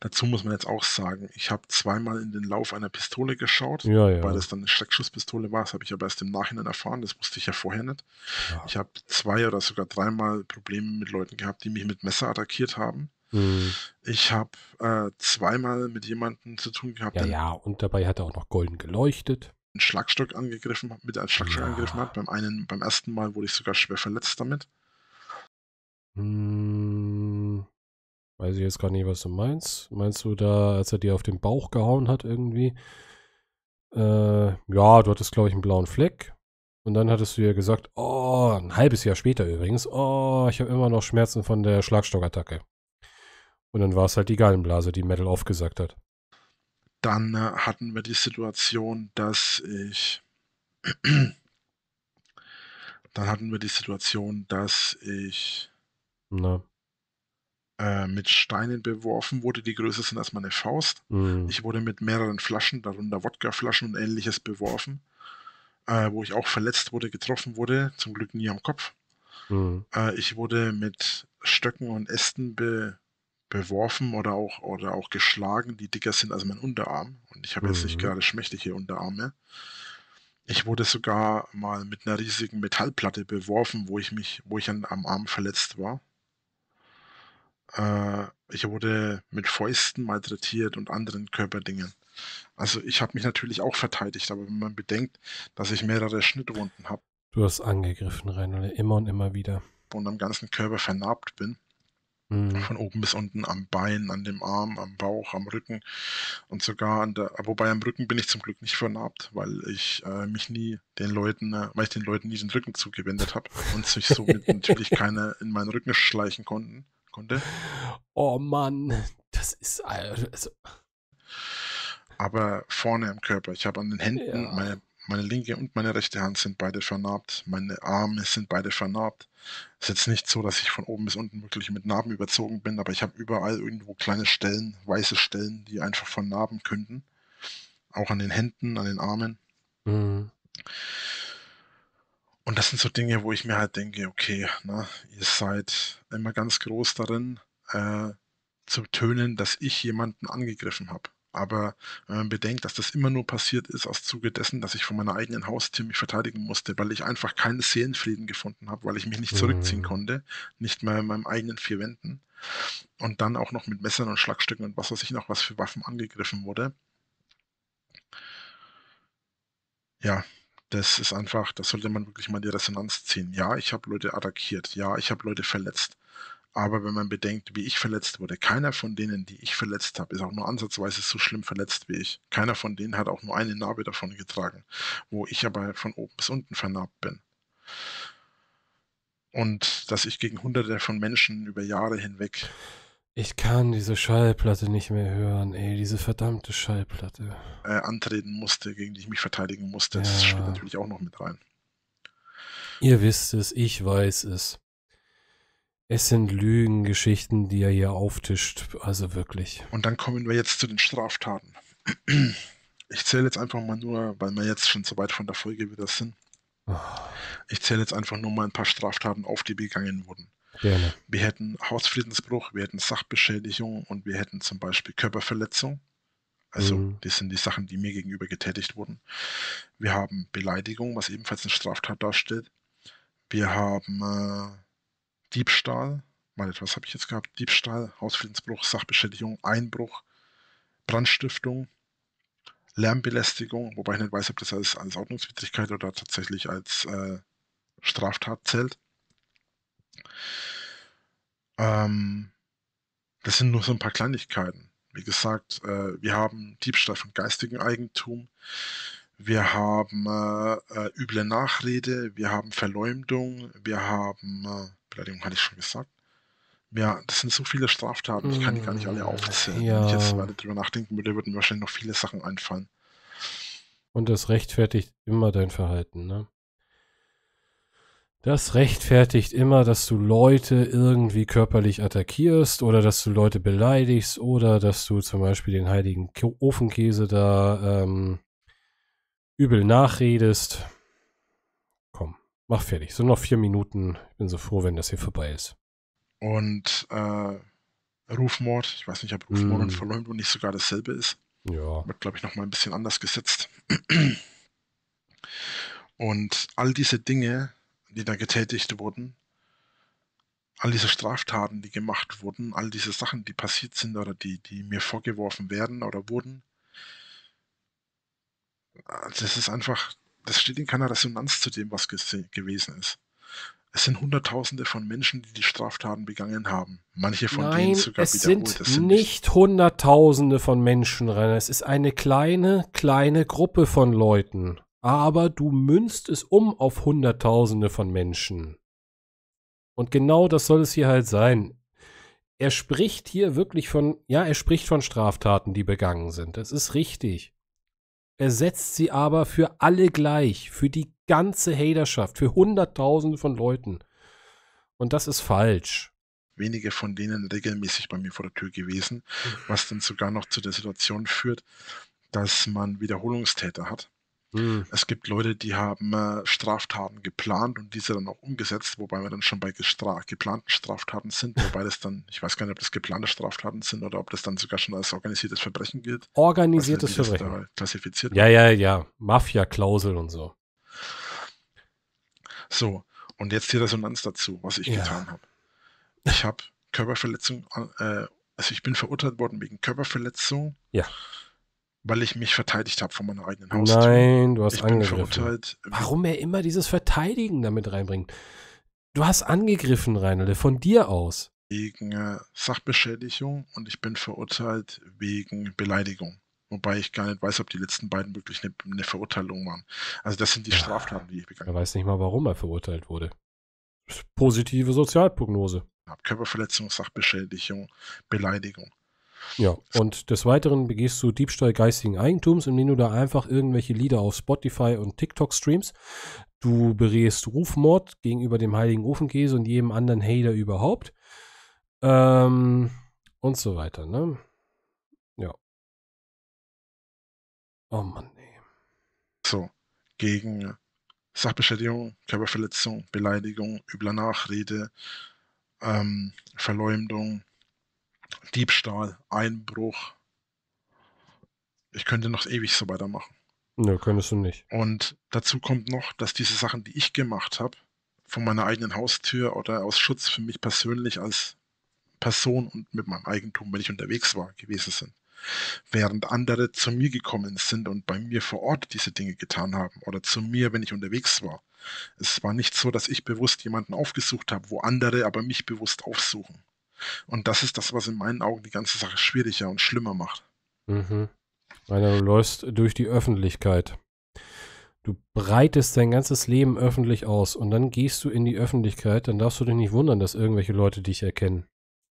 Dazu muss man jetzt auch sagen, ich habe zweimal in den Lauf einer Pistole geschaut, ja, ja. weil das dann eine Schreckschusspistole war. Das habe ich aber erst im Nachhinein erfahren, das wusste ich ja vorher nicht. Ja. Ich habe zwei oder sogar dreimal Probleme mit Leuten gehabt, die mich mit Messer attackiert haben. Hm. Ich habe äh, zweimal mit jemandem zu tun gehabt. Ja, ja, und dabei hat er auch noch golden geleuchtet. Einen Schlagstock angegriffen, mit einem Schlagstock angegriffen hat. Beim, einen, beim ersten Mal wurde ich sogar schwer verletzt damit. Hm. Weiß ich jetzt gar nicht, was du meinst. Meinst du da, als er dir auf den Bauch gehauen hat irgendwie? Äh, ja, du hattest, glaube ich, einen blauen Fleck. Und dann hattest du ja gesagt, oh, ein halbes Jahr später übrigens, oh, ich habe immer noch Schmerzen von der Schlagstockattacke. Und dann war es halt die Gallenblase, die Metal aufgesagt hat. Dann äh, hatten wir die Situation, dass ich. (clears throat) dann hatten wir die Situation, dass ich. Na. Äh, mit Steinen beworfen wurde, die größer sind als meine Faust. Mhm. Ich wurde mit mehreren Flaschen, darunter Wodkaflaschen und ähnliches beworfen, äh, wo ich auch verletzt wurde, getroffen wurde, zum Glück nie am Kopf. Mhm. Äh, ich wurde mit Stöcken und Ästen be beworfen oder auch, oder auch geschlagen, die dicker sind als mein Unterarm. Und ich habe mhm. jetzt nicht mhm. gerade schmächtige Unterarme. Ich wurde sogar mal mit einer riesigen Metallplatte beworfen, wo ich mich, wo ich an, am Arm verletzt war. Äh, ich wurde mit Fäusten malträtiert und anderen Körperdingen. Also ich habe mich natürlich auch verteidigt, aber wenn man bedenkt, dass ich mehrere Schnittwunden habe. Du hast angegriffen, Rainer, immer und immer wieder. Und am ganzen Körper vernarbt bin. Mhm. Von oben bis unten am Bein, an dem Arm, am Bauch, am Rücken und sogar an der, wobei am Rücken bin ich zum Glück nicht vernarbt, weil ich äh, mich nie den Leuten, äh, weil ich den Leuten nie den Rücken zugewendet habe und sich somit (laughs) natürlich keine in meinen Rücken schleichen konnten. Sekunde. Oh Mann, das ist also. Aber vorne im Körper. Ich habe an den Händen, ja. meine, meine linke und meine rechte Hand sind beide vernarbt. Meine Arme sind beide vernarbt. Es ist jetzt nicht so, dass ich von oben bis unten wirklich mit Narben überzogen bin, aber ich habe überall irgendwo kleine Stellen, weiße Stellen, die einfach von Narben künden. Auch an den Händen, an den Armen. Mhm. Und das sind so Dinge, wo ich mir halt denke, okay, na, ne, ihr seid immer ganz groß darin, äh, zu tönen, dass ich jemanden angegriffen habe. Aber wenn man bedenkt, dass das immer nur passiert ist aus Zuge dessen, dass ich von meiner eigenen Haustür mich verteidigen musste, weil ich einfach keinen Seelenfrieden gefunden habe, weil ich mich nicht zurückziehen mhm. konnte, nicht mehr in meinem eigenen vier Wänden. Und dann auch noch mit Messern und Schlagstücken und was weiß ich noch, was für Waffen angegriffen wurde. Ja, das ist einfach, da sollte man wirklich mal die Resonanz ziehen. Ja, ich habe Leute attackiert. Ja, ich habe Leute verletzt. Aber wenn man bedenkt, wie ich verletzt wurde, keiner von denen, die ich verletzt habe, ist auch nur ansatzweise so schlimm verletzt wie ich. Keiner von denen hat auch nur eine Narbe davon getragen, wo ich aber von oben bis unten vernarbt bin. Und dass ich gegen hunderte von Menschen über Jahre hinweg ich kann diese Schallplatte nicht mehr hören, ey, diese verdammte Schallplatte. Äh, antreten musste, gegen die ich mich verteidigen musste. Ja. Das spielt natürlich auch noch mit rein. Ihr wisst es, ich weiß es. Es sind Lügengeschichten, die er hier auftischt, also wirklich. Und dann kommen wir jetzt zu den Straftaten. (clears throat) Ich zähle jetzt einfach mal nur, weil wir jetzt schon so weit von der Folge wieder sind. Oh. Ich zähle jetzt einfach nur mal ein paar Straftaten auf, die begangen wurden. Gerne. Wir hätten Hausfriedensbruch, wir hätten Sachbeschädigung und wir hätten zum Beispiel Körperverletzung. Also mhm. das sind die Sachen, die mir gegenüber getätigt wurden. Wir haben Beleidigung, was ebenfalls eine Straftat darstellt. Wir haben äh, Diebstahl, mal etwas habe ich jetzt gehabt, Diebstahl, Hausfriedensbruch, Sachbeschädigung, Einbruch, Brandstiftung, Lärmbelästigung, wobei ich nicht weiß, ob das als, als Ordnungswidrigkeit oder tatsächlich als äh, Straftat zählt. Ähm, das sind nur so ein paar Kleinigkeiten. Wie gesagt, äh, wir haben Diebstahl von geistigem Eigentum, wir haben äh, äh, üble Nachrede, wir haben Verleumdung, wir haben äh, Beleidigung hatte ich schon gesagt. Ja, das sind so viele Straftaten, ich kann die gar nicht alle mm, aufzählen. Ja. Wenn ich jetzt weiter drüber nachdenken würde, würden mir wahrscheinlich noch viele Sachen einfallen. Und das rechtfertigt immer dein Verhalten, ne? Das rechtfertigt immer, dass du Leute irgendwie körperlich attackierst oder dass du Leute beleidigst oder dass du zum Beispiel den heiligen Ofenkäse da ähm, übel nachredest. Komm, mach fertig. So noch vier Minuten. Ich bin so froh, wenn das hier vorbei ist. Und äh, Rufmord, ich weiß nicht, ob Rufmord mm. und Verleumdung nicht sogar dasselbe ist. Ja. Wird, glaube ich, nochmal ein bisschen anders gesetzt. (clears throat) und all diese Dinge die da getätigt wurden, all diese Straftaten, die gemacht wurden, all diese Sachen, die passiert sind oder die, die mir vorgeworfen werden oder wurden, das ist einfach, das steht in keiner Resonanz zu dem, was gewesen ist. Es sind Hunderttausende von Menschen, die die Straftaten begangen haben. Manche von Nein, denen sogar es wiederholt. Sind es sind nicht Hunderttausende von Menschen, Renner. Es ist eine kleine, kleine Gruppe von Leuten aber du münzt es um auf Hunderttausende von Menschen. Und genau das soll es hier halt sein. Er spricht hier wirklich von, ja, er spricht von Straftaten, die begangen sind. Das ist richtig. Er setzt sie aber für alle gleich, für die ganze Haterschaft, für Hunderttausende von Leuten. Und das ist falsch. Wenige von denen regelmäßig bei mir vor der Tür gewesen, mhm. was dann sogar noch zu der Situation führt, dass man Wiederholungstäter hat. Mhm. Es gibt Leute, die haben äh, Straftaten geplant und diese dann auch umgesetzt, wobei wir dann schon bei gestra geplanten Straftaten sind, wobei das dann, ich weiß gar nicht, ob das geplante Straftaten sind oder ob das dann sogar schon als organisiertes Verbrechen gilt. Organisiertes also, nicht, Verbrechen. klassifiziert. Ja, ja, ja. Mafia-Klausel und so. So, und jetzt die Resonanz dazu, was ich ja. getan habe. Ich habe Körperverletzung, äh, also ich bin verurteilt worden wegen Körperverletzung. Ja weil ich mich verteidigt habe von meiner eigenen Haustür. Nein, du hast ich angegriffen. Äh, warum er immer dieses Verteidigen damit reinbringt? Du hast angegriffen, Reinelde, von dir aus. Wegen äh, Sachbeschädigung und ich bin verurteilt wegen Beleidigung. Wobei ich gar nicht weiß, ob die letzten beiden wirklich eine, eine Verurteilung waren. Also das sind die ja, Straftaten, die ich begangen habe. Er weiß nicht mal, warum er verurteilt wurde. Positive Sozialprognose. Körperverletzung, Sachbeschädigung, Beleidigung. Ja, und des Weiteren begehst du Diebstahl geistigen Eigentums, indem du da einfach irgendwelche Lieder auf Spotify und TikTok streamst. Du berehst Rufmord gegenüber dem heiligen Ofenkäse und jedem anderen Hater überhaupt. Ähm, und so weiter, ne? Ja. Oh Mann, nee. So, gegen Sachbeschädigung, Körperverletzung, Beleidigung, übler Nachrede, ähm, Verleumdung, Diebstahl, Einbruch. Ich könnte noch ewig so weitermachen. Nö, nee, könntest du nicht. Und dazu kommt noch, dass diese Sachen, die ich gemacht habe, von meiner eigenen Haustür oder aus Schutz für mich persönlich als Person und mit meinem Eigentum, wenn ich unterwegs war, gewesen sind. Während andere zu mir gekommen sind und bei mir vor Ort diese Dinge getan haben oder zu mir, wenn ich unterwegs war. Es war nicht so, dass ich bewusst jemanden aufgesucht habe, wo andere aber mich bewusst aufsuchen. Und das ist das, was in meinen Augen die ganze Sache schwieriger und schlimmer macht. Mhm. Weil du läufst durch die Öffentlichkeit. Du breitest dein ganzes Leben öffentlich aus und dann gehst du in die Öffentlichkeit, dann darfst du dich nicht wundern, dass irgendwelche Leute dich erkennen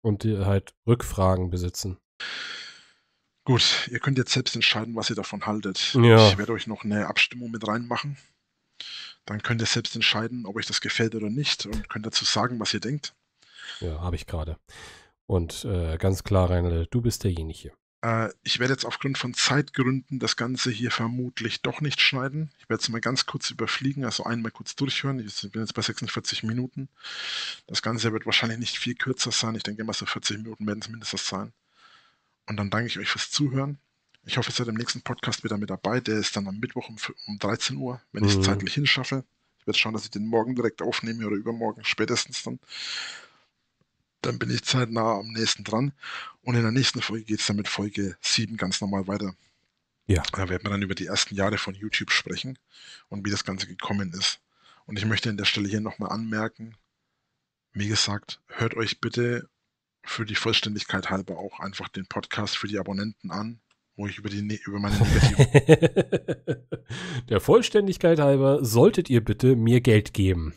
und dir halt Rückfragen besitzen. Gut, ihr könnt jetzt selbst entscheiden, was ihr davon haltet. Ja. Ich werde euch noch eine Abstimmung mit reinmachen. Dann könnt ihr selbst entscheiden, ob euch das gefällt oder nicht und könnt dazu sagen, was ihr denkt. Ja, habe ich gerade. Und äh, ganz klar, Rainer, du bist derjenige. Äh, ich werde jetzt aufgrund von Zeitgründen das Ganze hier vermutlich doch nicht schneiden. Ich werde es mal ganz kurz überfliegen, also einmal kurz durchhören. Ich bin jetzt bei 46 Minuten. Das Ganze wird wahrscheinlich nicht viel kürzer sein. Ich denke mal so 40 Minuten werden es mindestens sein. Und dann danke ich euch fürs Zuhören. Ich hoffe, ihr seid im nächsten Podcast wieder mit dabei. Der ist dann am Mittwoch um, um 13 Uhr, wenn mhm. ich es mhm. zeitlich hinschaffe. Ich werde schauen, dass ich den morgen direkt aufnehme oder übermorgen spätestens dann dann bin ich zeitnah am nächsten dran. Und in der nächsten Folge geht es dann mit Folge 7 ganz normal weiter. Ja. Da werden wir dann über die ersten Jahre von YouTube sprechen und wie das Ganze gekommen ist. Und ich möchte an der Stelle hier nochmal anmerken, wie gesagt, hört euch bitte für die Vollständigkeit halber auch einfach den Podcast für die Abonnenten an, wo ich über, die, ne-, über meine Negativen. (laughs) der Vollständigkeit halber solltet ihr bitte mir Geld geben.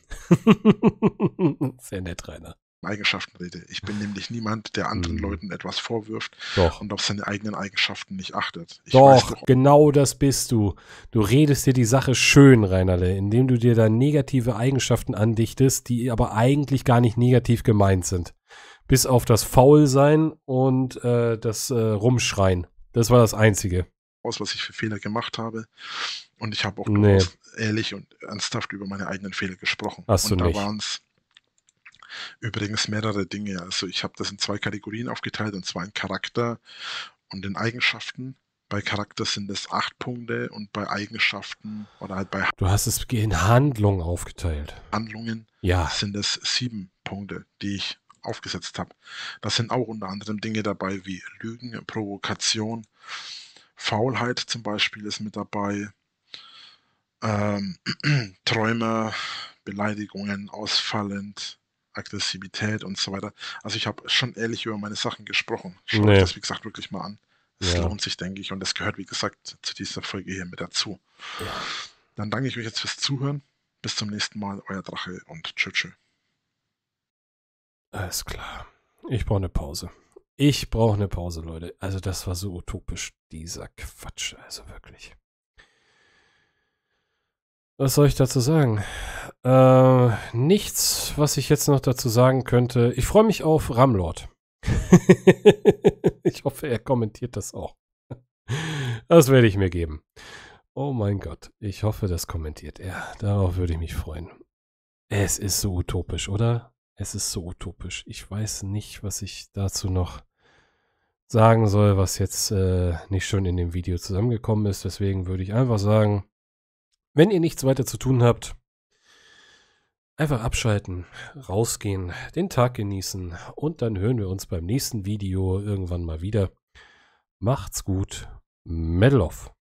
(laughs) Sehr nett, Rainer. Eigenschaften rede. Ich bin nämlich niemand, der anderen hm. Leuten etwas vorwirft doch. und auf seine eigenen Eigenschaften nicht achtet. Ich doch, doch, genau das bist du. Du redest dir die Sache schön, Reinerle, indem du dir da negative Eigenschaften andichtest, die aber eigentlich gar nicht negativ gemeint sind. Bis auf das Faulsein und äh, das äh, Rumschreien. Das war das Einzige. Aus, was ich für Fehler gemacht habe. Und ich habe auch nee. ehrlich und ernsthaft über meine eigenen Fehler gesprochen. Hast und du da waren es Übrigens mehrere Dinge. Also ich habe das in zwei Kategorien aufgeteilt, und zwar in Charakter und in Eigenschaften. Bei Charakter sind es acht Punkte und bei Eigenschaften oder halt bei Du hast es in Handlungen aufgeteilt. Handlungen ja. sind es sieben Punkte, die ich aufgesetzt habe. Das sind auch unter anderem Dinge dabei wie Lügen, Provokation, Faulheit zum Beispiel ist mit dabei, ähm, (clears throat) Träume, Beleidigungen, ausfallend, Aggressivität und so weiter. Also ich habe schon ehrlich über meine Sachen gesprochen. Schaut nee. das, wie gesagt, wirklich mal an. Es ja. lohnt sich, denke ich. Und das gehört, wie gesagt, zu dieser Folge hier mit dazu. Ja. Dann danke ich euch jetzt fürs Zuhören. Bis zum nächsten Mal, euer Drache und tschüss. Tschö. Alles klar. Ich brauche eine Pause. Ich brauche eine Pause, Leute. Also das war so utopisch, dieser Quatsch. Also wirklich. Was soll ich dazu sagen? Äh, nichts, was ich jetzt noch dazu sagen könnte. Ich freue mich auf Ramlord. (laughs) ich hoffe, er kommentiert das auch. Das werde ich mir geben. Oh mein Gott, ich hoffe, das kommentiert er. Darauf würde ich mich freuen. Es ist so utopisch, oder? Es ist so utopisch. Ich weiß nicht, was ich dazu noch sagen soll, was jetzt äh, nicht schon in dem Video zusammengekommen ist. Deswegen würde ich einfach sagen, wenn ihr nichts weiter zu tun habt, einfach abschalten, rausgehen, den Tag genießen und dann hören wir uns beim nächsten Video irgendwann mal wieder. Macht's gut, Medal off.